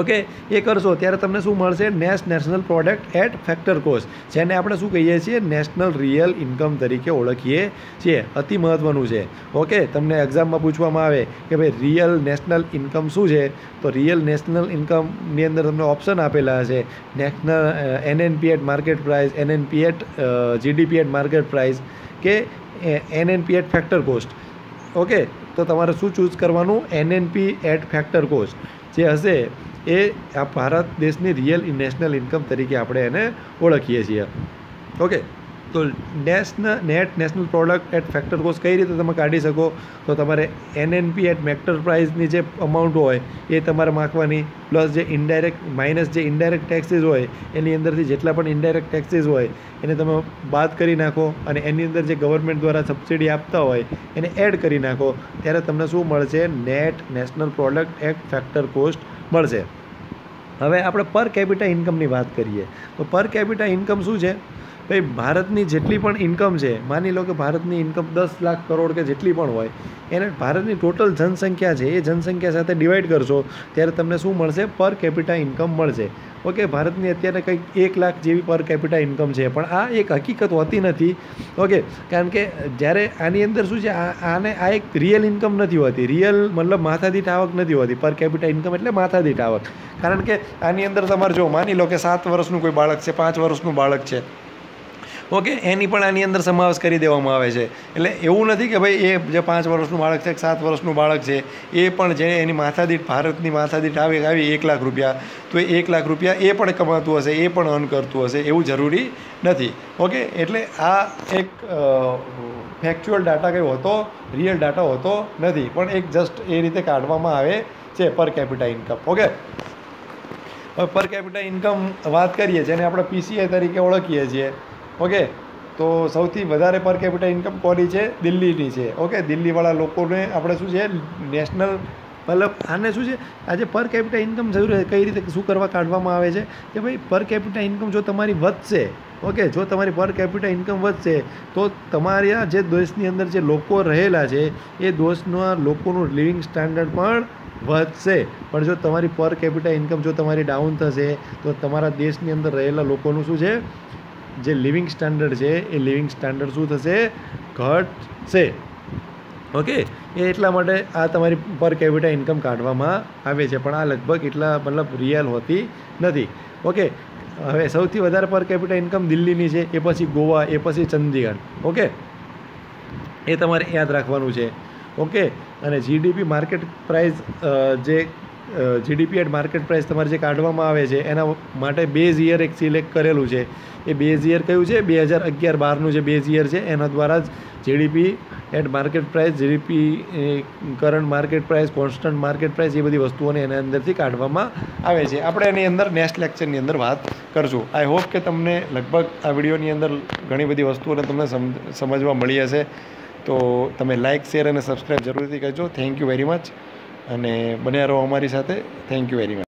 Speaker 2: ઓકે એ કરશો ત્યારે તમને શું મળશે net national product at factor cost જેને આપણે શું કહીએ છીએ નેશનલ રિયલ ઇન્કમ તરીકે ઓળખીએ છીએ અતિ મહત્ત્વનું છે ઓકે તમને એક્ઝામમાં પૂછવામાં આવે કે ભાઈ રિયલ નેશનલ ઇન્કમ શું છે તો રિયલ નેશનલ ઇન્કમની અંદર તમને ઓપ્શન આપેલા હશે national NNP at market price NNP at GDP at market price કે NNP at factor cost okay તો તમારે શું ચૂઝ કરવાનું એનએનપી એટ ફેક્ટર કોસ્ટ જે હશે એ આ ભારત દેશની રિયલ નેશનલ ઇન્કમ તરીકે આપણે એને ઓળખીએ છીએ ઓકે તો national net national product at factor cost કઈ રીતે તમે કાઢી શકો તો તમારે એનએનપી એટ મેક્ટર પ્રાઇઝની જે અમાઉન્ટ હોય એ તમારે માખવાની પ્લસ જે ઇન્ડાયરેક્ટ માઇનસ જે ઇન્ડાયરેક્ટ ટેક્સીસ હોય એની અંદરથી જેટલા પણ ઇન્ડાયરેક્ટ ટેક્સીસ હોય એને તમે બાદ કરી નાખો અને એની અંદર જે ગવર્મેન્ટ દ્વારા સબસિડી આપતા હોય એને એડ કરી નાખો ત્યારે તમને શું મળશે net national product at factor cost મળશે હવે આપણે પર કેપિટા ઇન્કમની વાત કરીએ તો પર કેપિટા ઇન્કમ શું છે ભાઈ ભારતની જેટલી પણ ઇન્કમ છે માની લો કે ભારતની ઇન્કમ દસ લાખ કરોડ કે જેટલી પણ હોય એને ભારતની ટોટલ જનસંખ્યા છે એ જનસંખ્યા સાથે ડિવાઈડ કરશો ત્યારે તમને શું મળશે પર કેપિટા ઇન્કમ મળશે ઓકે ભારતની અત્યારે કંઈક એક લાખ જેવી પર કેપિટા ઇન્કમ છે પણ આ એક હકીકત હોતી નથી ઓકે કારણ કે જ્યારે આની અંદર શું છે આને આ એક રિયલ ઇન્કમ નથી હોતી રિયલ મતલબ માથાદીઠ આવક નથી હોતી પર કેપિટા ઇન્કમ એટલે માથાદીઠ આવક કારણ કે આની અંદર તમારે જો માની લો કે સાત વર્ષનું કોઈ બાળક છે પાંચ વર્ષનું બાળક છે ઓકે એની પણ આની અંદર સમાવેશ કરી દેવામાં આવે છે એટલે એવું નથી કે ભાઈ એ જે પાંચ વર્ષનું બાળક છે સાત વર્ષનું બાળક છે એ પણ જે એની માથાદીઠ ભારતની માથાદીઠ આવે આવી એક લાખ રૂપિયા તો એ એક લાખ રૂપિયા એ પણ કમાતું હશે એ પણ અર્ન કરતું હશે એવું જરૂરી નથી ઓકે એટલે આ એક ફેક્ચ્યુઅલ ડાટા કંઈ હોતો રિયલ ડાટા હોતો નથી પણ એક જસ્ટ એ રીતે કાઢવામાં આવે છે પર કેપિટા ઇન્કમ ઓકે હવે પર કેપિટા ઇન્કમ વાત કરીએ જેને આપણે પીસીઆઈ તરીકે ઓળખીએ છીએ ઓકે તો સૌથી વધારે પર કેપિટલ ઇન્કમ કોની છે દિલ્હીની છે ઓકે દિલ્હીવાળા લોકોને આપણે શું છે નેશનલ મતલબ આને શું છે આજે પર કેપિટલ ઇન્કમ જરૂર કઈ રીતે શું કરવા કાઢવામાં આવે છે કે ભાઈ પર કેપિટલ ઇન્કમ જો તમારી વધશે ઓકે જો તમારી પર કેપિટલ ઇન્કમ વધશે તો તમારા જે દેશની અંદર જે લોકો રહેલા છે એ દેશના લોકોનું લિવિંગ સ્ટાન્ડર્ડ પણ વધશે પણ જો તમારી પર કેપિટલ ઇન્કમ જો તમારી ડાઉન થશે તો તમારા દેશની અંદર રહેલા લોકોનું શું છે જે લિવિંગ સ્ટાન્ડર્ડ છે એ લિવિંગ સ્ટાન્ડર્ડ શું થશે ઘટશે ઓકે એ એટલા માટે આ તમારી પર કેપિટા ઇન્કમ કાઢવામાં આવે છે પણ આ લગભગ એટલા મતલબ રિયલ હોતી નથી ઓકે હવે સૌથી વધારે પર કેપિટા ઇન્કમ દિલ્હીની છે એ પછી ગોવા એ પછી ચંદીગઢ ઓકે એ તમારે યાદ રાખવાનું છે ઓકે અને જીડીપી માર્કેટ પ્રાઇસ જે જીડીપી એટ માર્કેટ પ્રાઇસ તમારે જે કાઢવામાં આવે છે એના માટે બેઝ યર એક સિલેક્ટ કરેલું છે એ બેઝ યર કયું છે બે હજાર અગિયાર બારનું જે બેઝ યર છે એના દ્વારા જ GDP at market price GDP current market price constant market price એ બધી વસ્તુઓને એના અંદરથી કાઢવામાં આવે છે આપણે એની અંદર નેક્સ્ટ લેક્ચરની અંદર વાત કરશું આઈ હોપ કે તમને લગભગ આ વિડીયોની અંદર ઘણી બધી વસ્તુઓને તમને સમજવા મળી હશે તો તમે લાઇક શેર અને સબસ્ક્રાઈબ જરૂરથી કરજો થેન્ક યુ વેરી મચ અને બન્યા રહો અમારી સાથે થેન્ક યુ વેરી મચ